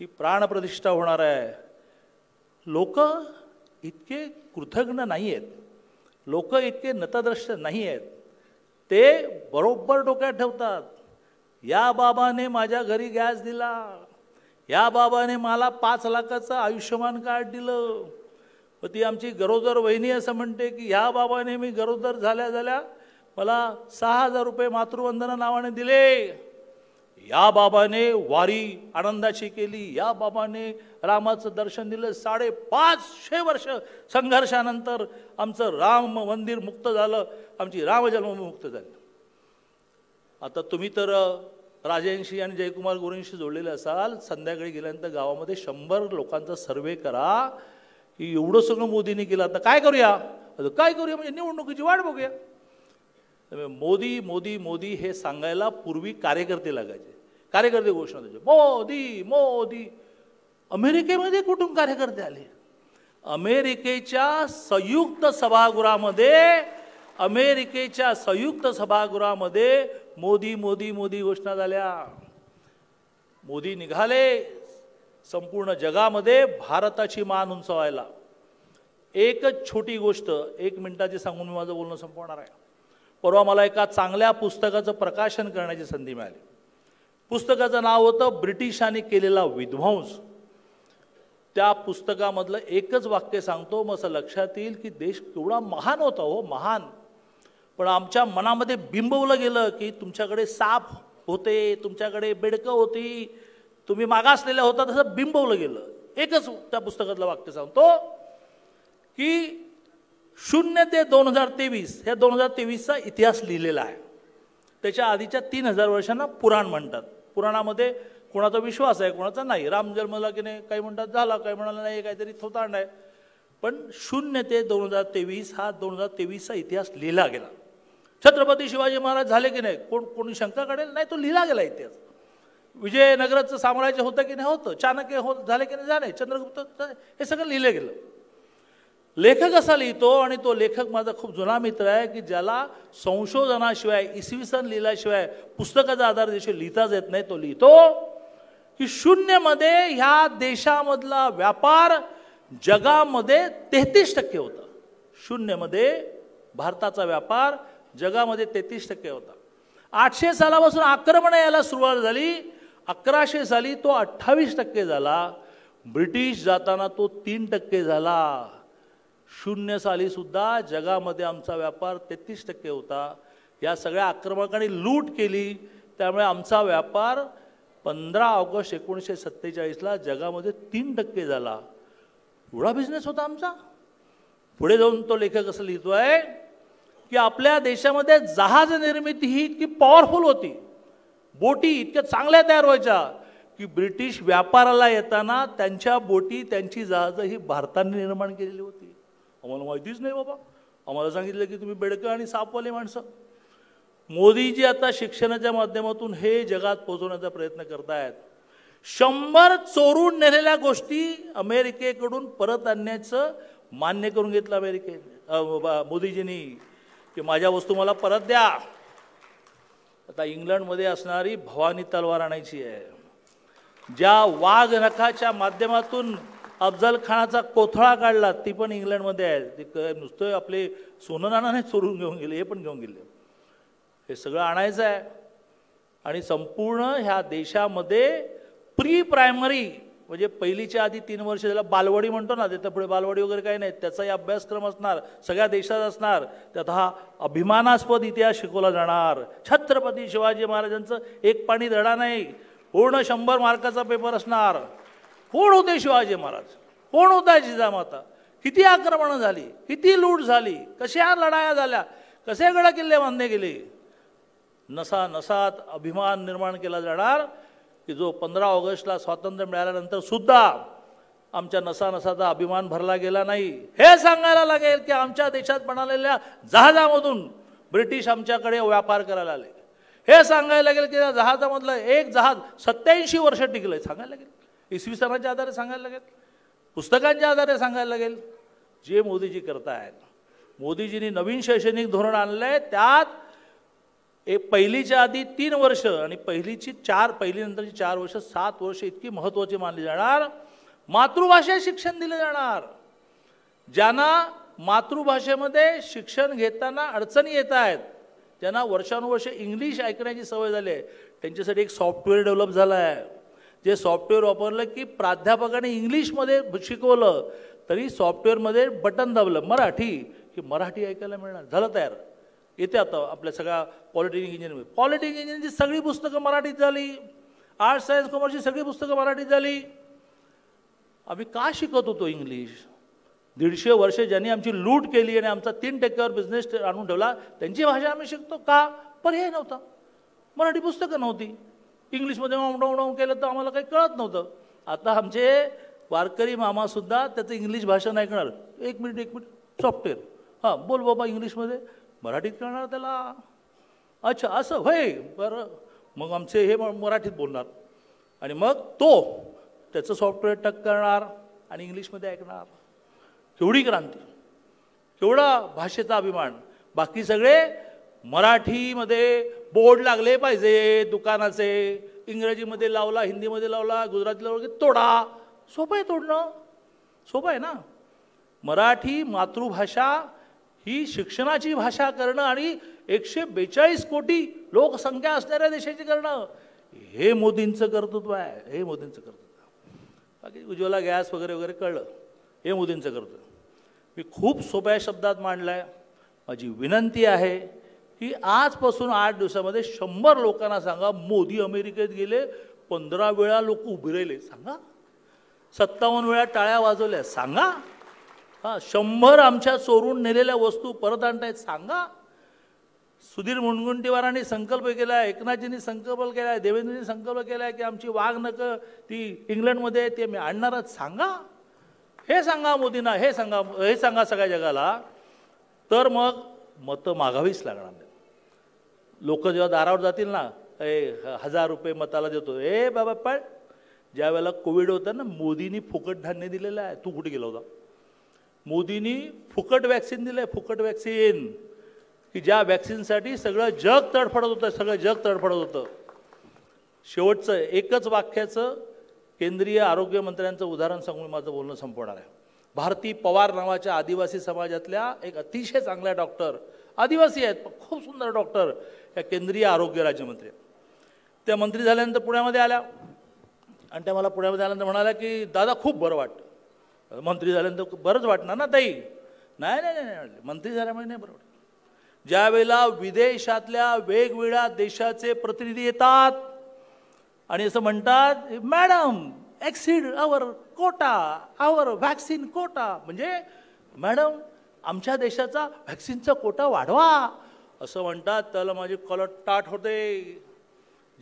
ही प्राणप्रतिष्ठा होणार आहे लोक इतके कृतज्ञ नाही आहेत लोक इतके नतद्रश्य नाही आहेत ते बरोबर डोक्यात ठेवतात या बाबाने माझ्या घरी गॅस दिला या बाबाने मला पाच लाखाचं आयुष्यमान कार्ड दिलं व ती आमची गरोदर वहिनी असं म्हणते की ह्या बाबाने मी गरोदर झाल्या झाल्या मला सहा हजार रुपये मातृवंदना नावाने दिले या बाबाने वारी आनंदाची केली या बाबाने रामाचं दर्शन दिलं साडेपाचशे वर्ष संघर्षानंतर आमचं राम मंदिर मुक्त झालं आमची रामजन्म मुक्त झाली आता तुम्ही तर राजेंशी आणि जयकुमार गोरेंशी जोडलेले असाल संध्याकाळी गेल्यानंतर गावामध्ये शंभर लोकांचा सर्वे करा की एवढं सगळं मोदींनी केलं आता काय करूया काय करूया म्हणजे निवडणुकीची वाट बघूया मोदी मोदी मोदी हे सांगायला पूर्वी कार्यकर्ते लागायचे कार्यकर्ते घोषणा द्यायचे मोदी मोदी अमेरिकेमध्ये कुठून कार्यकर्ते आले अमेरिकेच्या संयुक्त सभागृहामध्ये अमेरिकेच्या संयुक्त सभागृहामध्ये मोदी मोदी मोदी घोषणा झाल्या मोदी निघाले संपूर्ण जगामध्ये भारताची मान उंचवायला एकच छोटी गोष्ट एक मिनिटाची सांगून मी माझं बोलणं संपवणार आहे परवा मला एका चांगल्या पुस्तकाचं प्रकाशन करण्याची संधी मिळाली पुस्तकाचं नाव होतं ब्रिटिशांनी केलेला विध्वंस त्या पुस्तकामधलं एकच वाक्य सांगतो मग असं लक्षात येईल की देश केवढा महान होता हो महान पण आमच्या मनामध्ये बिंबवलं गेलं की तुमच्याकडे साप होते तुमच्याकडे बेडकं होती तुम्ही मागासलेल्या होता तसं बिंबवलं गेलं एकच त्या पुस्तकातलं वाक्य सांगतो की शून्य ते दोन हजार तेवीस ह्या दोन हजार तेवीसचा इतिहास लिहिलेला आहे त्याच्या आधीच्या तीन हजार वर्षांना पुराण म्हणतात पुराणामध्ये कोणाचा विश्वास आहे कोणाचा नाही राम जन्मला की नाही काही म्हणतात झाला काही म्हणाला नाही काहीतरी थोतांड आहे पण शून्य ते दोन हजार तेवीस हा दोन हजार तेवीसचा इतिहास लिहिला गेला छत्रपती शिवाजी महाराज झाले की नाही कोण कोणी शंका काढेल नाही तो लिहिला गेला इतिहास विजयनगराचं साम्राज्य होतं की नाही होतं चाणक्य हो झाले की नाही झाले चंद्रगुप्त हे सगळं लिहिलं गेलं लेखक असा लिहितो आणि तो लेखक माझा खूप जुना मित्र आहे की ज्याला संशोधनाशिवाय इसवी सन लिहिल्याशिवाय पुस्तकाचा आधार देशी लिहिताच येत नाही तो लिहितो की शून्यमध्ये ह्या देशामधला व्यापार जगामध्ये तेहतीस टक्के होता शून्यमध्ये भारताचा व्यापार जगामध्ये तेहतीस टक्के होता आठशे सालापासून आक्रमणं यायला सुरुवात झाली अकराशे साली तो अठ्ठावीस टक्के झाला ब्रिटिश जाताना तो तीन टक्के झाला शून्य सुद्धा जगामध्ये आमचा व्यापार तेहतीस टक्के होता या सगळ्या आक्रमकांनी लूट केली त्यामुळे आमचा व्यापार पंधरा ऑगस्ट एकोणीसशे सत्तेचाळीसला जगामध्ये तीन टक्के झाला एवढा बिझनेस होता आमचा पुढे जाऊन तो लेखक असं लिहितो आहे की आपल्या देशामध्ये जहाज निर्मिती ही इतकी पॉवरफुल होती बोटी इतक्या चांगल्या तयार व्हायच्या की ब्रिटिश व्यापाराला येताना त्यांच्या बोटी त्यांची जहाजं ही भारताने निर्माण केलेली होती आम्हाला माहितीच नाही बाबा आम्हाला सांगितलं की तुम्ही बेडकं आणि सापवाले माणसं मोदीजी आता शिक्षणाच्या माध्यमातून हे जगात पोहोचवण्याचा प्रयत्न करतायत शंभर चोरून नेलेल्या गोष्टी अमेरिकेकडून परत आणण्याचं मान्य करून घेतलं अमेरिकेने मोदीजींनी की माझ्या वस्तू मला परत द्या आता इंग्लंडमध्ये असणारी भवानी तलवार आणायची आहे ज्या वाघ नखाच्या माध्यमातून अफजल खानाचा कोथळा काढला ती पण इंग्लंडमध्ये आहे ती नुसतं आपले सोनं नानाने चोरून घेऊन गेले हे पण घेऊन गेले हे सगळं आणायचं आहे आणि संपूर्ण ह्या देशामध्ये प्री प्रायमरी म्हणजे पहिलीच्या आधी तीन वर्ष त्याला बालवाडी म्हणतो ना त्याच्या पुढे बालवाडी वगैरे काही नाही त्याचाही अभ्यासक्रम असणार सगळ्या देशात असणार त्यात हा अभिमानास्पद इतिहास शिकवला जाणार छत्रपती शिवाजी महाराजांचं एक पाणी धडा नाही पूर्ण शंभर मार्काचा पेपर असणार कोण होते शिवाजी महाराज कोण होता जिजामाता किती आक्रमणं झाली किती लूट झाली कशा लढाया झाल्या कसे किल्ले बांधले गेले नसा नसात अभिमान निर्माण केला जाणार की जो पंधरा ऑगस्टला स्वातंत्र्य मिळाल्यानंतर सुद्धा आमच्या नसानसाचा अभिमान भरला गेला नाही हे सांगायला लागेल की आमच्या देशात बनवलेल्या जहाजामधून ब्रिटिश आमच्याकडे व्यापार करायला आले हे सांगायला लागेल की त्या जहाजामधलं एक जहाज सत्याऐंशी वर्ष टिकलं आहे सांगायला लागेल इसवी सणाच्या आधारे सांगायला लागेल पुस्तकांच्या आधारे सांगायला लागेल जे मोदीजी करतायत मोदीजींनी नवीन शैक्षणिक धोरण आणलं आहे त्यात एक पहिलीच्या आधी तीन वर्ष आणि पहिलीची चार पहिलीनंतरची चार वर्ष सात वर्ष इतकी महत्त्वाची मानली जाणार मातृभाषेत शिक्षण दिलं जाणार ज्यांना मातृभाषेमध्ये शिक्षण घेताना अडचणी येत आहेत ज्यांना वर्षानुवर्षे इंग्लिश ऐकण्याची सवय झाली आहे त्यांच्यासाठी एक सॉफ्टवेअर डेव्हलप झालं आहे जे सॉफ्टवेअर वापरलं की प्राध्यापकाने इंग्लिशमध्ये शिकवलं तरी सॉफ्टवेअरमध्ये बटन दाबलं मराठी की मराठी ऐकायला मिळणार झालं तयार येते आता आपल्या सगळ्या पॉलिटेक्निक इंजिनिअरिंग पॉलिटेक्निक इंजिनिअरिंगची सगळी पुस्तकं मराठीत झाली आर्ट्स सायन्स कॉमर्सची सगळी पुस्तकं मराठीत झाली आम्ही का शिकत होतो इंग्लिश दीडशे वर्षे ज्यांनी आमची लूट केली आणि आमचा तीन टक्क्यावर बिझनेस आणून ठेवला त्यांची भाषा आम्ही शिकतो का पर्याय नव्हता मराठी पुस्तकं नव्हती इंग्लिशमध्ये ओमडावडाव केलं तर आम्हाला काही कळत नव्हतं आता आमचे वारकरी मामासुद्धा त्याचं इंग्लिश भाषा नाही ऐकणार एक मिनिट एक मिनिट सॉफ्टवेअर हां बोल बाबा इंग्लिशमध्ये मराठीत करणार त्याला अच्छा असं होय बरं मग आमचे हे मराठीत बोलणार आणि मग तो त्याचं सॉफ्टवेअर टक करणार आणि इंग्लिशमध्ये ऐकणार केवढी क्रांती केवढा भाषेचा अभिमान बाकी सगळे मराठीमध्ये बोर्ड लागले पाहिजे दुकानाचे इंग्रजीमध्ये लावला हिंदीमध्ये लावला गुजराती लावला की तोडा सोपं आहे तोडणं सोपं आहे ना मराठी मातृभाषा ही शिक्षणाची भाषा करणं आणि एकशे बेचाळीस कोटी लोकसंख्या असणाऱ्या देशाची करणं हे मोदींचं कर्तृत्व आहे हे मोदींचं कर्तृत्व बाकी उज्ज्वला गॅस वगैरे वगैरे कळलं हे मोदींचं कर्तृत्व मी खूप सोप्या शब्दात मांडलं आहे माझी विनंती आहे की आजपासून आठ दिवसामध्ये शंभर लोकांना सांगा मोदी अमेरिकेत गेले पंधरा वेळा लोक उभे राहिले सांगा सत्तावन्न वेळा टाळ्या वाजवल्या सांगा हां शंभर आमच्या चोरून नेलेल्या वस्तू परत आणतायत सांगा सुधीर मुनगुंटीवारांनी संकल्प केला आहे एकनाथजींनी संकल्प केला आहे देवेंद्रजींनी संकल्प केला आहे की आमची वाघ नक ती इंग्लंडमध्ये ते मी आणणारच सांगा हे सांगा मोदींना हे सांगा हे सांगा सगळ्या जगाला तर मग मतं मागावीच लागणार लोक जेव्हा दारावर जातील ना ए हजार रुपये मताला देतो ए बाबा पण ज्या वेळेला कोविड होतं ना मोदींनी फुकट धान्य दिलेलं आहे तू कुठे गेला होता मोदींनी फुकट वॅक्सिन दिलं आहे फुकट वॅक्सिन की ज्या वॅक्सिनसाठी सगळं जग तडफडत होतं सगळं जग तडफडत होतं शेवटचं एकच वाक्याचं केंद्रीय आरोग्यमंत्र्यांचं उदाहरण सांगून माझं बोलणं संपवणार आहे भारती पवार नावाच्या आदिवासी समाजातल्या एक अतिशय चांगल्या डॉक्टर आदिवासी आहेत खूप सुंदर डॉक्टर या केंद्रीय आरोग्य राज्यमंत्री त्या मंत्री झाल्यानंतर पुण्यामध्ये आल्या आणि त्या मला पुण्यामध्ये आल्यानंतर म्हणाल्या की दादा खूप बरं वाटतं मंत्री झाल्यानंतर बरंच वाटणार ना ताई नाही नाही नाही मंत्री झाल्यामुळे नाही बरोबर ज्या विदेशातल्या वेगवेगळ्या देशाचे प्रतिनिधी येतात आणि असं म्हणतात मॅडम ॲक्सिड our quota our vaccine quota म्हणजे मॅडम आमच्या देशाचा व्हॅक्सिनचा कोटा वाढवा असं म्हणतात त्याला माझी कलट टाट होते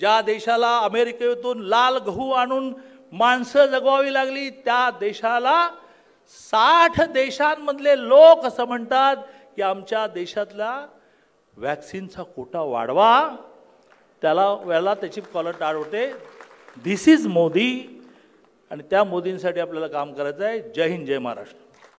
ज्या देशाला अमेरिकेतून लाल गहू आणून माणसं जगवावी लागली त्या देशाला साठ देशांमधले लोक असं म्हणतात की आमच्या देशातला वॅक्सिनचा कोटा वाढवा त्याला वेळेला त्याची कॉलर होते दिस इज मोदी आणि त्या मोदींसाठी आपल्याला काम करायचं आहे जय हिंद जय महाराष्ट्र